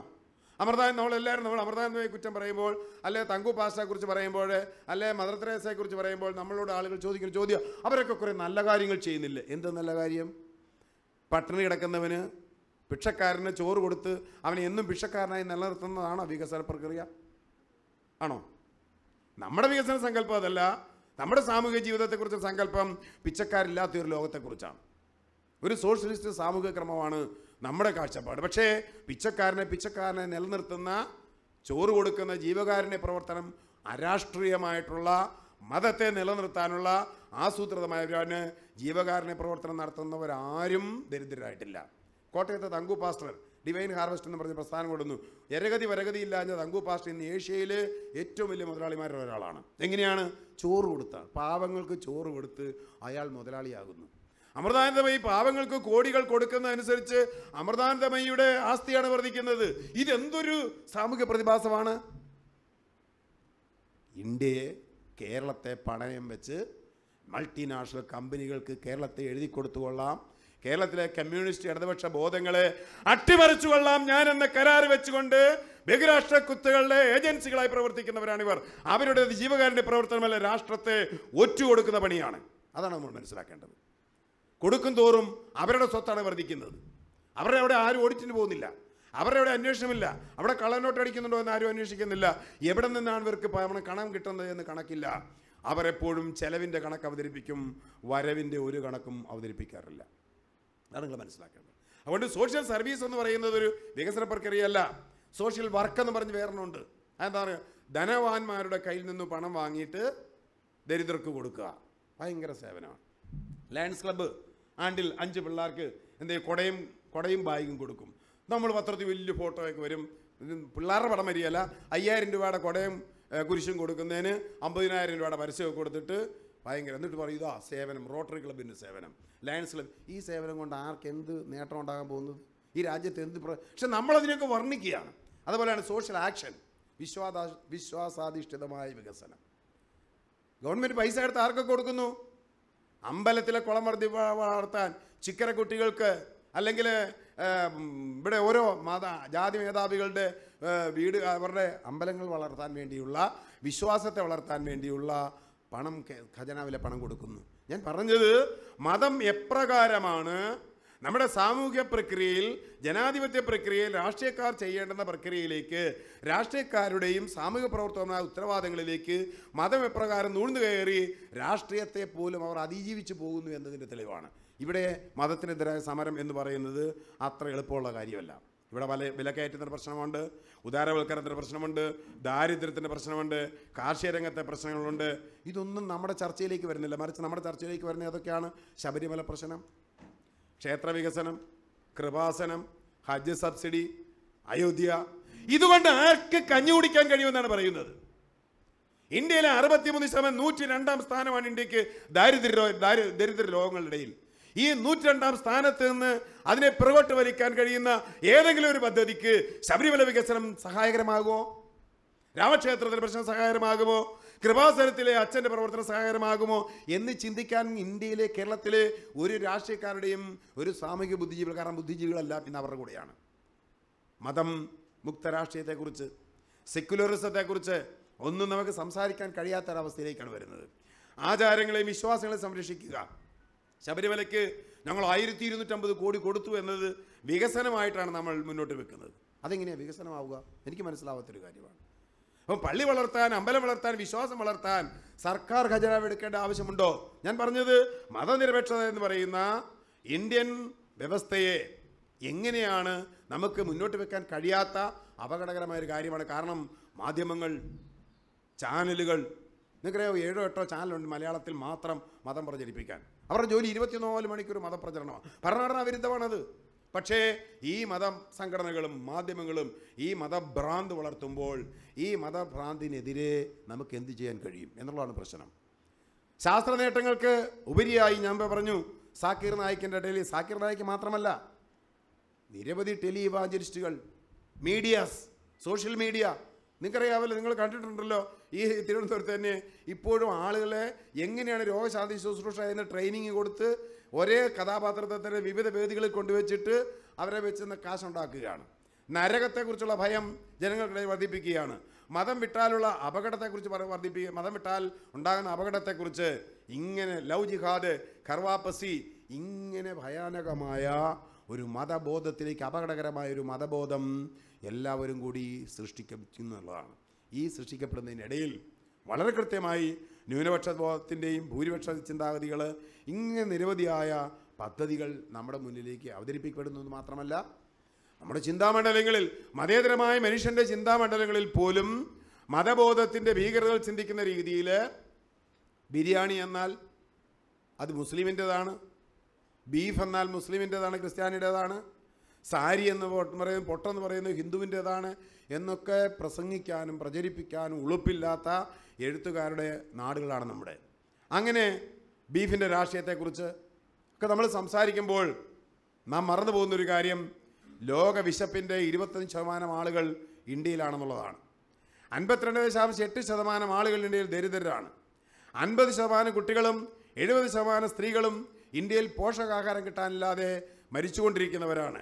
അമൃതാനന്ദ നമ്മളെല്ലാവരും നമ്മൾ അമൃതാനന്ദയെ കുറ്റം പറയുമ്പോൾ അല്ലെ തങ്കു പാസ്റ്റയെക്കുറിച്ച് പറയുമ്പോൾ അല്ലെ മദർ തെരേസയെക്കുറിച്ച് പറയുമ്പോൾ നമ്മളോട് ആളുകൾ ചോദിക്കുന്ന ചോദ്യം അവരൊക്കെ കുറേ നല്ല കാര്യങ്ങൾ ചെയ്യുന്നില്ല എന്ത് നല്ല കാര്യം പട്ടിണി കിടക്കുന്നവന് ഭിക്ഷക്കാരന് ചോറ് കൊടുത്ത് അവനെ എന്നും ഭിക്ഷക്കാരനായി നിലനിർത്തുന്നതാണോ വികസന പ്രക്രിയ ആണോ നമ്മുടെ വികസന സങ്കല്പം അതല്ല നമ്മുടെ സാമൂഹിക ജീവിതത്തെക്കുറിച്ച് സങ്കല്പം പിച്ചക്കാരില്ലാത്ത ഒരു ലോകത്തെക്കുറിച്ചാണ് ഒരു സോഷ്യലിസ്റ്റ് സാമൂഹിക ക്രമമാണ് നമ്മുടെ കാഴ്ചപ്പാട് പക്ഷേ പിച്ചക്കാരനെ പിച്ചക്കാരനെ നിലനിർത്തുന്ന ചോറ് കൊടുക്കുന്ന ജീവകാരൻ്റെ പ്രവർത്തനം അരാഷ്ട്രീയമായിട്ടുള്ള മതത്തെ നിലനിർത്താനുള്ള ആസൂത്രിതമായ ജീവകാരനെ പ്രവർത്തനം നടത്തുന്നവരാരും ദരിദ്രരായിട്ടില്ല കോട്ടയത്ത് തങ്കു പാസ്റ്റർ ഡിവൈൻ ഹാർവെസ്റ്റ് എന്ന് പറഞ്ഞ പ്രസ്ഥാനം കൊടുന്നു എരഗതി ഇല്ലാഞ്ഞ തങ്കു പാസ്റ്റർ ഇന്ന് ഏഷ്യയിലെ ഏറ്റവും വലിയ മുതലാളിമാരിൽ ഒരാളാണ് എങ്ങനെയാണ് ചോറ് കൊടുത്ത പാവങ്ങൾക്ക് ചോറ് കൊടുത്ത് അയാൾ മുതലാളിയാകുന്നു അമൃതാനന്ദമയി പാവങ്ങൾക്ക് കോടികൾ കൊടുക്കുന്നതനുസരിച്ച് അമൃതാനന്ദമയിയുടെ ആസ്തിയാണ് വർദ്ധിക്കുന്നത് ഇതെന്തൊരു സാമൂഹ്യ പ്രതിഭാസമാണ് ഇന്ത്യയെ കേരളത്തെ പണയം വെച്ച് മൾട്ടിനാഷണൽ കമ്പനികൾക്ക് കേരളത്തെ എഴുതി കൊടുത്തുകൊള്ളാം കേരളത്തിലെ കമ്മ്യൂണിസ്റ്റ് ഇടതുപക്ഷ ബോധങ്ങളെ അട്ടിമറിച്ചു കൊള്ളാം ഞാൻ എന്ന കരാർ വെച്ചുകൊണ്ട് ബഹിരാഷ്ട്ര കുത്തുകളുടെ ഏജൻസികളായി പ്രവർത്തിക്കുന്നവരാണ് ഇവർ അവരുടെ ജീവകാരുടെ പ്രവർത്തനമല്ല രാഷ്ട്രത്തെ കൊടുക്കുന്ന പണിയാണ് അതാണ് നമ്മൾ മനസ്സിലാക്കേണ്ടത് കൊടുക്കും തോറും അവരുടെ സ്വത്താണ് വർദ്ധിക്കുന്നത് അവരുടെ അവിടെ ആരും ഓടിച്ചിന് പോകുന്നില്ല അവരുടെ അവിടെ അന്വേഷണമില്ല അവിടെ കള്ളനോട്ട് അടിക്കുന്നുണ്ടോ എന്ന് ആരും അന്വേഷിക്കുന്നില്ല എവിടെ നിന്നാണ് ഇവർക്ക് പണം കണം കിട്ടുന്നത് എന്ന് കണക്കില്ല അവരെപ്പോഴും ചെലവിൻ്റെ കണക്ക് അവതരിപ്പിക്കും വരവിൻ്റെ ഒരു കണക്കും അവതരിപ്പിക്കാറില്ല അത് നിങ്ങൾ മനസ്സിലാക്കേണ്ടത് അതുകൊണ്ട് സോഷ്യൽ സർവീസ് എന്ന് പറയുന്നത് ഒരു വികസന പ്രക്രിയയല്ല സോഷ്യൽ വർക്ക് എന്ന് പറഞ്ഞ് വേറെണ്ണമുണ്ട് പറയുക ധനവാന്മാരുടെ കയ്യിൽ നിന്ന് പണം വാങ്ങിയിട്ട് ദരിദ്രർക്ക് കൊടുക്കുക ഭയങ്കര സേവനമാണ് ലയൺസ് ക്ലബ്ബ് ആണ്ടിൽ അഞ്ച് പിള്ളേർക്ക് എന്തേ കൊടയും കൊടയും ബാഗും കൊടുക്കും നമ്മൾ പത്രത്തിൽ വലിയ ഫോട്ടോയൊക്കെ വരും പിള്ളേരുടെ പടം വരികയല്ല അയ്യായിരം രൂപയുടെ കൊടയും കുരിശും കൊടുക്കുന്നതിന് അമ്പതിനായിരം രൂപയുടെ പരസ്യമൊക്കെ കൊടുത്തിട്ട് ഭയങ്കര എന്നിട്ട് പറയുക സേവനം റോട്ടറി ക്ലബിൻ്റെ സേവനം ലയൺസ് ക്ലബ് ഈ സേവനം കൊണ്ട് ആർക്ക് എന്ത് നേട്ടം ഉണ്ടാകാൻ പോകുന്നത് ഈ രാജ്യത്ത് എന്ത് പക്ഷെ നമ്മളതിനൊക്കെ വർണ്ണിക്കുകയാണ് അതുപോലെയാണ് സോഷ്യൽ ആക്ഷൻ വിശ്വാദാ വിശ്വാസാധിഷ്ഠിതമായ വികസനം ഗവൺമെൻറ് പൈസ എടുത്ത് ആർക്കൊക്കെ കൊടുക്കുന്നു അമ്പലത്തിലെ കുളം വർദ്ധി വളർത്താൻ ചിക്കര കുട്ടികൾക്ക് അല്ലെങ്കിൽ ഇവിടെ ഓരോ മത ജാതി മേധാവികളുടെ വീട് അവരുടെ അമ്പലങ്ങൾ വളർത്താൻ വേണ്ടിയുള്ള വിശ്വാസത്തെ വളർത്താൻ വേണ്ടിയുള്ള പണം ഖജനാവിലെ പണം കൊടുക്കുന്നു ഞാൻ പറഞ്ഞത് മതം എപ്രകാരമാണ് നമ്മുടെ സാമൂഹ്യ പ്രക്രിയയിൽ ജനാധിപത്യ പ്രക്രിയയിൽ രാഷ്ട്രീയക്കാർ ചെയ്യേണ്ടുന്ന പ്രക്രിയയിലേക്ക് രാഷ്ട്രീയക്കാരുടെയും സാമൂഹിക പ്രവർത്തന ഉത്തരവാദങ്ങളിലേക്ക് മതം എപ്രകാരം നൂഴ്ന്നു കയറി രാഷ്ട്രീയത്തെ പോലും അവർ അതിജീവിച്ചു പോകുന്നു എന്നതിൻ്റെ തെളിവാണ് ഇവിടെ മതത്തിനെതിരായ സമരം എന്ന് പറയുന്നത് അത്ര എളുപ്പമുള്ള കാര്യമല്ല ഇവിടെ വല വിലക്കയറ്റത്തിൻ്റെ പ്രശ്നമുണ്ട് ഉദാരവൽക്കരണത്തിൻ്റെ പ്രശ്നമുണ്ട് ദാരിദ്ര്യത്തിൻ്റെ പ്രശ്നമുണ്ട് കാർഷിക രംഗത്തെ പ്രശ്നങ്ങളുണ്ട് ഇതൊന്നും നമ്മുടെ ചർച്ചയിലേക്ക് വരുന്നില്ല മറിച്ച് നമ്മുടെ ചർച്ചയിലേക്ക് വരുന്ന ഏതൊക്കെയാണ് ശബരിമല പ്രശ്നം ക്ഷേത്രവികസനം കൃപാസനം ഹജ്ജ് സബ്സിഡി അയോധ്യ ഇതുകൊണ്ട് ആർക്ക് കഞ്ഞി കുടിക്കാൻ കഴിയുമെന്നാണ് പറയുന്നത് ഇന്ത്യയിലെ അറുപത്തിമൂന്ന് ശതമാനം നൂറ്റി രണ്ടാം സ്ഥാനമാണ് ഇന്ത്യക്ക് ദാരിദ്ര്യ ദരിദ്ര ലോകങ്ങളുടെ ഇടയിൽ ഈ നൂറ്റിരണ്ടാം സ്ഥാനത്ത് നിന്ന് അതിനെ പുറകോട്ട് വലിക്കാൻ കഴിയുന്ന ഏതെങ്കിലും ഒരു പദ്ധതിക്ക് ശബരിമല വികസനം സഹായകരമാകുമോ രാമക്ഷേത്രത്തിലെ പ്രശ്നം സഹായകരമാകുമോ കൃപാസനത്തിലെ അച്ഛൻ്റെ പ്രവർത്തനം സഹായകരമാകുമോ എന്ന് ചിന്തിക്കാൻ ഇന്ത്യയിലെ കേരളത്തിലെ ഒരു രാഷ്ട്രീയക്കാരുടെയും ഒരു സാമൂഹിക ബുദ്ധിജീവികൾ കാരണം ബുദ്ധിജീവികളല്ല പിന്നെ അവരുടെ കൂടെയാണ് മതം മുക്ത രാഷ്ട്രീയത്തെക്കുറിച്ച് സെക്യുലറിസത്തെക്കുറിച്ച് ഒന്നും നമുക്ക് സംസാരിക്കാൻ കഴിയാത്തൊരവസ്ഥയിലേക്കാണ് വരുന്നത് ആചാരങ്ങളെയും വിശ്വാസങ്ങളെയും സംരക്ഷിക്കുക ശബരിമലയ്ക്ക് ഞങ്ങൾ ആയിരത്തി ഇരുന്നൂറ്റമ്പത് കോടി കൊടുത്തു എന്നത് വികസനമായിട്ടാണ് നമ്മൾ മുന്നോട്ട് വെക്കുന്നത് അതെങ്ങനെയാണ് വികസനമാവുക എനിക്ക് മനസ്സിലാവാത്തൊരു കാര്യമാണ് അപ്പം പള്ളി വളർത്താൻ അമ്പലം വളർത്താൻ വിശ്വാസം വളർത്താൻ സർക്കാർ ഖജനാവ് എടുക്കേണ്ട ആവശ്യമുണ്ടോ ഞാൻ പറഞ്ഞത് മതനിരപേക്ഷത എന്ന് പറയുന്ന ഇന്ത്യൻ വ്യവസ്ഥയെ എങ്ങനെയാണ് നമുക്ക് മുന്നോട്ട് വെക്കാൻ കഴിയാത്ത അപകടകരമായ ഒരു കാര്യമാണ് കാരണം മാധ്യമങ്ങൾ ചാനലുകൾ നിങ്ങൾക്കറിയാവോ ഏഴോ എട്ടോ ചാനലുണ്ട് മലയാളത്തിൽ മാത്രം മതം പ്രചരിപ്പിക്കാൻ അവരുടെ ജോലി ഇരുപത്തിനാല് മണിക്കൂർ മതപ്രചരണമാണ് ഭരണഘടനാ വിരുദ്ധമാണത് പക്ഷേ ഈ മത സംഘടനകളും മാധ്യമങ്ങളും ഈ മതഭ്രാന്ത് വളർത്തുമ്പോൾ ഈ മതഭ്രാന്തിനെതിരെ നമുക്ക് എന്ത് ചെയ്യാൻ കഴിയും എന്നുള്ളതാണ് പ്രശ്നം ശാസ്ത്ര നേട്ടങ്ങൾക്ക് ഉപരിയായി ഞാൻ പറഞ്ഞു സാക്കിർ നായിക്കിൻ്റെ ടെലി സാക്കിർ നായിക്ക് മാത്രമല്ല നിരവധി ടെലി ഇവാഞ്ചലിസ്റ്റുകൾ മീഡിയാസ് സോഷ്യൽ മീഡിയ നിങ്ങൾക്കറിയാമല്ലോ നിങ്ങൾ കണ്ടിട്ടുണ്ടല്ലോ ഈ തിരുവനന്തപുരത്ത് തന്നെ ഇപ്പോഴും ആളുകളെ എങ്ങനെയാണ് രോഗശാന്തി ശുശ്രൂഷ എന്ന ട്രെയിനിങ് കൊടുത്ത് ഒരേ കഥാപാത്രത്തെ തന്നെ വിവിധ വേദികളിൽ കൊണ്ടുവച്ചിട്ട് അവരെ വെച്ച് കാശുണ്ടാക്കുകയാണ് നരകത്തെക്കുറിച്ചുള്ള ഭയം ജനങ്ങൾക്കിടയിൽ വർദ്ധിപ്പിക്കുകയാണ് മതം വിട്ടാലുള്ള അപകടത്തെക്കുറിച്ച് വർദ്ധിപ്പിക്കുക മതം വിട്ടാൽ ഉണ്ടാകുന്ന അപകടത്തെക്കുറിച്ച് ഇങ്ങനെ ലവ് ജിഹാദ് ഖർവാപ്പസി ഇങ്ങനെ ഭയാനകമായ ഒരു മതബോധത്തിലേക്ക് അപകടകരമായ ഒരു മതബോധം എല്ലാവരും കൂടി സൃഷ്ടിക്കുന്നുള്ളതാണ് ഈ സൃഷ്ടിക്കപ്പെടുന്നതിനിടയിൽ വളരെ കൃത്യമായി ന്യൂനപക്ഷ ബോധത്തിൻ്റെയും ഭൂരിപക്ഷ ചിന്താഗതികൾ ഇങ്ങനെ നിരവധിയായ പദ്ധതികൾ നമ്മുടെ മുന്നിലേക്ക് അവതരിപ്പിക്കപ്പെടുന്നത് മാത്രമല്ല നമ്മുടെ ചിന്താമണ്ഡലങ്ങളിൽ മതേതരമായ മനുഷ്യൻ്റെ ചിന്താമണ്ഡലങ്ങളിൽ പോലും മതബോധത്തിൻ്റെ ഭീകരതകൾ ചിന്തിക്കുന്ന രീതിയിൽ ബിരിയാണി എന്നാൽ അത് മുസ്ലിമിൻ്റെതാണ് ബീഫ് എന്നാൽ മുസ്ലിമിൻ്റെതാണ് ക്രിസ്ത്യാനിയുടേതാണ് സാരി എന്ന് പറയുന്നു പൊട്ടെന്ന് പറയുന്നത് ഹിന്ദുവിൻ്റേതാണ് എന്നൊക്കെ പ്രസംഗിക്കാനും പ്രചരിപ്പിക്കാനും ഉളുപ്പില്ലാത്ത എഴുത്തുകാരുടെ നാടുകളാണ് നമ്മുടെ അങ്ങനെ ബീഫിൻ്റെ രാഷ്ട്രീയത്തെക്കുറിച്ച് ഒക്കെ നമ്മൾ സംസാരിക്കുമ്പോൾ നാം മറന്നു പോകുന്നൊരു കാര്യം ലോക വിശപ്പിൻ്റെ ഇരുപത്തഞ്ച് ശതമാനം ആളുകൾ ഇന്ത്യയിലാണെന്നുള്ളതാണ് അൻപത്തിരണ്ട് ദശാംശം എട്ട് ശതമാനം ആളുകൾ ഇന്ത്യയിൽ ദരിദ്രരാണ് അൻപത് ശതമാനം കുട്ടികളും എഴുപത് ശതമാനം സ്ത്രീകളും ഇന്ത്യയിൽ പോഷകാഹാരം കിട്ടാനില്ലാതെ മരിച്ചുകൊണ്ടിരിക്കുന്നവരാണ്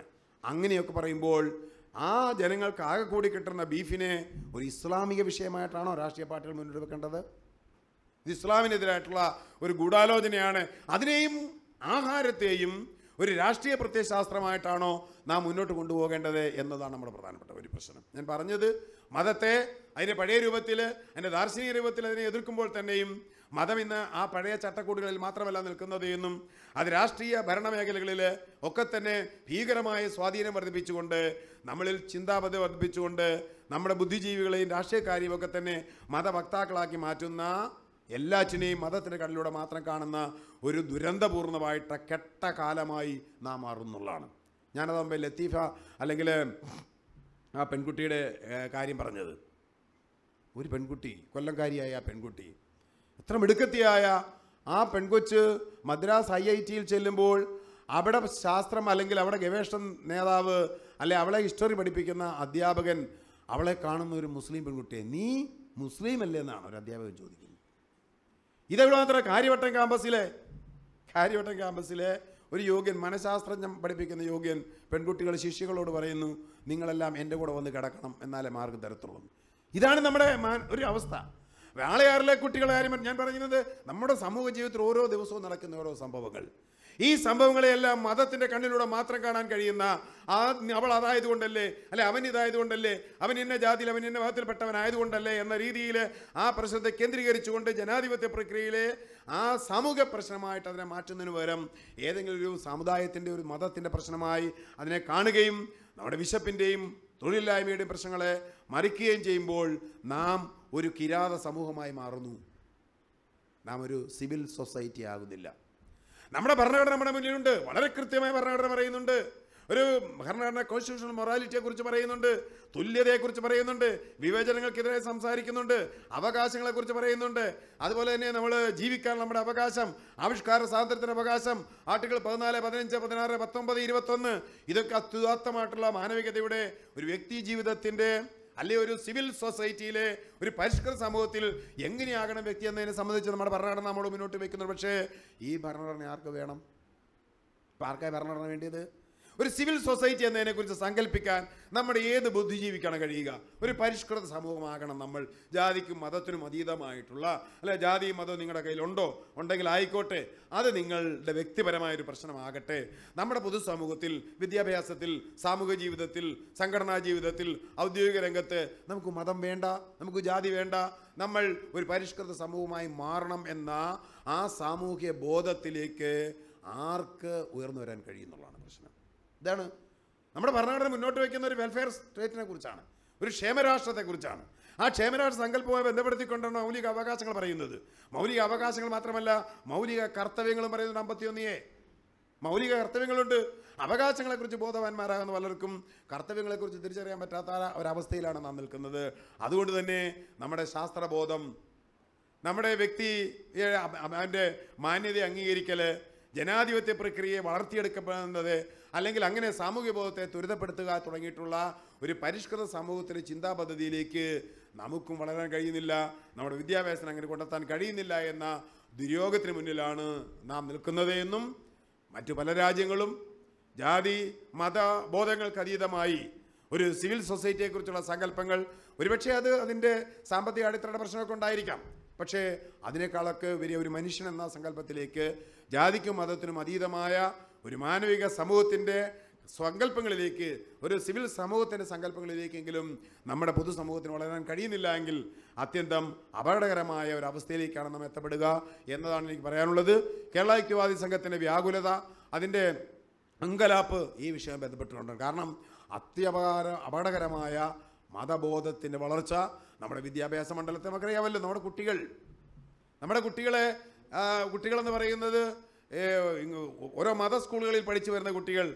അങ്ങനെയൊക്കെ പറയുമ്പോൾ ആ ജനങ്ങൾക്ക് ആകെ കൂടി കിട്ടുന്ന ബീഫിനെ ഒരു ഇസ്ലാമിക വിഷയമായിട്ടാണോ രാഷ്ട്രീയ പാർട്ടികൾ മുന്നോട്ട് വെക്കേണ്ടത് ഇത് ഇസ്ലാമിനെതിരായിട്ടുള്ള ഒരു ഗൂഢാലോചനയാണ് അതിനെയും ആഹാരത്തെയും ഒരു രാഷ്ട്രീയ പ്രത്യയശാസ്ത്രമായിട്ടാണോ നാം മുന്നോട്ട് കൊണ്ടുപോകേണ്ടത് എന്നതാണ് നമ്മുടെ പ്രധാനപ്പെട്ട ഒരു പ്രശ്നം ഞാൻ പറഞ്ഞത് മതത്തെ അതിൻ്റെ പഴയ രൂപത്തിൽ അതിൻ്റെ ദാർശനിക രൂപത്തിൽ അതിനെ എതിർക്കുമ്പോൾ തന്നെയും മതം ഇന്ന് ആ പഴയ ചട്ടക്കൂടുകളിൽ മാത്രമല്ല നിൽക്കുന്നത് എന്നും അത് രാഷ്ട്രീയ ഭരണമേഖലകളിൽ ഒക്കെ തന്നെ ഭീകരമായ സ്വാധീനം വർദ്ധിപ്പിച്ചുകൊണ്ട് നമ്മളിൽ ചിന്താപതി വർദ്ധിപ്പിച്ചുകൊണ്ട് നമ്മുടെ ബുദ്ധിജീവികളെയും രാഷ്ട്രീയക്കാരെയും ഒക്കെ തന്നെ മതവക്താക്കളാക്കി മാറ്റുന്ന എല്ലാറ്റിനെയും മതത്തിൻ്റെ കണ്ണിലൂടെ മാത്രം കാണുന്ന ഒരു ദുരന്തപൂർണമായിട്ട് കെട്ട കാലമായി നാം മാറുന്നുള്ളതാണ് ഞാനത് മുമ്പേ ലത്തീഫ അല്ലെങ്കിൽ ആ പെൺകുട്ടിയുടെ കാര്യം പറഞ്ഞത് ഒരു പെൺകുട്ടി കൊല്ലംകാരിയായ ആ പെൺകുട്ടി ഇത്ര മിടുക്കത്തിയായ ആ പെൺകൊച്ച് മദ്രാസ് ഐ ഐ ടിയിൽ ചെല്ലുമ്പോൾ അവിടെ ശാസ്ത്രം അല്ലെങ്കിൽ അവിടെ ഗവേഷണ നേതാവ് അല്ലെ അവളെ ഹിസ്റ്ററി പഠിപ്പിക്കുന്ന അധ്യാപകൻ അവളെ കാണുന്ന ഒരു മുസ്ലിം പെൺകുട്ടിയെ നീ മുസ്ലിം അല്ലേ എന്നാണ് ഒരു അധ്യാപകൻ ചോദിക്കുന്നത് ഇതെവിടെ മാത്രം കാര്യവട്ടം ക്യാമ്പസിലെ കാര്യവട്ടം ക്യാമ്പസിലെ ഒരു യോഗ്യൻ മനഃശാസ്ത്രജ്ഞം പഠിപ്പിക്കുന്ന യോഗ്യൻ പെൺകുട്ടികൾ ശിഷ്യകളോട് പറയുന്നു നിങ്ങളെല്ലാം എൻ്റെ കൂടെ വന്ന് കിടക്കണം എന്നാലേ മാർഗം തരത്തുള്ളൂ ഇതാണ് നമ്മുടെ ഒരു അവസ്ഥ നാളെ ആറിലെ കുട്ടികളാരും ഞാൻ പറയുന്നത് നമ്മുടെ സമൂഹ ജീവിതത്തിൽ ഓരോ ദിവസവും നടക്കുന്ന ഓരോ സംഭവങ്ങൾ ഈ സംഭവങ്ങളെയെല്ലാം മതത്തിൻ്റെ കണ്ണിലൂടെ മാത്രം കാണാൻ കഴിയുന്ന ആ അവൾ അതായത് കൊണ്ടല്ലേ അല്ലെ അവൻ ഇതായത് കൊണ്ടല്ലേ അവൻ ഇന്ന ജാതിയിൽ അവൻ ഇന്ന മതത്തിൽപ്പെട്ടവനായതുകൊണ്ടല്ലേ എന്ന രീതിയിൽ ആ പ്രശ്നത്തെ കേന്ദ്രീകരിച്ചുകൊണ്ട് ജനാധിപത്യ പ്രക്രിയയിലെ ആ സാമൂഹ്യ പ്രശ്നമായിട്ട് അതിനെ മാറ്റുന്നതിന് പകരം ഏതെങ്കിലും ഒരു സമുദായത്തിൻ്റെ ഒരു മതത്തിൻ്റെ പ്രശ്നമായി അതിനെ കാണുകയും നമ്മുടെ വിശപ്പിൻ്റെയും തൊഴിലില്ലായ്മയുടെയും പ്രശ്നങ്ങളെ മറിക്കുകയും ചെയ്യുമ്പോൾ നാം ഒരു കിരാത സമൂഹമായി മാറുന്നു നാം ഒരു സിവിൽ സൊസൈറ്റി ആകുന്നില്ല നമ്മുടെ ഭരണഘടന നമ്മുടെ മുന്നിലുണ്ട് വളരെ കൃത്യമായ ഭരണഘടന പറയുന്നുണ്ട് ഒരു ഭരണഘടന കോൺസ്റ്റിറ്റ്യൂഷണൽ മൊറാലിറ്റിയെക്കുറിച്ച് പറയുന്നുണ്ട് തുല്യതയെക്കുറിച്ച് പറയുന്നുണ്ട് വിവേചനങ്ങൾക്കെതിരെ സംസാരിക്കുന്നുണ്ട് അവകാശങ്ങളെക്കുറിച്ച് പറയുന്നുണ്ട് അതുപോലെ തന്നെ നമ്മൾ ജീവിക്കാൻ നമ്മുടെ അവകാശം ആവിഷ്കാര സ്വാതന്ത്ര്യത്തിൻ്റെ അവകാശം ആർട്ടിക്കിൾ പതിനാല് പതിനഞ്ച് പതിനാറ് പത്തൊമ്പത് ഇരുപത്തൊന്ന് ഇതൊക്കെ അത്യുദാത്തമായിട്ടുള്ള മാനവികതയുടെ ഒരു വ്യക്തി ജീവിതത്തിൻ്റെ അല്ലെങ്കിൽ ഒരു സിവിൽ സൊസൈറ്റിയിലെ ഒരു പരിഷ്കൃത സമൂഹത്തിൽ എങ്ങനെയാകണം വ്യക്തി എന്നതിനെ സംബന്ധിച്ച് നമ്മുടെ ഭരണഘടന നമ്മൾ മുന്നോട്ട് വയ്ക്കുന്നത് പക്ഷേ ഈ ഭരണഘടന ആർക്ക് വേണം ഇപ്പം ആർക്കായി ഭരണഘടന വേണ്ടിയത് ഒരു സിവിൽ സൊസൈറ്റി എന്നതിനെക്കുറിച്ച് സങ്കല്പിക്കാൻ നമ്മുടെ ഏത് ബുദ്ധിജീവിക്കാണ് കഴിയുക ഒരു പരിഷ്കൃത സമൂഹമാകണം നമ്മൾ ജാതിക്കും മതത്തിനും അതീതമായിട്ടുള്ള അല്ലെ ജാതിയും മതവും നിങ്ങളുടെ കയ്യിലുണ്ടോ ഉണ്ടെങ്കിൽ ആയിക്കോട്ടെ അത് നിങ്ങളുടെ വ്യക്തിപരമായൊരു പ്രശ്നമാകട്ടെ നമ്മുടെ പൊതുസമൂഹത്തിൽ വിദ്യാഭ്യാസത്തിൽ സാമൂഹിക ജീവിതത്തിൽ സംഘടനാ ജീവിതത്തിൽ ഔദ്യോഗിക രംഗത്ത് നമുക്ക് മതം വേണ്ട നമുക്ക് ജാതി വേണ്ട നമ്മൾ ഒരു പരിഷ്കൃത സമൂഹമായി മാറണം എന്ന ആ സാമൂഹ്യ ബോധത്തിലേക്ക് ആർക്ക് ഉയർന്നു വരാൻ കഴിയുന്നുള്ളതാണ് ഇതാണ് നമ്മുടെ ഭരണഘടന മുന്നോട്ട് വയ്ക്കുന്ന ഒരു വെൽഫെയർ സ്റ്റേറ്റിനെ കുറിച്ചാണ് ഒരു ക്ഷേമരാഷ്ട്രത്തെക്കുറിച്ചാണ് ആ ക്ഷേമരാഷ്ട്ര സങ്കല്പവുമായി ബന്ധപ്പെടുത്തിക്കൊണ്ടാണ് മൗലിക അവകാശങ്ങൾ പറയുന്നത് മൗലിക അവകാശങ്ങൾ മാത്രമല്ല മൗലിക കർത്തവ്യങ്ങളും പറയുന്നുണ്ട് അമ്പത്തിയൊന്നിയെ മൗലിക കർത്തവ്യങ്ങളുണ്ട് അവകാശങ്ങളെക്കുറിച്ച് ബോധവാന്മാരാകുന്ന പലർക്കും കർത്തവ്യങ്ങളെക്കുറിച്ച് തിരിച്ചറിയാൻ പറ്റാത്ത ഒരവസ്ഥയിലാണ് നാം നിൽക്കുന്നത് അതുകൊണ്ട് തന്നെ നമ്മുടെ ശാസ്ത്രബോധം നമ്മുടെ വ്യക്തി അവൻ്റെ മാന്യത അംഗീകരിക്കൽ ജനാധിപത്യ പ്രക്രിയയെ വളർത്തിയെടുക്കപ്പെടുന്നത് അല്ലെങ്കിൽ അങ്ങനെ സാമൂഹ്യ ബോധത്തെ ത്വരിതപ്പെടുത്തുക തുടങ്ങിയിട്ടുള്ള ഒരു പരിഷ്കൃത സമൂഹത്തിൻ്റെ ചിന്താ പദ്ധതിയിലേക്ക് നമുക്കും വളരാൻ കഴിയുന്നില്ല നമ്മുടെ വിദ്യാഭ്യാസത്തിന് അങ്ങനെ കൊണ്ടെത്താൻ കഴിയുന്നില്ല എന്ന ദുര്യോഗത്തിന് മുന്നിലാണ് നാം നിൽക്കുന്നത് എന്നും മറ്റു പല രാജ്യങ്ങളും ജാതി മത ബോധങ്ങൾക്ക് അതീതമായി ഒരു സിവിൽ സൊസൈറ്റിയെക്കുറിച്ചുള്ള സങ്കല്പങ്ങൾ ഒരുപക്ഷെ അത് അതിൻ്റെ സാമ്പത്തിക അടിത്തറയുടെ പ്രശ്നമൊക്കെ ഉണ്ടായിരിക്കാം പക്ഷേ അതിനേക്കാളൊക്കെ വലിയ ഒരു മനുഷ്യൻ എന്ന സങ്കല്പത്തിലേക്ക് ജാതിക്കും മതത്തിനും അതീതമായ ഒരു മാനവിക സമൂഹത്തിൻ്റെ സങ്കല്പങ്ങളിലേക്ക് ഒരു സിവിൽ സമൂഹത്തിൻ്റെ സങ്കല്പങ്ങളിലേക്കെങ്കിലും നമ്മുടെ പൊതുസമൂഹത്തിന് വളരാൻ കഴിയുന്നില്ല എങ്കിൽ അത്യന്തം അപകടകരമായ ഒരു അവസ്ഥയിലേക്കാണ് നാം എത്തപ്പെടുക എന്നതാണ് എനിക്ക് പറയാനുള്ളത് കേരള ഐക്യവാദി സംഘത്തിൻ്റെ വ്യാകുലത അതിൻ്റെ അങ്കലാപ്പ് ഈ വിഷയം ബന്ധപ്പെട്ടിട്ടുണ്ട് കാരണം അത്യപകാര അപകടകരമായ മതബോധത്തിൻ്റെ വളർച്ച നമ്മുടെ വിദ്യാഭ്യാസ മണ്ഡലത്തെ നമുക്കറിയാമല്ലോ നമ്മുടെ കുട്ടികൾ നമ്മുടെ കുട്ടികളെ കുട്ടികളെന്ന് പറയുന്നത് ഓരോ മത സ്കൂളുകളിൽ പഠിച്ചു വരുന്ന കുട്ടികൾ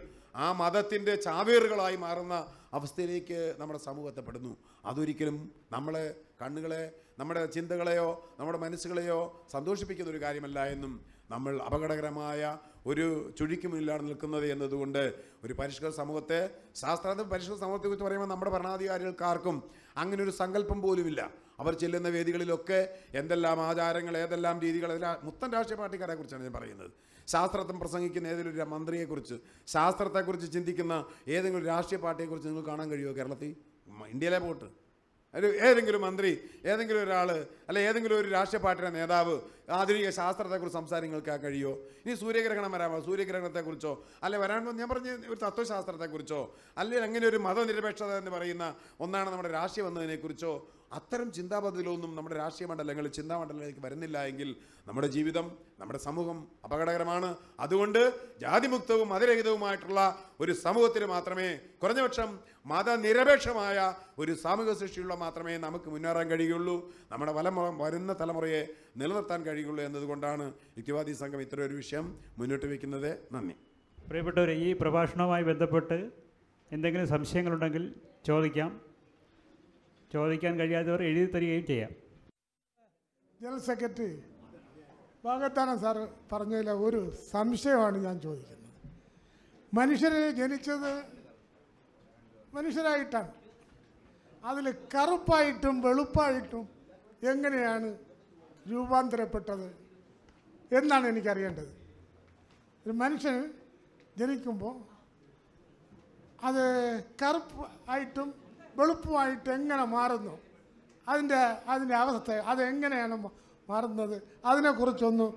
ആ മതത്തിൻ്റെ ചാവേറുകളായി മാറുന്ന അവസ്ഥയിലേക്ക് നമ്മുടെ സമൂഹത്തെപ്പെടുന്നു അതൊരിക്കലും നമ്മളെ കണ്ണുകളെ നമ്മുടെ ചിന്തകളെയോ നമ്മുടെ മനസ്സുകളെയോ സന്തോഷിപ്പിക്കുന്ന ഒരു കാര്യമല്ല എന്നും നമ്മൾ അപകടകരമായ ഒരു ചുഴിക്ക് മുന്നിലാണ് നിൽക്കുന്നത് എന്നതുകൊണ്ട് ഒരു പരിഷ്കൃത സമൂഹത്തെ ശാസ്ത്രാർത്ഥ പരിഷ്കൃത സമൂഹത്തെക്കുറിച്ച് പറയുമ്പോൾ നമ്മുടെ ഭരണാധികാരികൾക്കാർക്കും അങ്ങനെ ഒരു സങ്കല്പം പോലുമില്ല അവർ ചെല്ലുന്ന വേദികളിലൊക്കെ എന്തെല്ലാം ആചാരങ്ങൾ ഏതെല്ലാം രീതികൾ എല്ലാം മൊത്തം രാഷ്ട്രീയ പാർട്ടിക്കാരെ കുറിച്ചാണ് ഞാൻ പറയുന്നത് ശാസ്ത്രത്വം പ്രസംഗിക്കുന്ന ഏതെങ്കിലും ഒരു മന്ത്രിയെക്കുറിച്ച് ശാസ്ത്രത്തെക്കുറിച്ച് ചിന്തിക്കുന്ന ഏതെങ്കിലും രാഷ്ട്രീയ പാർട്ടിയെക്കുറിച്ച് നിങ്ങൾക്ക് കാണാൻ കഴിയുമോ കേരളത്തിൽ ഇന്ത്യയിലെ പോട്ട് ഒരു ഏതെങ്കിലും മന്ത്രി ഏതെങ്കിലും ഒരാൾ അല്ല ഏതെങ്കിലും ഒരു രാഷ്ട്രീയ പാർട്ടിയുടെ നേതാവ് ആധുനിക ശാസ്ത്രത്തെക്കുറിച്ച് സംസാരിക്കാൻ കഴിയുമോ ഇനി സൂര്യഗ്രഹണം വരാമോ സൂര്യഗ്രഹണത്തെക്കുറിച്ചോ അല്ലെ വരാൻ ഞാൻ പറഞ്ഞ ഒരു തത്വശാസ്ത്രത്തെക്കുറിച്ചോ അല്ലെങ്കിൽ അങ്ങനെ ഒരു മതനിരപേക്ഷത എന്ന് പറയുന്ന ഒന്നാണ് നമ്മുടെ രാഷ്ട്രീയം എന്നതിനെക്കുറിച്ചോ അത്തരം ചിന്താപദ്ധതിയിലൊന്നും നമ്മുടെ രാഷ്ട്രീയ മണ്ഡലങ്ങൾ ചിന്താ വരുന്നില്ല എങ്കിൽ നമ്മുടെ ജീവിതം നമ്മുടെ സമൂഹം അപകടകരമാണ് അതുകൊണ്ട് ജാതിമുക്തവും മതരഹിതവുമായിട്ടുള്ള ഒരു സമൂഹത്തിന് മാത്രമേ കുറഞ്ഞപക്ഷം മതനിരപേക്ഷമായ ഒരു സാമൂഹിക സൃഷ്ടിയുള്ള മാത്രമേ നമുക്ക് മുന്നേറാൻ കഴിയുള്ളൂ നമ്മുടെ തലമുറ വരുന്ന തലമുറയെ നിലനിർത്താൻ കഴിയുള്ളൂ എന്നതുകൊണ്ടാണ് യുക്തിവാദി സംഘം ഇത്ര ഒരു വിഷയം മുന്നോട്ട് വയ്ക്കുന്നത് നന്ദി പ്രിയപ്പെട്ടവർ ഈ പ്രഭാഷണവുമായി ബന്ധപ്പെട്ട് എന്തെങ്കിലും സംശയങ്ങളുണ്ടെങ്കിൽ ചോദിക്കാം ചോദിക്കാൻ കഴിയാത്തവർ എഴുതി തരികയും ചെയ്യാം ജനറൽ സെക്രട്ടറി വാഗത്താനം സാർ പറഞ്ഞതിലെ ഒരു സംശയമാണ് ഞാൻ ചോദിക്കുന്നത് മനുഷ്യരെ ജനിച്ചത് മനുഷ്യരായിട്ടാണ് അതിൽ കറുപ്പായിട്ടും വെളുപ്പായിട്ടും എങ്ങനെയാണ് രൂപാന്തരപ്പെട്ടത് എന്നാണ് എനിക്കറിയേണ്ടത് ഒരു മനുഷ്യൻ ജനിക്കുമ്പോൾ അത് കറുപ്പ് ആയിട്ടും വെളുപ്പുമായിട്ട് എങ്ങനെ മാറുന്നു അതിൻ്റെ അതിൻ്റെ അവസ്ഥ അതെങ്ങനെയാണ് മാറുന്നത് അതിനെക്കുറിച്ചൊന്ന്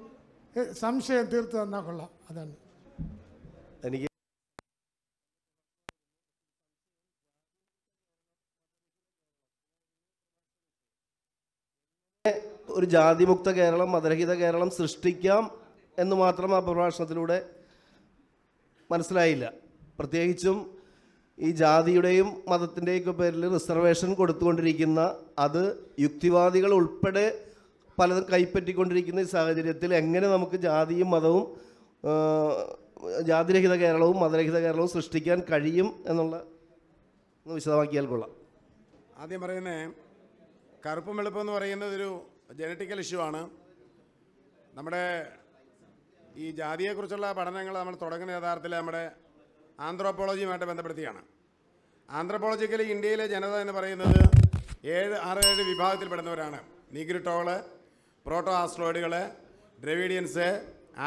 സംശയം തീർത്തു തന്നാൽ കൊള്ളാം അതാണ് എനിക്ക് ഒരു ജാതിമുക്ത കേരളം മതരഹിത കേരളം സൃഷ്ടിക്കാം എന്ന് മാത്രം ആ പ്രഭാഷണത്തിലൂടെ മനസ്സിലായില്ല പ്രത്യേകിച്ചും ഈ ജാതിയുടെയും മതത്തിൻ്റെയൊക്കെ പേരിൽ റിസർവേഷൻ കൊടുത്തുകൊണ്ടിരിക്കുന്ന അത് യുക്തിവാദികൾ ഉൾപ്പെടെ പലതും കൈപ്പറ്റിക്കൊണ്ടിരിക്കുന്ന ഈ സാഹചര്യത്തിൽ എങ്ങനെ നമുക്ക് ജാതിയും മതവും ജാതിരഹിത കേരളവും മതരഹിത കേരളവും സൃഷ്ടിക്കാൻ കഴിയും എന്നുള്ള ഒന്ന് വിശദമാക്കിയാൽ കൊള്ളാം ആദ്യം പറയുന്നത് കറുപ്പും വെളുപ്പം എന്ന് പറയുന്നത് ഒരു ജനറ്റിക്കൽ ഇഷ്യൂ ആണ് നമ്മുടെ ഈ ജാതിയെക്കുറിച്ചുള്ള പഠനങ്ങൾ നമ്മൾ തുടങ്ങുന്ന യഥാർത്ഥത്തിൽ നമ്മുടെ ആന്ത്രോപോളജിയുമായിട്ട് ബന്ധപ്പെടുത്തിയാണ് ആന്ത്രോപോളജിക്കലി ഇന്ത്യയിലെ ജനത എന്ന് പറയുന്നത് ഏഴ് ആറ് ഏഴ് വിഭാഗത്തിൽപ്പെടുന്നവരാണ് നീഗ്രിട്ടോള് പ്രോട്ടോ ആസ്ട്രോയിഡുകൾ Dravidians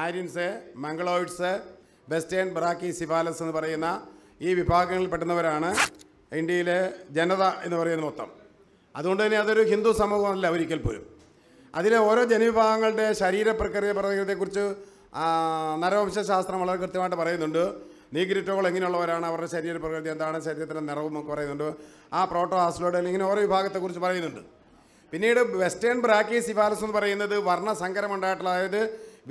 Aryans Mongoloids western brachycephalus എന്ന് പറയുന്ന ഈ വിഭാഗങ്ങളിൽ പെട്ടുന്നവരാണ് ഇന്ത്യയിലെ ജനത എന്ന് പറയുന്ന മൊത്തം അതുകൊണ്ട് തന്നെ അതൊരു ഹിന്ദു സമൂഹമല്ല ഒരിക്കൽ പോലും അതിലെ ഓരോ ജനവിഭാഗങ്ങളുടെ ശരീര പ്രക്രിയ പ്രകൃതിയെക്കുറിച്ച് നരവംശാസ്ത്രം വളരെ കൃത്യമായിട്ട് പറയുന്നുണ്ട് നീഗ്രിറ്റോകൾ എങ്ങനെയുള്ളവരാണ് അവരുടെ ശരീര പ്രകൃതി എന്താണ് ശരീരത്തിൻ്റെ നിറവും ഒക്കെ പറയുന്നുണ്ട് ആ പ്രോട്ടോ ആസ്ലോഡൽ ഇങ്ങനെ ഓരോ വിഭാഗത്തെക്കുറിച്ച് പറയുന്നുണ്ട് പിന്നീട് വെസ്റ്റേൺ സിഫാലസ് എന്ന് പറയുന്നത് വർണ്ണസങ്കരം ഉണ്ടായിട്ടുള്ള അതായത്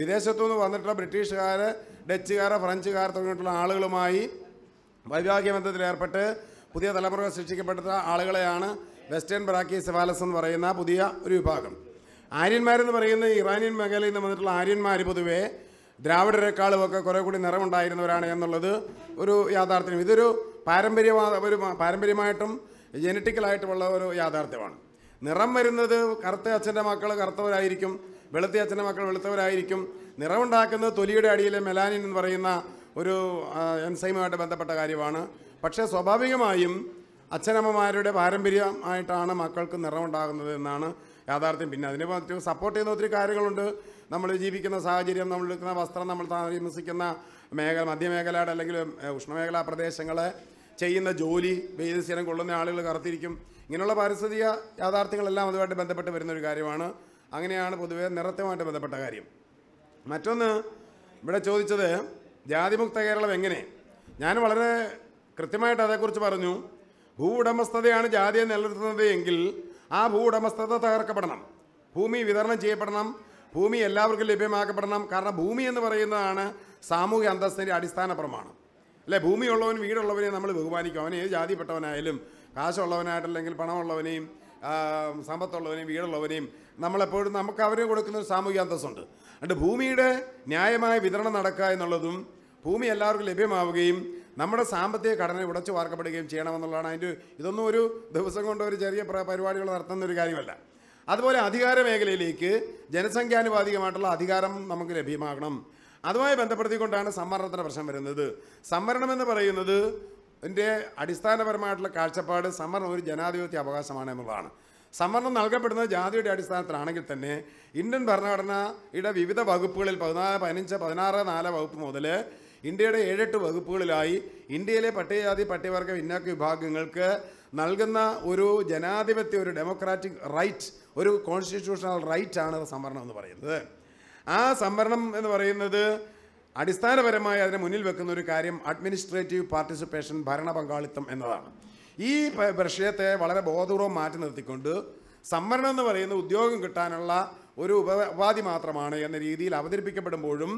വിദേശത്തുനിന്ന് വന്നിട്ടുള്ള ബ്രിട്ടീഷുകാർ ഡച്ചുകാർ ഫ്രഞ്ചുകാർ തുടങ്ങിയിട്ടുള്ള ആളുകളുമായി വൈവാഹിക ബന്ധത്തിൽ ഏർപ്പെട്ട് പുതിയ തലമുറകൾ ശിക്ഷിക്കപ്പെട്ട ആളുകളെയാണ് വെസ്റ്റേൺ സിഫാലസ് എന്ന് പറയുന്ന പുതിയ ഒരു വിഭാഗം ആര്യന്മാരെന്ന് പറയുന്ന ഇറാനിയൻ മേഖലയിൽ നിന്ന് വന്നിട്ടുള്ള ആര്യന്മാർ പൊതുവേ ദ്രാവിഡരെക്കാളും ഒക്കെ കുറേ കൂടി നിറമുണ്ടായിരുന്നവരാണ് എന്നുള്ളത് ഒരു യാഥാർത്ഥ്യം ഇതൊരു പാരമ്പര്യ ഒരു പാരമ്പര്യമായിട്ടും ജനറ്റിക്കലായിട്ടുമുള്ള ഒരു യാഥാർത്ഥ്യമാണ് നിറം വരുന്നത് കറുത്ത അച്ഛൻ്റെ മക്കൾ കറുത്തവരായിരിക്കും വെളുത്ത അച്ഛൻ്റെ മക്കൾ വെളുത്തവരായിരിക്കും നിറമുണ്ടാക്കുന്നത് തൊലിയുടെ അടിയിലെ മെലാനിൻ എന്ന് പറയുന്ന ഒരു എൻസൈമുമായിട്ട് ബന്ധപ്പെട്ട കാര്യമാണ് പക്ഷേ സ്വാഭാവികമായും അച്ഛനമ്മമാരുടെ പാരമ്പര്യമായിട്ടാണ് മക്കൾക്ക് നിറമുണ്ടാകുന്നത് എന്നാണ് യാഥാർത്ഥ്യം പിന്നെ അതിനെ സപ്പോർട്ട് ചെയ്യുന്ന ഒത്തിരി കാര്യങ്ങളുണ്ട് നമ്മൾ ജീവിക്കുന്ന സാഹചര്യം നമ്മൾ എടുക്കുന്ന വസ്ത്രം നമ്മൾ താമസിക്കുന്ന മേഖല മധ്യമേഖലയുടെ അല്ലെങ്കിൽ ഉഷ്ണമേഖലാ പ്രദേശങ്ങൾ ചെയ്യുന്ന ജോലി സ്ഥിരം കൊള്ളുന്ന ആളുകൾ കറുത്തിരിക്കും ഇങ്ങനെയുള്ള പാരിസ്ഥിതിക യാഥാർത്ഥ്യങ്ങളെല്ലാം അതുമായിട്ട് ബന്ധപ്പെട്ട് വരുന്ന ഒരു കാര്യമാണ് അങ്ങനെയാണ് പൊതുവേ നിറത്തുമായിട്ട് ബന്ധപ്പെട്ട കാര്യം മറ്റൊന്ന് ഇവിടെ ചോദിച്ചത് ജാതിമുക്ത കേരളം എങ്ങനെ ഞാൻ വളരെ കൃത്യമായിട്ട് അതേക്കുറിച്ച് പറഞ്ഞു ഭൂ ഉടമസ്ഥതയാണ് ജാതിയെ നിലനിർത്തുന്നത് എങ്കിൽ ആ ഭൂ ഉടമസ്ഥത തകർക്കപ്പെടണം ഭൂമി വിതരണം ചെയ്യപ്പെടണം ഭൂമി എല്ലാവർക്കും ലഭ്യമാക്കപ്പെടണം കാരണം ഭൂമി എന്ന് പറയുന്നതാണ് സാമൂഹിക അന്തസ്ഥൻ്റെ അടിസ്ഥാന പ്രമാണം അല്ലെ ഭൂമിയുള്ളവനും വീടുള്ളവനെയും നമ്മൾ ബഹുമാനിക്കും അവനെ ഏത് ജാതിപ്പെട്ടവനായാലും കാശുള്ളവനായിട്ടല്ലെങ്കിൽ പണമുള്ളവനെയും സമ്പത്തുള്ളവനെയും വീടുള്ളവനെയും നമ്മളെപ്പോഴും നമുക്ക് അവരെ കൊടുക്കുന്ന ഒരു സാമൂഹ്യ അന്തസ്സുണ്ട് അതുകൊണ്ട് ഭൂമിയുടെ ന്യായമായ വിതരണം നടക്കുക എന്നുള്ളതും ഭൂമി എല്ലാവർക്കും ലഭ്യമാവുകയും നമ്മുടെ സാമ്പത്തിക ഘടന ഉടച്ചു വാർക്കപ്പെടുകയും ചെയ്യണമെന്നുള്ളതാണ് അതിൻ്റെ ഇതൊന്നും ഒരു ദിവസം കൊണ്ട് ഒരു ചെറിയ പരിപാടികൾ നടത്തുന്ന ഒരു കാര്യമല്ല അതുപോലെ അധികാര മേഖലയിലേക്ക് ജനസംഖ്യാനുപാതികമായിട്ടുള്ള അധികാരം നമുക്ക് ലഭ്യമാകണം അതുമായി ബന്ധപ്പെടുത്തിക്കൊണ്ടാണ് സംവരണത്തിൻ്റെ പ്രശ്നം വരുന്നത് സംവരണം എന്ന് പറയുന്നത് എൻ്റെ അടിസ്ഥാനപരമായിട്ടുള്ള കാഴ്ചപ്പാട് സംവരണം ഒരു ജനാധിപത്യ അവകാശമാണ് എന്നുള്ളതാണ് സംവരണം നൽകപ്പെടുന്നത് ജാതിയുടെ അടിസ്ഥാനത്തിലാണെങ്കിൽ തന്നെ ഇന്ത്യൻ ഭരണഘടനയുടെ വിവിധ വകുപ്പുകളിൽ പതിനാല് പതിനഞ്ച് പതിനാറ് നാല് വകുപ്പ് മുതൽ ഇന്ത്യയുടെ ഏഴെട്ട് വകുപ്പുകളിലായി ഇന്ത്യയിലെ പട്ടികജാതി പട്ടികവർഗ വിന്നാക്ക വിഭാഗങ്ങൾക്ക് നൽകുന്ന ഒരു ജനാധിപത്യ ഒരു ഡെമോക്രാറ്റിക് റൈറ്റ് ഒരു കോൺസ്റ്റിറ്റ്യൂഷണൽ റൈറ്റ് ആണ് സംവരണം എന്ന് പറയുന്നത് ആ സംവരണം എന്ന് പറയുന്നത് അടിസ്ഥാനപരമായി അതിനെ മുന്നിൽ വെക്കുന്ന ഒരു കാര്യം അഡ്മിനിസ്ട്രേറ്റീവ് പാർട്ടിസിപ്പേഷൻ ഭരണ പങ്കാളിത്തം എന്നതാണ് ഈ വിഷയത്തെ വളരെ ബോധപൂർവം മാറ്റി നിർത്തിക്കൊണ്ട് സംവരണം എന്ന് പറയുന്ന ഉദ്യോഗം കിട്ടാനുള്ള ഒരു ഉപവാദി മാത്രമാണ് എന്ന രീതിയിൽ അവതരിപ്പിക്കപ്പെടുമ്പോഴും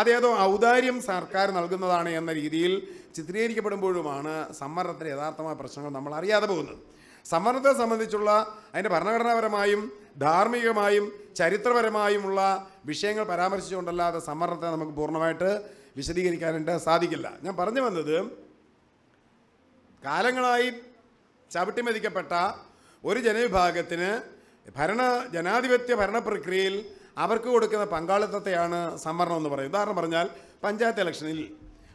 അതേതോ ഔദാര്യം സർക്കാർ നൽകുന്നതാണ് എന്ന രീതിയിൽ ചിത്രീകരിക്കപ്പെടുമ്പോഴുമാണ് സമ്മർദ്ദത്തിൻ്റെ യഥാർത്ഥമായ പ്രശ്നങ്ങൾ നമ്മൾ അറിയാതെ പോകുന്നത് സമ്മർദ്ദത്തെ സംബന്ധിച്ചുള്ള അതിൻ്റെ ഭരണഘടനാപരമായും ധാർമ്മികമായും ചരിത്രപരമായുമുള്ള വിഷയങ്ങൾ പരാമർശിച്ചുകൊണ്ടല്ലാതെ സമ്മർദ്ദത്തെ നമുക്ക് പൂർണ്ണമായിട്ട് വിശദീകരിക്കാനായിട്ട് സാധിക്കില്ല ഞാൻ പറഞ്ഞു വന്നത് കാലങ്ങളായി ചവിട്ടിമെതിക്കപ്പെട്ട ഒരു ജനവിഭാഗത്തിന് ഭരണ ജനാധിപത്യ ഭരണ പ്രക്രിയയിൽ അവർക്ക് കൊടുക്കുന്ന പങ്കാളിത്തത്തെയാണ് സംവരണം എന്ന് പറയുന്നത് ഉദാഹരണം പറഞ്ഞാൽ പഞ്ചായത്ത് ഇലക്ഷനിൽ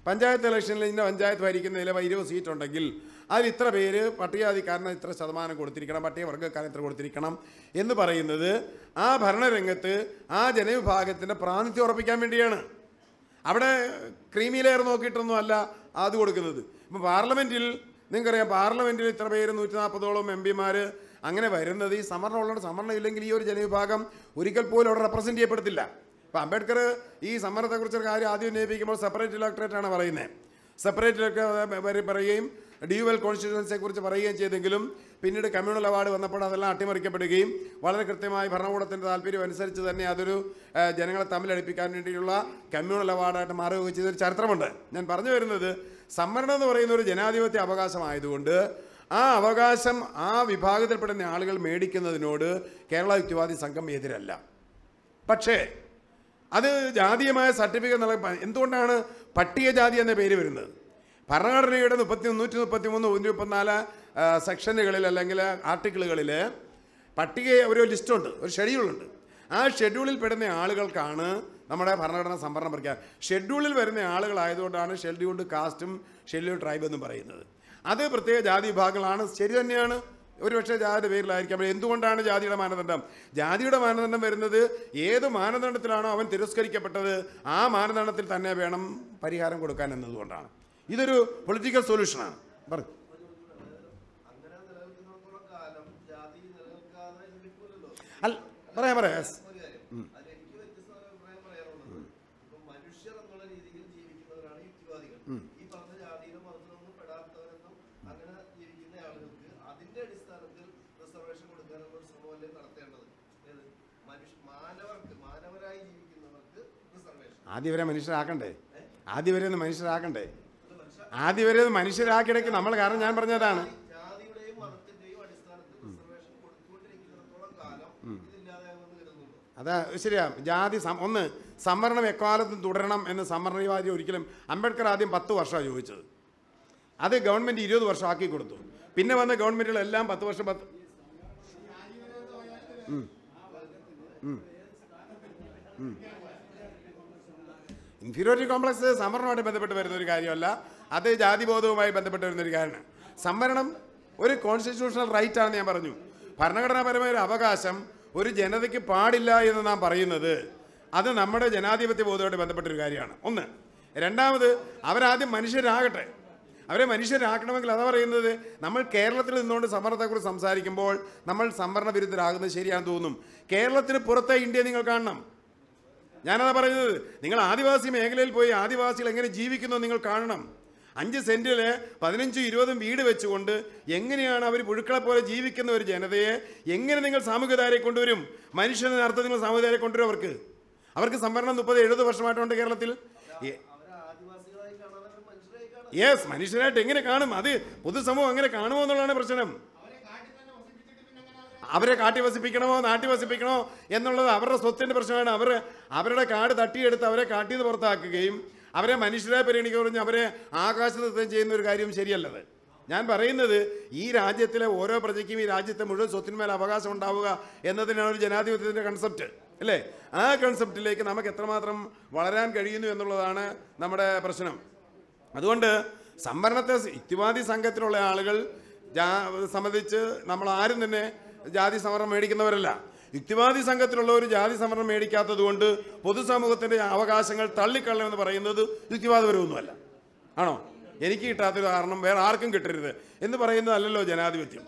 പഞ്ചായത്ത് ഇലക്ഷനിൽ ഇന്ന പഞ്ചായത്ത് ഭരിക്കുന്നതിൽ ഇരുപത് സീറ്റ് ഉണ്ടെങ്കിൽ അതിൽ ഇത്ര പേര് പട്ടികജാതിക്കാരന് ഇത്ര ശതമാനം കൊടുത്തിരിക്കണം പട്ടികവർഗ്ഗക്കാരൻ ഇത്ര കൊടുത്തിരിക്കണം എന്ന് പറയുന്നത് ആ ഭരണരംഗത്ത് ആ ജനവിഭാഗത്തിൻ്റെ പ്രാതിനിധ്യം ഉറപ്പിക്കാൻ വേണ്ടിയാണ് അവിടെ ക്രീമി ലെയർ നോക്കിയിട്ടൊന്നും അല്ല അത് കൊടുക്കുന്നത് ഇപ്പം പാർലമെൻറ്റിൽ നിങ്ങൾക്കറിയാം പാർലമെൻറ്റിൽ ഇത്ര പേര് നൂറ്റി നാൽപ്പതോളം എം പിമാർ അങ്ങനെ വരുന്നത് ഈ സംവരണം ഉള്ളത് സംവരണം ഇല്ലെങ്കിൽ ഈ ഒരു ജനവിഭാഗം ഒരിക്കൽ പോലും അവിടെ റെപ്രസെൻറ്റ് ചെയ്യപ്പെടുത്തില്ല അപ്പോൾ അംബേദ്കർ ഈ സംവരണത്തെക്കുറിച്ചൊരു കാര്യം ആദ്യം ഉന്നയിപ്പിക്കുമ്പോൾ സെപ്പറേറ്റ് ഇലക്ടറേറ്റ് ആണ് പറയുന്നത് സെപ്പറേറ്റ് ഇലക്ടറേറ്റ് പറയുകയും ഡ്യുവൽ കോൺസ്റ്റിറ്റ്യുവൻസിയെക്കുറിച്ച് പറയുകയും ചെയ്തെങ്കിലും പിന്നീട് കമ്മ്യൂണൽ അവാർഡ് വന്നപ്പോൾ അതെല്ലാം അട്ടിമറിക്കപ്പെടുകയും വളരെ കൃത്യമായി ഭരണകൂടത്തിൻ്റെ താല്പര്യം അനുസരിച്ച് തന്നെ അതൊരു ജനങ്ങളെ തമ്മിലടിപ്പിക്കാൻ വേണ്ടിയുള്ള കമ്മ്യൂണൽ അവാർഡായിട്ട് മാറുകയും ചെയ്തൊരു ചരിത്രമുണ്ട് ഞാൻ പറഞ്ഞു വരുന്നത് സംവരണം എന്ന് പറയുന്ന ഒരു ജനാധിപത്യ അവകാശമായതുകൊണ്ട് ആ അവകാശം ആ വിഭാഗത്തിൽപ്പെടുന്ന ആളുകൾ മേടിക്കുന്നതിനോട് കേരള യുക്തിവാദി സംഘം എതിരല്ല പക്ഷേ അത് ജാതീയമായ സർട്ടിഫിക്കറ്റ് നൽകാൻ എന്തുകൊണ്ടാണ് പട്ടികജാതി എന്ന പേര് വരുന്നത് ഭരണഘടനയുടെ മുപ്പത്തി നൂറ്റി മുപ്പത്തി മൂന്ന് നൂറ്റി മുപ്പത്തിനാല് സെക്ഷനുകളിൽ അല്ലെങ്കിൽ ആർട്ടിക്കിളുകളിൽ പട്ടിക ഒരു ലിസ്റ്റുണ്ട് ഒരു ഷെഡ്യൂളുണ്ട് ആ ഷെഡ്യൂളിൽ പെടുന്ന ആളുകൾക്കാണ് നമ്മുടെ ഭരണഘടന സംവരണം പറിക്കുക ഷെഡ്യൂളിൽ വരുന്ന ആളുകളായതുകൊണ്ടാണ് ഷെഡ്യൂൾഡ് കാസ്റ്റും ഷെഡ്യൂൾഡ് ട്രൈബ് എന്നും പറയുന്നത് അത് പ്രത്യേക ജാതി വിഭാഗങ്ങളാണ് ശരി തന്നെയാണ് ഒരുപക്ഷെ ജാതിയുടെ അപ്പോൾ എന്തുകൊണ്ടാണ് ജാതിയുടെ മാനദണ്ഡം ജാതിയുടെ മാനദണ്ഡം വരുന്നത് ഏത് മാനദണ്ഡത്തിലാണോ അവൻ തിരസ്കരിക്കപ്പെട്ടത് ആ മാനദണ്ഡത്തിൽ തന്നെ വേണം പരിഹാരം കൊടുക്കാൻ എന്നതുകൊണ്ടാണ് ഇതൊരു പൊളിറ്റിക്കൽ സൊല്യൂഷനാണ് പറഞ്ഞു അല്ല പറയാം പറയാം ആദ്യം വരെ മനുഷ്യരാക്കണ്ടേ ആദ്യം വരെ ഒന്ന് മനുഷ്യരാക്കണ്ടേ ആദ്യം വരെ ഒന്ന് മനുഷ്യരാക്കിടയ്ക്ക് നമ്മൾ കാരണം ഞാൻ പറഞ്ഞതാണ് അതാ ശരിയാ ജാതി ഒന്ന് സംവരണം എക്കാലത്തും തുടരണം എന്ന് സംവരണവാദി ഒരിക്കലും അംബേദ്കർ ആദ്യം പത്ത് വർഷമാണ് ചോദിച്ചത് അത് ഗവൺമെൻറ് ഇരുപത് വർഷം ആക്കി കൊടുത്തു പിന്നെ വന്ന ഗവൺമെൻറ്റുകളെല്ലാം പത്ത് വർഷം പത്ത് ഉം ഉം ഉം ഇൻഫീരിയോറിറ്റി കോംപ്ലക്സ് സംവരണവുമായിട്ട് ബന്ധപ്പെട്ട് വരുന്ന ഒരു കാര്യമല്ല അത് ജാതിബോധവുമായി ബന്ധപ്പെട്ട് വരുന്ന ഒരു കാര്യമാണ് സംവരണം ഒരു കോൺസ്റ്റിറ്റ്യൂഷണൽ റൈറ്റ് ആണെന്ന് ഞാൻ പറഞ്ഞു ഭരണഘടനാപരമായ ഒരു അവകാശം ഒരു ജനതയ്ക്ക് പാടില്ല എന്ന് നാം പറയുന്നത് അത് നമ്മുടെ ജനാധിപത്യ ബോധവുമായിട്ട് ബന്ധപ്പെട്ടൊരു കാര്യമാണ് ഒന്ന് രണ്ടാമത് അവരാദ്യം മനുഷ്യരാകട്ടെ അവരെ മനുഷ്യരാക്കണമെങ്കിൽ അതാ പറയുന്നത് നമ്മൾ കേരളത്തിൽ നിന്നുകൊണ്ട് സംവരണത്തെക്കുറിച്ച് സംസാരിക്കുമ്പോൾ നമ്മൾ സംവരണ വിരുദ്ധരാകുന്നത് ശരിയാണെന്ന് തോന്നും കേരളത്തിന് പുറത്തെ ഇന്ത്യ നിങ്ങൾ കാണണം ഞാനതാ പറയുന്നത് നിങ്ങൾ ആദിവാസി മേഖലയിൽ പോയി ആദിവാസികൾ എങ്ങനെ ജീവിക്കുന്നു നിങ്ങൾ കാണണം അഞ്ച് സെൻറ്റിൽ പതിനഞ്ചും ഇരുപതും വീട് വെച്ചുകൊണ്ട് എങ്ങനെയാണ് അവർ പുഴുക്കളെ പോലെ ജീവിക്കുന്ന ഒരു ജനതയെ എങ്ങനെ നിങ്ങൾ സാമൂഹ്യധാരെ കൊണ്ടുവരും മനുഷ്യനെ അർത്ഥം നിങ്ങൾ സാമൂഹ്യധാരെ കൊണ്ടുവരും അവർക്ക് അവർക്ക് സംവരണം മുപ്പത് എഴുപത് വർഷമായിട്ടുണ്ട് കേരളത്തിൽ യെസ് മനുഷ്യരായിട്ട് എങ്ങനെ കാണും അത് പൊതുസമൂഹം അങ്ങനെ കാണുമോ എന്നുള്ളതാണ് പ്രശ്നം അവരെ കാട്ടി വസിപ്പിക്കണമോ നാട്ടി വസിപ്പിക്കണോ എന്നുള്ളത് അവരുടെ സ്വത്തിൻ്റെ പ്രശ്നമാണ് അവർ അവരുടെ കാട് തട്ടിയെടുത്ത് അവരെ കാട്ടിൽ നിന്ന് പുറത്താക്കുകയും അവരെ മനുഷ്യരെ പരിഗണിക്കുക പറഞ്ഞ് അവരെ ആകാശത്ത് ചെയ്യുന്ന ഒരു കാര്യം ശരിയല്ലത് ഞാൻ പറയുന്നത് ഈ രാജ്യത്തിലെ ഓരോ പ്രജയ്ക്കും ഈ രാജ്യത്തെ മുഴുവൻ സ്വത്തിന്മേൽ അവകാശം ഉണ്ടാവുക എന്നതിനാണ് ഒരു ജനാധിപത്യത്തിൻ്റെ കൺസെപ്റ്റ് അല്ലേ ആ കൺസെപ്റ്റിലേക്ക് നമുക്ക് എത്രമാത്രം വളരാൻ കഴിയുന്നു എന്നുള്ളതാണ് നമ്മുടെ പ്രശ്നം അതുകൊണ്ട് സംവരണത്തെ യുക്തിവാദി സംഘത്തിലുള്ള ആളുകൾ സംബന്ധിച്ച് നമ്മൾ ആരും തന്നെ ജാതി സമരം മേടിക്കുന്നവരല്ല യുക്തിവാദി സംഘത്തിലുള്ളവർ ഒരു ജാതി സമരം മേടിക്കാത്തതുകൊണ്ട് പൊതുസമൂഹത്തിൻ്റെ അവകാശങ്ങൾ തള്ളിക്കളയുമെന്ന് പറയുന്നത് യുക്തിവാദപരമൊന്നുമല്ല ആണോ എനിക്ക് കിട്ടാത്തൊരു കാരണം വേറെ ആർക്കും കിട്ടരുത് എന്ന് പറയുന്നതല്ലല്ലോ ജനാധിപത്യം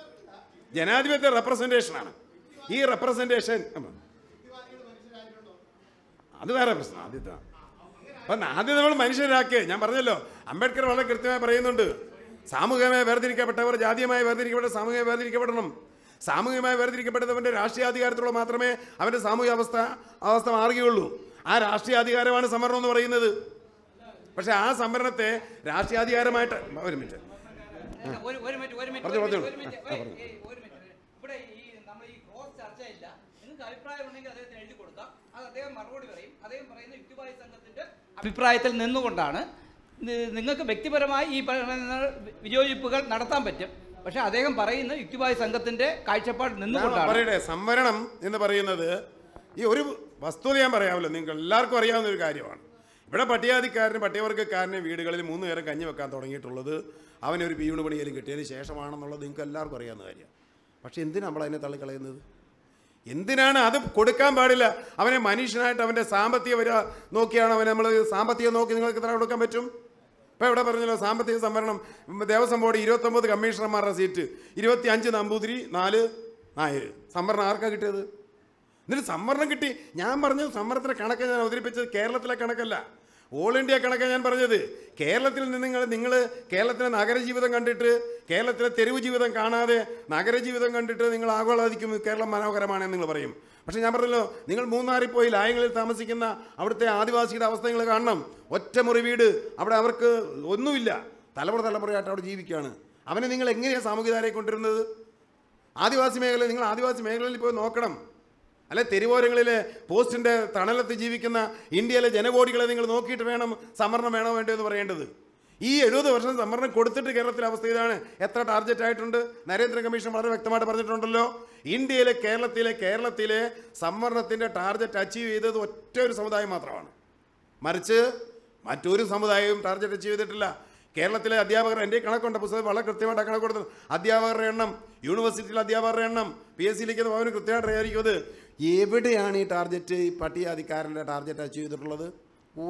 ജനാധിപത്യ റെപ്രസെൻറ്റേഷനാണ് ഈ റെപ്രസെൻറ്റേഷൻ അത് വേറെ പ്രശ്നം ആദ്യത്തെ അപ്പം ആദ്യം നമ്മൾ മനുഷ്യരാക്കുക ഞാൻ പറഞ്ഞല്ലോ അംബേദ്കർ വളരെ കൃത്യമായി പറയുന്നുണ്ട് സാമൂഹികമായി വേർതിരിക്കപ്പെട്ടവർ ജാതീയമായി വേർതിരിക്കപ്പെട്ട സാമൂഹികമായി വേർതിരിക്കപ്പെടണം സാമൂഹികമായി രാഷ്ട്രീയ രാഷ്ട്രീയാധികാരത്തോളം മാത്രമേ അവൻ്റെ സാമൂഹിക അവസ്ഥ അവസ്ഥ മാറുകയുള്ളൂ ആ അധികാരമാണ് സംവരണം എന്ന് പറയുന്നത് പക്ഷെ ആ സംവരണത്തെ രാഷ്ട്രീയാധികാരമായിട്ട് ഒരു മിനിറ്റ് ഇവിടെ ഈ നമ്മൾ ഈ കൊടുക്കാം അത് അദ്ദേഹം മറുപടി പറയും അദ്ദേഹം അഭിപ്രായത്തിൽ നിന്നുകൊണ്ടാണ് നിങ്ങൾക്ക് വ്യക്തിപരമായി ഈ വിയോജിപ്പുകൾ നടത്താൻ പറ്റും പക്ഷെ അദ്ദേഹം പറയുന്ന യുക്തിവാദി സംഘത്തിന്റെ കാഴ്ചപ്പാട് നിന്നുകൊണ്ടാണ് പറയട്ടെ സംവരണം എന്ന് പറയുന്നത് ഈ ഒരു വസ്തുത ഞാൻ പറയാമല്ലോ നിങ്ങൾ എല്ലാവർക്കും അറിയാവുന്ന ഒരു കാര്യമാണ് ഇവിടെ പട്ടികാതിക്കാരനും പട്ടികവർഗ്ഗക്കാരന് വീടുകളിൽ മൂന്ന് നേരം കഞ്ഞി വെക്കാൻ തുടങ്ങിയിട്ടുള്ളത് അവനൊരു പീയൂണ് പണിയേലും കിട്ടിയതിന് ശേഷമാണെന്നുള്ളത് നിങ്ങൾക്ക് എല്ലാവർക്കും അറിയാവുന്ന കാര്യമാണ് പക്ഷേ എന്തിനാണ് നമ്മൾ അതിനെ തള്ളിക്കളയുന്നത് എന്തിനാണ് അത് കൊടുക്കാൻ പാടില്ല അവനെ മനുഷ്യനായിട്ട് അവൻ്റെ സാമ്പത്തിക വരിക നോക്കിയാണ് അവനെ നമ്മൾ സാമ്പത്തികം നോക്കി നിങ്ങൾക്ക് ഇത്ര കൊടുക്കാൻ പറ്റും ഇപ്പം ഇവിടെ പറഞ്ഞല്ലോ സാമ്പത്തിക സംവരണം ദേവസ്വം ബോർഡ് ഇരുപത്തൊമ്പത് കമ്മീഷണർമാരുടെ സീറ്റ് ഇരുപത്തി അഞ്ച് നമ്പൂതിരി നാല് നായർ സംവരണം ആർക്കാണ് കിട്ടിയത് എന്നിട്ട് സംവരണം കിട്ടി ഞാൻ പറഞ്ഞത് സംവരണത്തിലെ കണക്ക് ഞാൻ അവതരിപ്പിച്ചത് കേരളത്തിലെ കണക്കല്ല ഓൾ ഇന്ത്യ കണക്കാണ് ഞാൻ പറഞ്ഞത് കേരളത്തിൽ നിന്ന് നിങ്ങൾ നിങ്ങൾ കേരളത്തിലെ നഗരജീവിതം കണ്ടിട്ട് കേരളത്തിലെ തെരുവ് ജീവിതം കാണാതെ നഗരജീവിതം കണ്ടിട്ട് നിങ്ങൾ ആഗോളാധിക്കും കേരളം മനോഹരമാണെന്ന് നിങ്ങൾ പറയും പക്ഷേ ഞാൻ പറഞ്ഞല്ലോ നിങ്ങൾ മൂന്നാറിൽ പോയി ലായങ്ങളിൽ താമസിക്കുന്ന അവിടുത്തെ ആദിവാസിയുടെ അവസ്ഥ നിങ്ങൾ കാണണം ഒറ്റമുറി വീട് അവിടെ അവർക്ക് ഒന്നുമില്ല തലമുറ തലമുറയായിട്ട് അവിടെ ജീവിക്കുകയാണ് അവനെ നിങ്ങൾ എങ്ങനെയാണ് സാമൂഹ്യധാരയെ കൊണ്ടുവരുന്നത് ആദിവാസി മേഖലയിൽ നിങ്ങൾ ആദിവാസി മേഖലയിൽ പോയി നോക്കണം അല്ലെ തെരുവോരങ്ങളിലെ പോസ്റ്റിൻ്റെ തണലത്ത് ജീവിക്കുന്ന ഇന്ത്യയിലെ ജനകോടികളെ നിങ്ങൾ നോക്കിയിട്ട് വേണം സംവരണം വേണോ വേണ്ടതെന്ന് എന്ന് പറയേണ്ടത് ഈ എഴുപത് വർഷം സംവരണം കൊടുത്തിട്ട് കേരളത്തിലെ അവസ്ഥ ഇതാണ് എത്ര ടാർഗറ്റ് ആയിട്ടുണ്ട് നരേന്ദ്ര കമ്മീഷൻ വളരെ വ്യക്തമായിട്ട് പറഞ്ഞിട്ടുണ്ടല്ലോ ഇന്ത്യയിലെ കേരളത്തിലെ കേരളത്തിലെ സംവരണത്തിൻ്റെ ടാർഗറ്റ് അച്ചീവ് ചെയ്തത് ഒറ്റ ഒരു സമുദായം മാത്രമാണ് മറിച്ച് മറ്റൊരു സമുദായവും ടാർഗറ്റ് അച്ചീവ് ചെയ്തിട്ടില്ല കേരളത്തിലെ അധ്യാപകർ എൻ്റെ കണക്കുണ്ട് പുസ്തകം വളരെ കൃത്യമായിട്ട് കണക്ക് കൊടുത്തത് അധ്യാപകരുടെ എണ്ണം യൂണിവേഴ്സിറ്റിയിലെ അധ്യാപകരുടെ എണ്ണം പി എസ് സിയിലേക്ക് അവന് കൃത്യമായിട്ട് അറിയാതിരിക്കും എവിടെയാണ് ഈ ടാർഗറ്റ് ഈ പട്ടികജാതിക്കാരൻ്റെ ടാർഗറ്റ് അച്ചീവ് ചെയ്തിട്ടുള്ളത്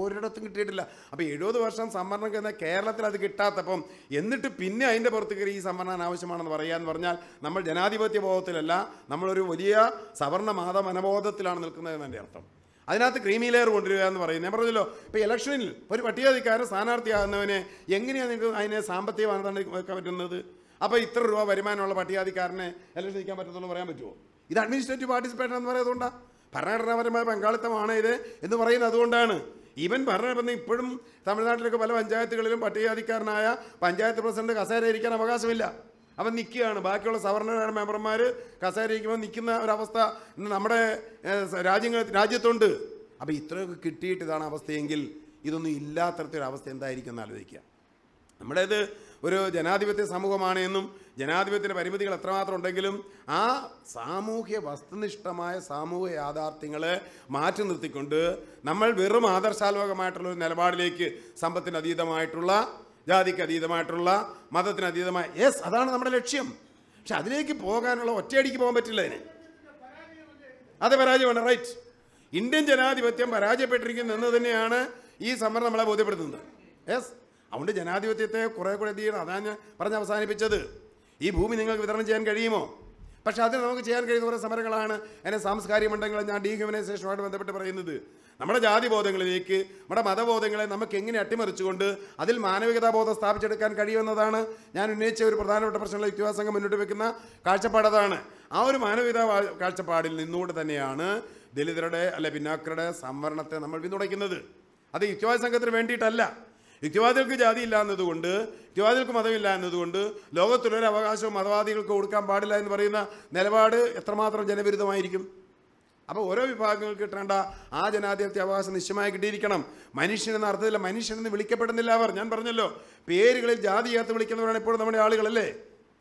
ഒരിടത്തും കിട്ടിയിട്ടില്ല അപ്പോൾ എഴുപത് വർഷം സംവരണം കഴിഞ്ഞ കേരളത്തിൽ അത് കിട്ടാത്തപ്പം എന്നിട്ട് പിന്നെ അതിൻ്റെ പുറത്ത് കയറി ഈ സംവരണം ആവശ്യമാണെന്ന് പറയാമെന്ന് പറഞ്ഞാൽ നമ്മൾ ജനാധിപത്യ ബോധത്തിലല്ല നമ്മളൊരു വലിയ സവർണ മാത മനബോധത്തിലാണ് നിൽക്കുന്നതെന്ന് എൻ്റെ അർത്ഥം അതിനകത്ത് ക്രീമി ലെയർ കൊണ്ടുവരിക എന്ന് പറയുന്നത് ഞാൻ പറഞ്ഞല്ലോ ഇപ്പോൾ ഇലക്ഷനിൽ ഒരു പട്ടികജാതിക്കാരൻ സ്ഥാനാർത്ഥിയാകുന്നവനെ എങ്ങനെയാണ് നിങ്ങൾക്ക് അതിനെ സാമ്പത്തിക മാനദണ്ഡം വെക്കാൻ പറ്റുന്നത് അപ്പോൾ ഇത്ര രൂപ വരുമാനമുള്ള പട്ടികാധികാരനെ ഇലക്ഷൻ നിൽക്കാൻ പറ്റത്തുള്ളൂ പറയാൻ പറ്റുമോ ഇത് അഡ്മിനിസ്ട്രേറ്റീവ് പാർട്ടിസിപ്പേഷൻ എന്ന് പറയുന്നതുകൊണ്ടാണ് ഭരണഘടനാപരമായ പങ്കാളിത്തമാണ് ഇത് എന്ന് പറയുന്നത് അതുകൊണ്ടാണ് ഇവൻ പറഞ്ഞിരുന്ന ഇപ്പോഴും തമിഴ്നാട്ടിലൊക്കെ പല പഞ്ചായത്തുകളിലും പട്ടികജാതിക്കാരനായ പഞ്ചായത്ത് പ്രസിഡന്റ് കസേര ഇരിക്കാൻ അവകാശമില്ല അവൻ നിൽക്കുകയാണ് ബാക്കിയുള്ള സവർണരായ മെമ്പർമാർ കസേര ഇരിക്കുമ്പോൾ നിൽക്കുന്ന ഒരവസ്ഥ ഇന്ന് നമ്മുടെ രാജ്യങ്ങൾ രാജ്യത്തുണ്ട് അപ്പോൾ ഇത്രയൊക്കെ കിട്ടിയിട്ട് ഇതാണ് അവസ്ഥയെങ്കിൽ ഇതൊന്നും ഇല്ലാത്തരത്തിലൊരവസ്ഥ എന്തായിരിക്കും എന്ന് ആലോചിക്കുക നമ്മുടേത് ഒരു ജനാധിപത്യ സമൂഹമാണ് എന്നും ജനാധിപത്യത്തിൻ്റെ പരിമിതികൾ എത്രമാത്രം ഉണ്ടെങ്കിലും ആ സാമൂഹ്യ വസ്തുനിഷ്ഠമായ സാമൂഹ്യ യാഥാർത്ഥ്യങ്ങളെ മാറ്റി നിർത്തിക്കൊണ്ട് നമ്മൾ വെറും ആദർശാലോകമായിട്ടുള്ള ഒരു നിലപാടിലേക്ക് സമ്പത്തിനതീതമായിട്ടുള്ള ജാതിക്ക് അതീതമായിട്ടുള്ള മതത്തിന് യെസ് അതാണ് നമ്മുടെ ലക്ഷ്യം പക്ഷെ അതിലേക്ക് പോകാനുള്ള ഒറ്റയടിക്ക് പോകാൻ പറ്റില്ല അതിന് അത് പരാജയമാണ് റൈറ്റ് ഇന്ത്യൻ ജനാധിപത്യം പരാജയപ്പെട്ടിരിക്കുന്നു എന്ന് തന്നെയാണ് ഈ സമരം നമ്മളെ ബോധ്യപ്പെടുത്തുന്നത് യെസ് അതുകൊണ്ട് ജനാധിപത്യത്തെ കുറേ കുറെ എന്ത് ചെയ്യണം അതാണ് ഞാൻ പറഞ്ഞ് അവസാനിപ്പിച്ചത് ഈ ഭൂമി നിങ്ങൾക്ക് വിതരണം ചെയ്യാൻ കഴിയുമോ പക്ഷേ അതിന് നമുക്ക് ചെയ്യാൻ കഴിയുന്ന കുറേ സമരങ്ങളാണ് എന്നെ സാംസ്കാരിക മണ്ഡലങ്ങൾ ഞാൻ ഡീഹ്യൂമനൈസേഷനുമായിട്ട് ബന്ധപ്പെട്ട് പറയുന്നത് നമ്മുടെ ബോധങ്ങളിലേക്ക് നമ്മുടെ മതബോധങ്ങളെ നമുക്ക് എങ്ങനെ അട്ടിമറിച്ചുകൊണ്ട് അതിൽ മാനവികതാ ബോധം സ്ഥാപിച്ചെടുക്കാൻ കഴിയുമെന്നതാണ് ഞാൻ ഉന്നയിച്ച ഒരു പ്രധാനപ്പെട്ട പ്രശ്നങ്ങൾ യുക്തിവാസംഘം മുന്നോട്ട് വെക്കുന്ന കാഴ്ചപ്പാടതാണ് ആ ഒരു മാനവികതാ കാഴ്ചപ്പാടിൽ നിന്നുകൊണ്ട് തന്നെയാണ് ദലിതരുടെ അല്ലെ പിന്നാക്കരുടെ സംവരണത്തെ നമ്മൾ പിന്തുണയ്ക്കുന്നത് അത് യുക്തിവാദ സംഘത്തിന് വേണ്ടിയിട്ടല്ല യുക്തിവാദികൾക്ക് ജാതി ഇല്ല എന്നതുകൊണ്ട് യുക്തിവാദികൾക്ക് മതമില്ല എന്നതുകൊണ്ട് ലോകത്തിലൊരു അവകാശവും മതവാദികൾക്ക് കൊടുക്കാൻ പാടില്ല എന്ന് പറയുന്ന നിലപാട് എത്രമാത്രം ജനവിരുദ്ധമായിരിക്കും അപ്പോൾ ഓരോ വിഭാഗങ്ങൾക്ക് കിട്ടേണ്ട ആ ജനാധിപത്യ അവകാശം നിശ്ചയമായി കിട്ടിയിരിക്കണം മനുഷ്യൻ എന്ന അർത്ഥത്തിൽ മനുഷ്യനെന്ന് വിളിക്കപ്പെടുന്നില്ല അവർ ഞാൻ പറഞ്ഞല്ലോ പേരുകളിൽ ജാതി ചേർത്ത് വിളിക്കുന്നവരാണ് ഇപ്പോഴും നമ്മുടെ ആളുകളല്ലേ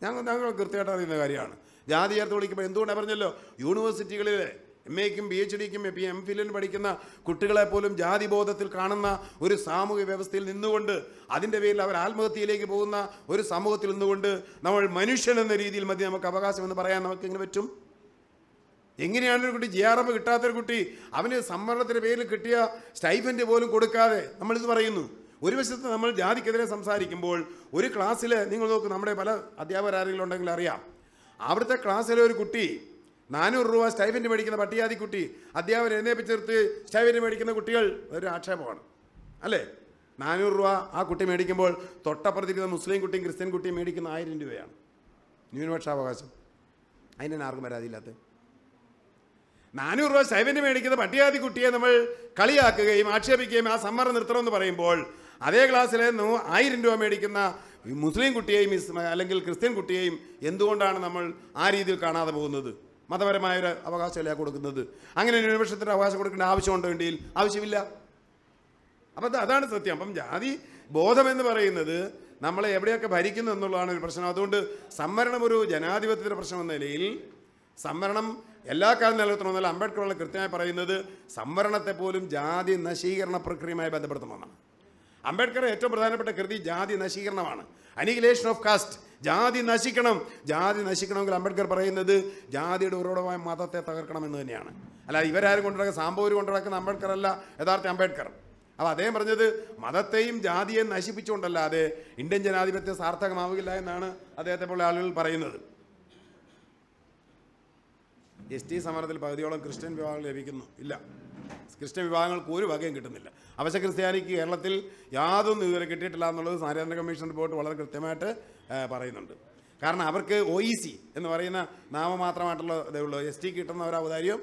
ഞങ്ങൾ ഞങ്ങൾ കൃത്യമായിട്ട് അറിയുന്ന കാര്യമാണ് ജാതി ചേർത്ത് വിളിക്കുമ്പോൾ എന്തുകൊണ്ടാണ് പറഞ്ഞല്ലോ യൂണിവേഴ്സിറ്റികളിലെ എം എക്കും പി എച്ച് ഡിക്കും പി എം ഫിലിന് പഠിക്കുന്ന കുട്ടികളെ പോലും ബോധത്തിൽ കാണുന്ന ഒരു സാമൂഹ്യ വ്യവസ്ഥയിൽ നിന്നുകൊണ്ട് അതിൻ്റെ പേരിൽ അവർ ആത്മഹത്യയിലേക്ക് പോകുന്ന ഒരു സമൂഹത്തിൽ നിന്നുകൊണ്ട് നമ്മൾ മനുഷ്യൻ എന്ന രീതിയിൽ മതി നമുക്ക് അവകാശം എന്ന് പറയാൻ നമുക്ക് എങ്ങനെ പറ്റും എങ്ങനെയാണ് ഒരു കുട്ടി ജി ആർ എഫ് കിട്ടാത്തൊരു കുട്ടി അവന് സംവരണത്തിൻ്റെ പേരിൽ കിട്ടിയ സ്റ്റൈഫൻ്റ് പോലും കൊടുക്കാതെ നമ്മളിത് പറയുന്നു ഒരു വശത്ത് നമ്മൾ ജാതിക്കെതിരെ സംസാരിക്കുമ്പോൾ ഒരു ക്ലാസ്സിൽ നിങ്ങൾ നോക്ക് നമ്മുടെ പല അധ്യാപകരാരെങ്കിലും ഉണ്ടെങ്കിൽ അറിയാം അവിടുത്തെ ക്ലാസ്സിലെ ഒരു കുട്ടി നാനൂറ് രൂപ സ്റ്റൈഫൻ്റ് മേടിക്കുന്ന പട്ടികാതി കുട്ടി അധ്യാപകൻ എഴുന്നേപ്പിച്ചെടുത്ത് സ്റ്റൈഫൻ്റ് മേടിക്കുന്ന കുട്ടികൾ ഒരു ആക്ഷേപമാണ് അല്ലേ നാനൂറ് രൂപ ആ കുട്ടി മേടിക്കുമ്പോൾ തൊട്ടപ്പുറത്തിരിക്കുന്ന മുസ്ലിം കുട്ടിയും ക്രിസ്ത്യൻ കുട്ടിയും മേടിക്കുന്ന ആയിരം രൂപയാണ് ന്യൂനപക്ഷാവകാശം തന്നെ ആർക്കും പരാതിയില്ലാത്ത നാനൂറ് രൂപ സ്റ്റൈഫൻ്റ് മേടിക്കുന്ന പട്ടികാതി കുട്ടിയെ നമ്മൾ കളിയാക്കുകയും ആക്ഷേപിക്കുകയും ആ സമ്മർദ്ദം നിർത്തണമെന്ന് പറയുമ്പോൾ അതേ ക്ലാസ്സിലെ ആയിരം രൂപ മേടിക്കുന്ന മുസ്ലിം കുട്ടിയെയും അല്ലെങ്കിൽ ക്രിസ്ത്യൻ കുട്ടിയെയും എന്തുകൊണ്ടാണ് നമ്മൾ ആ രീതിയിൽ കാണാതെ പോകുന്നത് മതപരമായ ഒരു അവകാശമല്ല കൊടുക്കുന്നത് അങ്ങനെ ഒരു ന്യൂനപക്ഷത്തിന് അവകാശം കൊടുക്കേണ്ട ആവശ്യമുണ്ടോ ഇന്ത്യയിൽ ആവശ്യമില്ല അപ്പം അതാണ് സത്യം അപ്പം ജാതി ബോധമെന്ന് പറയുന്നത് നമ്മളെ എവിടെയൊക്കെ ഭരിക്കുന്നു എന്നുള്ളതാണ് ഒരു പ്രശ്നം അതുകൊണ്ട് സംവരണം ഒരു ജനാധിപത്യത്തിൻ്റെ പ്രശ്നം എന്ന നിലയിൽ സംവരണം എല്ലാ കാലം നിലനിർത്തണമെന്നല്ല അംബേദ്കറുള്ള കൃത്യമായി പറയുന്നത് സംവരണത്തെ പോലും ജാതി നശീകരണ പ്രക്രിയയുമായി ബന്ധപ്പെടുത്തണമെന്നാണ് അംബേദ്കർ ഏറ്റവും പ്രധാനപ്പെട്ട കൃതി ജാതി നശീകരണമാണ് അനിഗിലേഷൻ ഓഫ് കാസ്റ്റ് ജാതി നശിക്കണം ജാതി നശിക്കണമെങ്കിൽ അംബേദ്കർ പറയുന്നത് ജാതിയുടെ ഉറവിടമായ മതത്തെ തകർക്കണം എന്ന് തന്നെയാണ് അല്ല ഇവരാരും കൊണ്ടു നടക്കുന്ന സംഭവം അംബേദ്കർ അല്ല യഥാർത്ഥ അംബേദ്കർ അപ്പോൾ അദ്ദേഹം പറഞ്ഞത് മതത്തെയും ജാതിയെയും നശിപ്പിച്ചുകൊണ്ടല്ലാതെ ഇന്ത്യൻ ജനാധിപത്യം സാർത്ഥകമാവുകയില്ല എന്നാണ് അദ്ദേഹത്തെ പോലെ ആളുകൾ പറയുന്നത് എസ് ടി സമരത്തിൽ പകുതിയോളം ക്രിസ്ത്യൻ വിഭാഗങ്ങൾ ലഭിക്കുന്നു ഇല്ല ക്രിസ്ത്യൻ വിഭാഗങ്ങൾക്ക് ഒരു വകയും കിട്ടുന്നില്ല അവശ്യ ക്രിസ്ത്യാനിക്ക് കേരളത്തിൽ യാതൊന്നും ഇതുവരെ കിട്ടിയിട്ടില്ല എന്നുള്ളത് നരേന്ദ്ര കമ്മീഷൻ റിപ്പോർട്ട് വളരെ കൃത്യമായിട്ട് പറയുന്നുണ്ട് കാരണം അവർക്ക് ഒ ഇ സി എന്ന് പറയുന്ന നാമമാത്രമായിട്ടുള്ള ഇതേ ഉള്ളൂ എസ് ടി കിട്ടുന്ന ഒരു ഔദാര്യം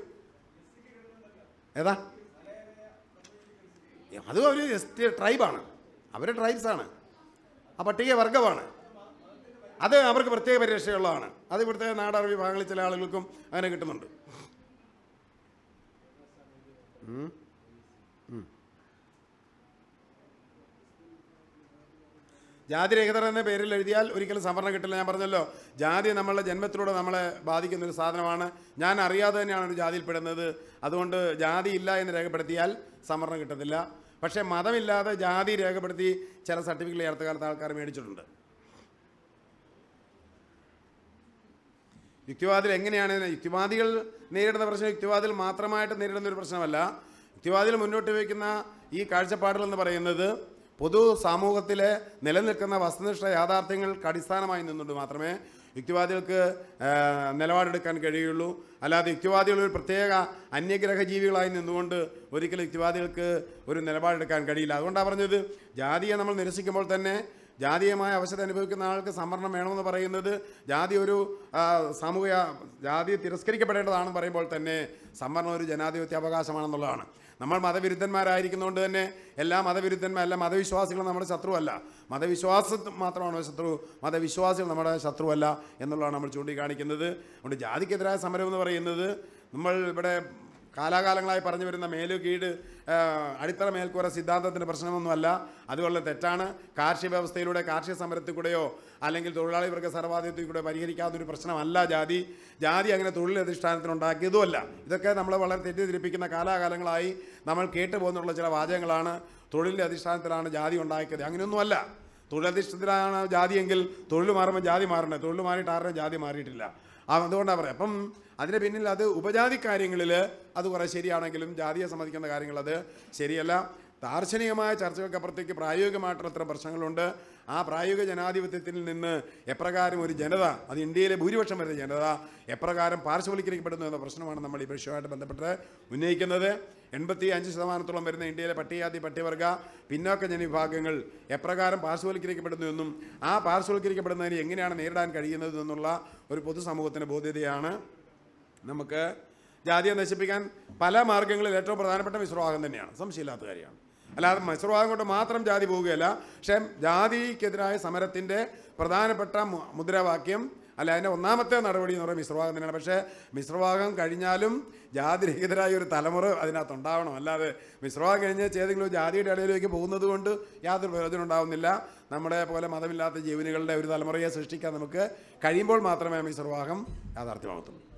ഏതാ അതും അവർ എസ് ടി ട്രൈബാണ് അവർ ട്രൈബ്സാണ് ആ പട്ടിക വർഗമാണ് അത് അവർക്ക് പ്രത്യേക പരിരക്ഷയുള്ളതാണ് അത് ഇവിടുത്തെ നാടാർ വിഭാഗങ്ങളിൽ ചില ആളുകൾക്കും അങ്ങനെ കിട്ടുന്നുണ്ട് ജാതി രേഖ എന്ന പേരിൽ എഴുതിയാൽ ഒരിക്കലും സംവരണം കിട്ടില്ല ഞാൻ പറഞ്ഞല്ലോ ജാതി നമ്മളുടെ ജന്മത്തിലൂടെ നമ്മളെ ബാധിക്കുന്ന ഒരു സാധനമാണ് ഞാൻ അറിയാതെ തന്നെയാണ് ഒരു ജാതിയിൽ പെടുന്നത് അതുകൊണ്ട് ജാതി ഇല്ല എന്ന് രേഖപ്പെടുത്തിയാൽ സംവരണം കിട്ടത്തില്ല പക്ഷേ മതമില്ലാതെ ജാതി രേഖപ്പെടുത്തി ചില സർട്ടിഫിക്കറ്റ് ചേർത്ത കാലത്ത് ആൾക്കാർ മേടിച്ചിട്ടുണ്ട് യുക്തിവാദികൾ എങ്ങനെയാണ് യുക്തിവാദികൾ നേരിടുന്ന പ്രശ്നം യുക്തിവാദികൾ മാത്രമായിട്ട് നേരിടുന്ന ഒരു പ്രശ്നമല്ല യുക്തിവാദികൾ മുന്നോട്ട് വയ്ക്കുന്ന ഈ കാഴ്ചപ്പാടുകളെന്ന് എന്ന് പറയുന്നത് പൊതു സമൂഹത്തിലെ നിലനിൽക്കുന്ന വസ്തുനിഷ്ഠ യാഥാർത്ഥ്യങ്ങൾക്ക് അടിസ്ഥാനമായി നിന്നുകൊണ്ട് മാത്രമേ യുക്തിവാദികൾക്ക് നിലപാടെടുക്കാൻ കഴിയുള്ളൂ അല്ലാതെ യുക്തിവാദികൾ ഒരു പ്രത്യേക അന്യഗ്രഹ ജീവികളായി നിന്നുകൊണ്ട് ഒരിക്കലും യുക്തിവാദികൾക്ക് ഒരു നിലപാടെടുക്കാൻ കഴിയില്ല അതുകൊണ്ടാണ് പറഞ്ഞത് ജാതിയെ നമ്മൾ നിരസിക്കുമ്പോൾ തന്നെ ജാതീയമായ അവശത അനുഭവിക്കുന്ന ആൾക്ക് സംവരണം വേണമെന്ന് പറയുന്നത് ജാതി ഒരു സാമൂഹ്യ ജാതി തിരസ്കരിക്കപ്പെടേണ്ടതാണെന്ന് പറയുമ്പോൾ തന്നെ സംവരണം ഒരു ജനാധിപത്യ അവകാശമാണെന്നുള്ളതാണ് നമ്മൾ മതവിരുദ്ധന്മാരായിരിക്കുന്നതുകൊണ്ട് തന്നെ എല്ലാ മതവിരുദ്ധന്മാരല്ല മതവിശ്വാസികൾ നമ്മുടെ ശത്രുവല്ല മതവിശ്വാസ മാത്രമാണ് ശത്രു മതവിശ്വാസികൾ നമ്മുടെ ശത്രുവല്ല എന്നുള്ളതാണ് നമ്മൾ ചൂണ്ടിക്കാണിക്കുന്നത് അതുകൊണ്ട് ജാതിക്കെതിരായ സമരം എന്ന് പറയുന്നത് നമ്മൾ ഇവിടെ കാലാകാലങ്ങളായി പറഞ്ഞു വരുന്ന മേലുകീട് അടിത്തറ മേൽക്കൂര സിദ്ധാന്തത്തിൻ്റെ പ്രശ്നമൊന്നുമല്ല അതുകൊണ്ട് തെറ്റാണ് കാർഷിക വ്യവസ്ഥയിലൂടെ കാർഷിക സമരത്തിൽ കൂടെയോ അല്ലെങ്കിൽ തൊഴിലാളി വർഗ സർവാധിപത്യത്തിൽ കൂടെ പരിഹരിക്കാത്തൊരു പ്രശ്നമല്ല ജാതി ജാതി അങ്ങനെ തൊഴിലധിഷ്ഠാനത്തിനുണ്ടാക്കിയതുമല്ല ഇതൊക്കെ നമ്മളെ വളരെ തെറ്റിദ്ധരിപ്പിക്കുന്ന കാലാകാലങ്ങളായി നമ്മൾ കേട്ടുപോകുന്നുള്ള ചില വാചകങ്ങളാണ് തൊഴിലിൻ്റെ അധിഷ്ഠാനത്തിലാണ് ജാതി ഉണ്ടാക്കിയത് അങ്ങനെയൊന്നുമല്ല തൊഴിലധിഷ്ഠിതരാണ് ജാതിയെങ്കിൽ തൊഴിൽ മാറുമ്പോൾ ജാതി മാറണേ തൊഴിൽ മാറിയിട്ട് ആരുടെ ജാതി മാറിയിട്ടില്ല അതുകൊണ്ടാണ് പറയുക അപ്പം അതിന് പിന്നിൽ അത് ഉപജാതി കാര്യങ്ങളിൽ അത് കുറേ ശരിയാണെങ്കിലും ജാതിയെ സംബന്ധിക്കുന്ന കാര്യങ്ങൾ അത് ശരിയല്ല ദാർശനികമായ അപ്പുറത്തേക്ക് പ്രായോഗികമായിട്ടുള്ള അത്ര പ്രശ്നങ്ങളുണ്ട് ആ പ്രായോഗിക ജനാധിപത്യത്തിൽ നിന്ന് എപ്രകാരം ഒരു ജനത അത് ഇന്ത്യയിലെ ഭൂരിപക്ഷം വരുന്ന ജനത എപ്രകാരം പാർശ്വവൽക്കരിക്കപ്പെടുന്നു എന്ന പ്രശ്നമാണ് നമ്മൾ ഈ വിഷയവുമായിട്ട് ബന്ധപ്പെട്ട് ഉന്നയിക്കുന്നത് എൺപത്തി അഞ്ച് ശതമാനത്തോളം വരുന്ന ഇന്ത്യയിലെ പട്ടികാതി പട്ടികവർഗ പിന്നോക്ക ജനവിഭാഗങ്ങൾ എപ്രകാരം പാർശ്വവൽക്കരിക്കപ്പെടുന്നു എന്നും ആ പാർശ്വവൽക്കരിക്കപ്പെടുന്നതിന് എങ്ങനെയാണ് നേരിടാൻ കഴിയുന്നത് എന്നുള്ള ഒരു പൊതുസമൂഹത്തിന് ബോധ്യതയാണ് നമുക്ക് ജാതിയെ നശിപ്പിക്കാൻ പല മാർഗങ്ങളിൽ ഏറ്റവും പ്രധാനപ്പെട്ട മിശ്രവാഹം തന്നെയാണ് സംശയമില്ലാത്ത കാര്യമാണ് അല്ലാതെ മത്സരവാദം കൊണ്ട് മാത്രം ജാതി പോവുകയല്ല പക്ഷേ ജാതിക്കെതിരായ സമരത്തിൻ്റെ പ്രധാനപ്പെട്ട മുദ്രാവാക്യം അല്ല അതിൻ്റെ ഒന്നാമത്തെ നടപടി എന്ന് പറയുന്നത് മിശ്രഭാഗം തന്നെയാണ് പക്ഷേ മിശ്രഭാഗം കഴിഞ്ഞാലും ജാതിരഹിതരായ ഒരു തലമുറ അതിനകത്ത് ഉണ്ടാവണം അല്ലാതെ മിശ്രഭാഗം കഴിഞ്ഞ് ഏതെങ്കിലും ജാതിയുടെ ഇടയിലേക്ക് പോകുന്നത് കൊണ്ട് യാതൊരു പ്രയോജനം ഉണ്ടാവുന്നില്ല നമ്മുടെ പോലെ മതമില്ലാത്ത ജീവനുകളുടെ ഒരു തലമുറയെ സൃഷ്ടിക്കാൻ നമുക്ക് കഴിയുമ്പോൾ മാത്രമേ മിശ്രഭാഗം യാഥാർത്ഥ്യമാകത്തുള്ളൂ